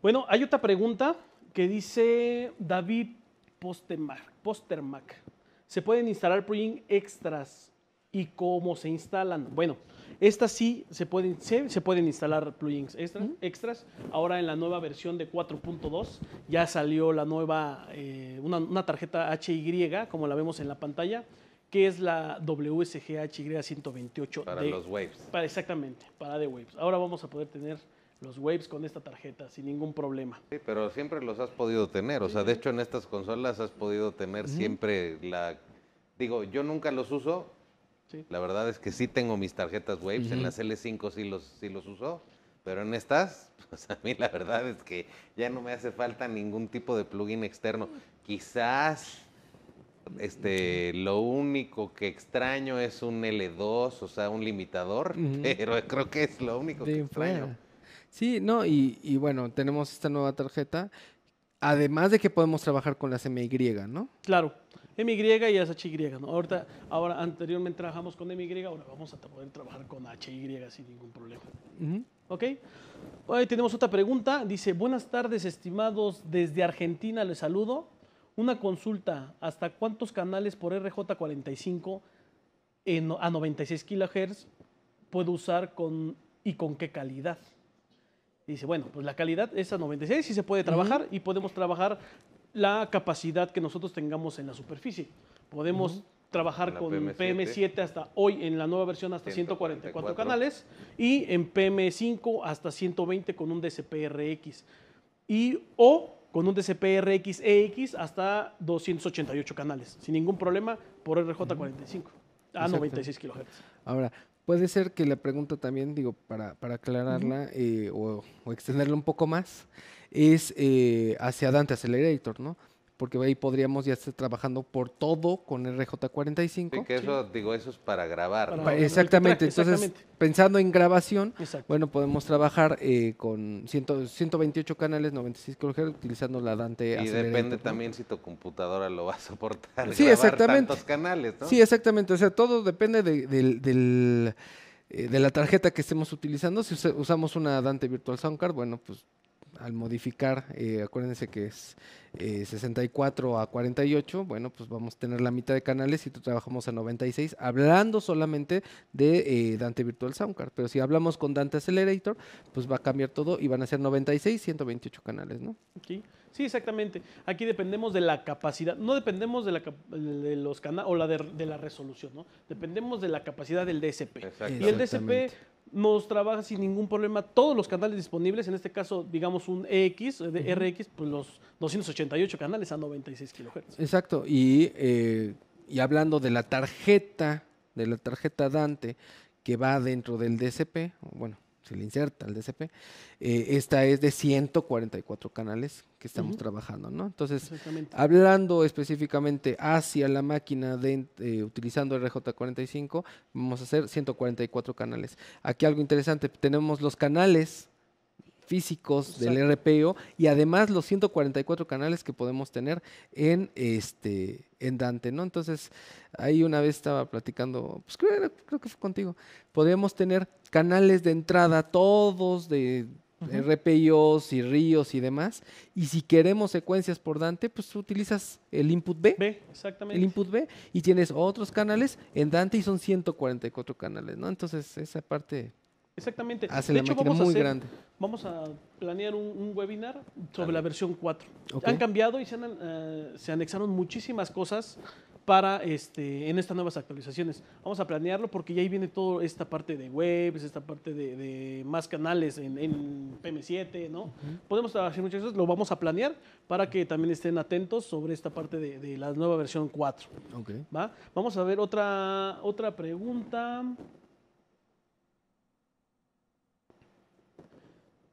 Speaker 1: Bueno, hay otra pregunta que dice David Postermac. ¿Se pueden instalar plugins extras y cómo se instalan? Bueno, estas sí se pueden, se, pueden instalar plugins extras. Ahora en la nueva versión de 4.2 ya salió la nueva, eh, una, tarjeta HY, como la vemos en la pantalla, que es la WSGHY128. Para los Waves. Para, exactamente, para de Waves. Ahora vamos a poder tener los waves con esta tarjeta sin ningún problema.
Speaker 3: Sí, pero siempre los has podido tener, o sea, de hecho en estas consolas has podido tener siempre la... Digo, yo nunca los uso, la verdad es que sí tengo mis tarjetas Waves, en las L5 sí los, sí los uso, pero en estas, pues a mí la verdad es que ya no me hace falta ningún tipo de plugin externo. Quizás este, lo único que extraño es un L2, o sea, un limitador, pero creo que es lo único que extraño.
Speaker 2: Sí, no, y, y, bueno, tenemos esta nueva tarjeta, además de que podemos trabajar con las MY, ¿no?
Speaker 1: Claro. MY y es HY. ¿no? Ahorita, ahora, anteriormente trabajamos con MY, ahora vamos a poder trabajar con HY sin ningún problema. ¿Ok? Ahí tenemos otra pregunta. Dice, buenas tardes, estimados. Desde Argentina les saludo. Una consulta, ¿hasta cuántos canales por RJ45 en, a 96 kHz puedo usar con, y con qué calidad? Dice, bueno, pues la calidad es a 96 y se puede trabajar y podemos trabajar la capacidad que nosotros tengamos en la superficie. Podemos trabajar con PM7. hasta hoy, en la nueva versión, hasta 144, canales y en PM5 hasta 120 con un DCPRX. Y o con un DCPRX EX hasta 288 canales, sin ningún problema por RJ45
Speaker 2: a 96 kHz. Ahora, Puede ser que la pregunta también, digo, para, para aclararla eh, o, extenderla un poco más, es eh, hacia Dante Accelerator, ¿no? porque ahí podríamos ya estar trabajando por todo con RJ45. Sí, que eso, digo, eso es
Speaker 3: para grabar. ¿no? exactamente. entonces,
Speaker 2: pensando en grabación, bueno, podemos trabajar eh, con 128 canales, 96 kHz, utilizando la Dante. Y depende también
Speaker 3: si tu computadora lo va a soportar. Sí, exactamente. Tantos canales, ¿no? Sí,
Speaker 2: exactamente. O sea, todo depende de, del, eh, de la tarjeta que estemos utilizando. Si usamos una Dante Virtual Soundcard, bueno, pues al modificar, eh, acuérdense que es 64 eh, a 48, bueno, pues vamos a tener la mitad de canales y tú trabajamos a 96, hablando solamente de eh, Dante Virtual Soundcard. Pero si hablamos con Dante Accelerator, pues va a cambiar todo y van a ser 96, 128 canales, ¿no?
Speaker 1: Sí, exactamente. Aquí dependemos de la capacidad, no dependemos de, la, los canales o la de, de, la resolución, ¿no? Dependemos de la capacidad del DSP. Y el DSP nos trabaja sin ningún problema todos los canales disponibles, en este caso, digamos, un EX, eh, de RX, pues los 288 canales a 96 kilohertz.
Speaker 2: Exacto, y, eh, y hablando de la tarjeta, de la tarjeta Dante, que va dentro del DSP, bueno, se le inserta al DCP. Eh, esta es de 144 canales que estamos trabajando, ¿no? Entonces, hablando específicamente hacia la máquina de, el eh, utilizando RJ45, vamos a hacer 144 canales. Aquí algo interesante, tenemos los canales físicos del RPO y además los 144 canales que podemos tener en este en Dante, ¿no? Entonces, ahí una vez estaba platicando, pues, creo, que fue contigo, podemos tener canales de entrada todos de RPOs y ríos y demás. Y si queremos secuencias por Dante, pues utilizas el input B. exactamente. El input B y tienes otros canales en Dante y son 144 canales, ¿no? Entonces, esa parte Exactamente. de hecho, vamos a hacer, grande.
Speaker 1: Vamos a planear un, webinar sobre la versión 4. Han cambiado y se, han, eh, se, anexaron muchísimas cosas para este, en estas nuevas actualizaciones. Vamos a planearlo porque ya ahí viene toda esta parte de webs, esta parte de, más canales en, PM7, ¿no? Podemos hacer muchas cosas, lo vamos a planear para que también estén atentos sobre esta parte de, la nueva versión 4. ¿va? Vamos a ver otra, otra pregunta.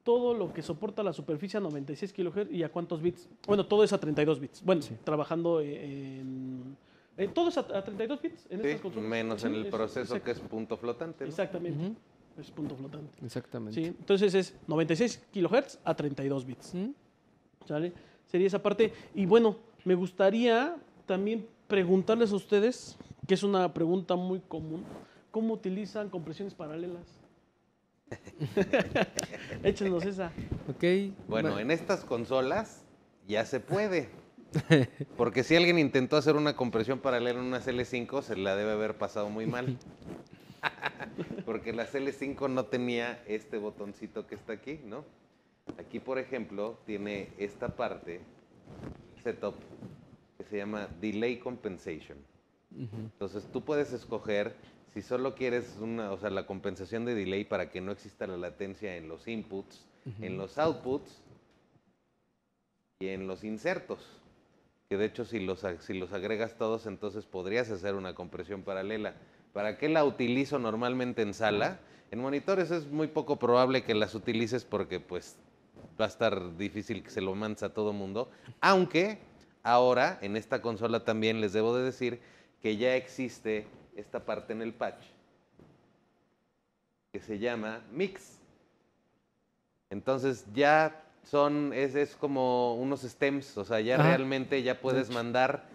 Speaker 1: todo lo que soporta la superficie a 96 kHz y a cuántos bits. Bueno, todo es a 32 bits. Bueno, trabajando eh, en... Eh, todo es a, 32 bits en estas Menos en el proceso que es punto flotante. Exactamente. Es punto flotante. Exactamente. entonces es 96 kHz a 32 bits. ¿Sale? Sería esa parte. Y bueno, me gustaría también preguntarles a ustedes, que es una pregunta muy común, ¿cómo utilizan compresiones paralelas? Échenos esa.
Speaker 3: Bueno, en estas consolas ya se puede. Porque si alguien intentó hacer una compresión paralela en una L5, se la debe haber pasado muy mal. Porque la L5 no tenía este botoncito que está aquí, ¿no? Aquí, por ejemplo, tiene esta parte, setup, que se llama Delay Compensation. Entonces tú puedes escoger si solo quieres una, o sea, la compensación de delay para que no exista la latencia en los inputs, en los outputs y en los insertos. Que de hecho si los, si los agregas todos, entonces podrías hacer una compresión paralela. ¿Para qué la utilizo normalmente en sala? En monitores es muy poco probable que las utilices porque pues va a estar difícil que se lo mandes a todo mundo. Aunque ahora en esta consola también les debo de decir que ya existe esta parte en el patch que se llama mix. Entonces ya son, es, como unos stems, o sea, ya realmente ya puedes mandar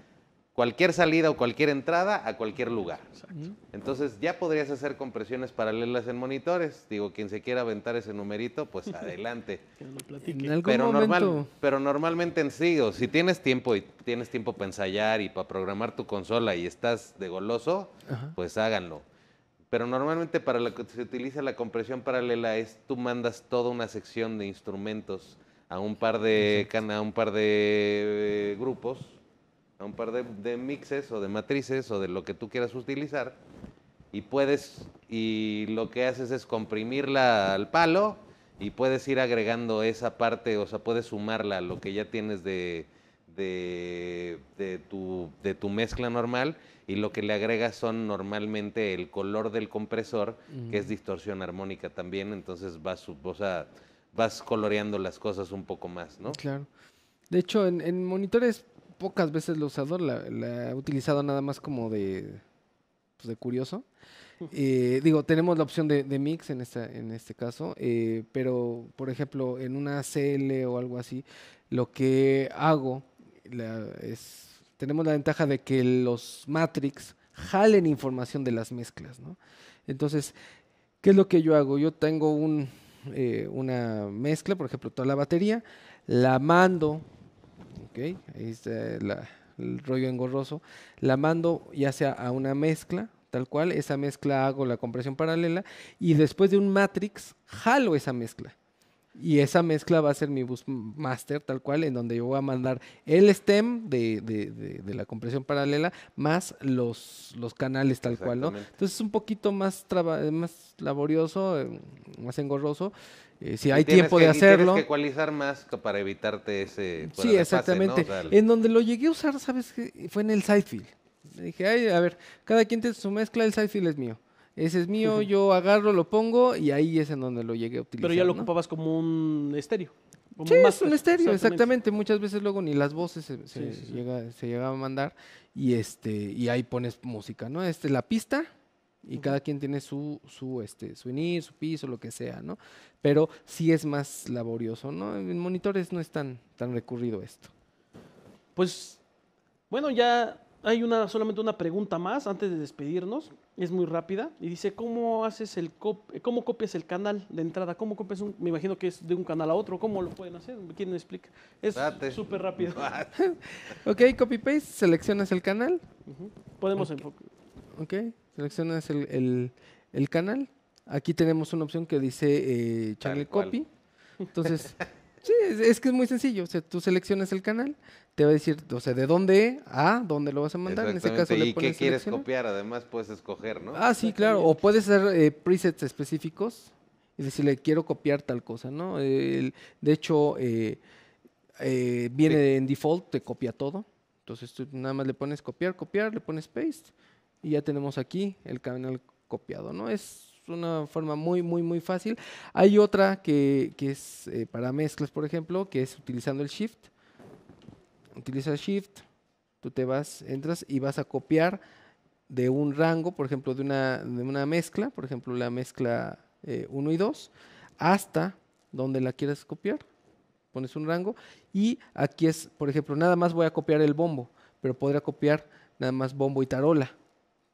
Speaker 3: cualquier salida o cualquier entrada a cualquier lugar. Exacto. Entonces ya podrías hacer compresiones paralelas en monitores. Digo, quien se quiera aventar ese numerito, pues adelante.
Speaker 2: pero, normal,
Speaker 3: pero normalmente en sí, o si tienes tiempo y tienes tiempo para ensayar y para programar tu consola y estás de goloso, pues háganlo. Pero normalmente para lo que se utiliza la compresión paralela es tú mandas toda una sección de instrumentos a un par de, can, a un par de eh, grupos a un par de, mixes o de matrices o de lo que tú quieras utilizar y puedes, y lo que haces es comprimirla al palo y puedes ir agregando esa parte, o sea, puedes sumarla a lo que ya tienes de, tu, de tu mezcla normal y lo que le agregas son normalmente el color del compresor, que es distorsión armónica también, entonces vas, vas coloreando las cosas un poco más, ¿no? Claro.
Speaker 2: De hecho, en monitores pocas veces lo he usado, la, he utilizado nada más como de, pues, curioso. Eh, digo, tenemos la opción de, mix en, en este caso, eh, pero por ejemplo, en una CL o algo así, lo que hago es, tenemos la ventaja de que los matrix jalen información de las mezclas, Entonces, ¿qué es lo que yo hago? Yo tengo un, eh, una mezcla, por ejemplo, toda la batería, la mando Ahí está el rollo engorroso. La mando ya sea a una mezcla, tal cual, esa mezcla hago la compresión paralela y después de un matrix jalo esa mezcla. Y esa mezcla va a ser mi bus master, tal cual, en donde yo voy a mandar el stem de, de, de, la compresión paralela más los, los canales, tal cual, ¿no? Entonces es un poquito más, más laborioso, eh, más engorroso, eh, si hay tiempo de hacerlo. Tienes que
Speaker 3: ecualizar más para evitarte ese. Sí, exactamente. en
Speaker 2: donde lo llegué a usar, ¿sabes? Fue en el sidefield. Dije, Ay, a ver, cada quien tiene su mezcla, el sidefield es mío. Ese es mío, yo agarro, lo pongo y ahí es en donde lo llegué a utilizar. Pero ya lo ocupabas
Speaker 1: como un estéreo. sí, un es un estéreo, exactamente.
Speaker 2: Muchas veces luego ni las voces se, se, a mandar y, este, y ahí pones música, ¿no? Este, la pista y cada quien tiene su, su, este, su su piso, lo que sea, ¿no? pero sí es más laborioso, ¿no? En monitores no es tan, tan recurrido esto.
Speaker 1: Pues, bueno, ya hay una, solamente una pregunta más antes de despedirnos. Es muy rápida. Y dice, ¿cómo haces el cop cómo copias el canal de entrada? ¿Cómo copias un, me imagino que es de un canal a otro? ¿Cómo lo pueden hacer? ¿Quién me explica? Es súper rápido. ok, copy paste,
Speaker 2: seleccionas el canal. Podemos okay. Ok, seleccionas el, el, el canal Aquí tenemos una opción que dice eh, channel copy. Entonces, sí, es, que es muy sencillo. O sea, tú seleccionas el canal, te va a decir, o sea, de dónde a dónde lo vas a mandar. En este caso, ¿Y qué quieres
Speaker 3: copiar? Además, puedes escoger, ¿no? Ah, sí,
Speaker 2: claro. O puedes hacer eh, presets específicos Es decir, le quiero copiar tal cosa, ¿no? de hecho, eh, eh, viene en default, te copia todo. Entonces, tú nada más le pones copiar, copiar, le pones paste y ya tenemos aquí el canal copiado, ¿no? Es una forma muy, muy, muy fácil. Hay otra que, es eh, para mezclas, por ejemplo, que es utilizando el shift. Utiliza shift, tú te vas, entras y vas a copiar de un rango, por ejemplo, de una, de una mezcla, por ejemplo, la mezcla 1 eh, y 2, hasta donde la quieras copiar. Pones un rango y aquí es, por ejemplo, nada más voy a copiar el bombo, pero podría copiar nada más bombo y tarola,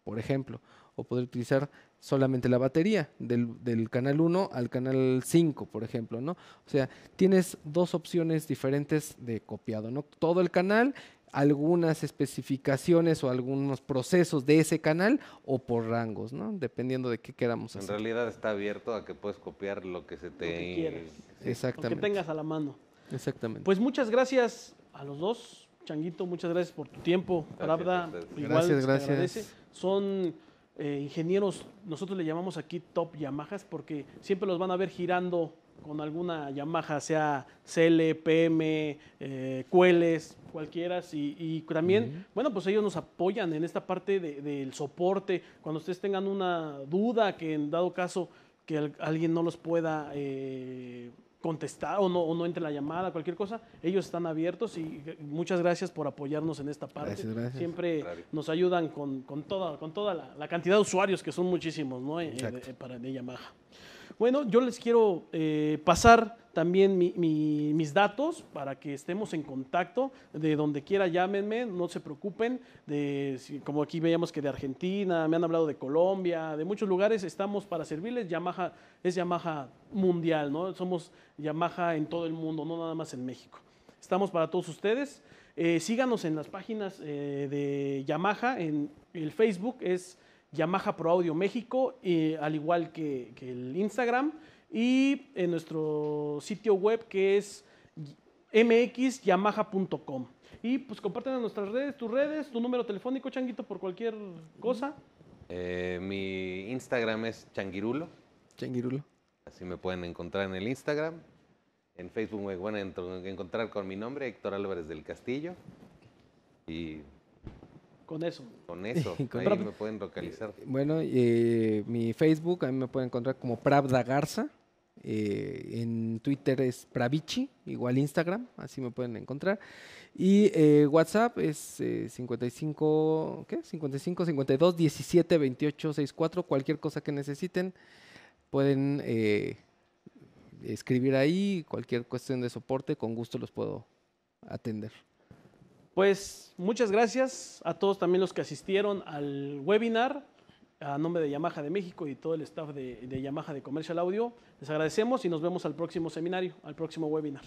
Speaker 2: por ejemplo, o poder utilizar solamente la batería del, canal 1 al canal 5, por ejemplo, ¿no? O sea, tienes dos opciones diferentes de copiado, ¿no? Todo el canal, algunas especificaciones o algunos procesos de ese canal o por rangos, ¿no?
Speaker 1: Dependiendo de qué queramos hacer. En
Speaker 3: realidad está abierto a que puedes copiar lo que se te... Lo Exactamente. Lo que
Speaker 1: tengas a la mano. Exactamente. Pues muchas gracias a los dos. Changuito, muchas gracias por tu tiempo. Gracias, gracias, gracias. Son eh, ingenieros, nosotros le llamamos aquí top Yamahas porque siempre los van a ver girando con alguna Yamaha, sea CL, PM, eh, Cueles, cualquiera. Y, también, bueno, pues ellos nos apoyan en esta parte del soporte. Cuando ustedes tengan una duda, que en dado caso que alguien no los pueda eh, contestar o no, entre la llamada, cualquier cosa, ellos están abiertos y muchas gracias por apoyarnos en esta parte. Siempre nos ayudan con, con toda, con toda la, cantidad de usuarios, que son muchísimos, ¿no? Eh, eh, para de Yamaha. Bueno, yo les quiero eh, pasar también mis datos para que estemos en contacto de donde quiera llámenme, no se preocupen, de, como aquí veíamos que de Argentina, me han hablado de Colombia, de muchos lugares estamos para servirles, Yamaha es Yamaha mundial, ¿no? somos Yamaha en todo el mundo, no nada más en México. Estamos para todos ustedes. Eh, síganos en las páginas eh, de Yamaha, en el Facebook es Yamaha Pro Audio México, al igual que, el Instagram, y en nuestro sitio web que es mxyamaha.com. Y pues comparten en nuestras redes, tus redes, tu número telefónico, Changuito, por cualquier cosa.
Speaker 3: Eh, mi Instagram es changirulo. Changirulo. Así me pueden encontrar en el Instagram. En Facebook me pueden encontrar con mi nombre, Héctor Álvarez del Castillo. Y con eso. Con eso. Con ahí me pueden localizar.
Speaker 2: Bueno, eh, mi Facebook, a mí me pueden encontrar como Pravda Garza. Eh, en Twitter es Pravichi, igual Instagram, así me pueden encontrar. Y eh, WhatsApp es 55, eh, ¿qué? 55, 52, 17, 28, 64. Cualquier cosa que necesiten, pueden escribir ahí. Cualquier cuestión de soporte, con gusto los puedo atender.
Speaker 1: Pues muchas gracias a todos también los que asistieron al webinar a nombre de Yamaha de México y todo el staff de, Yamaha de Comercial Audio. Les agradecemos y nos vemos al próximo seminario, al próximo webinar.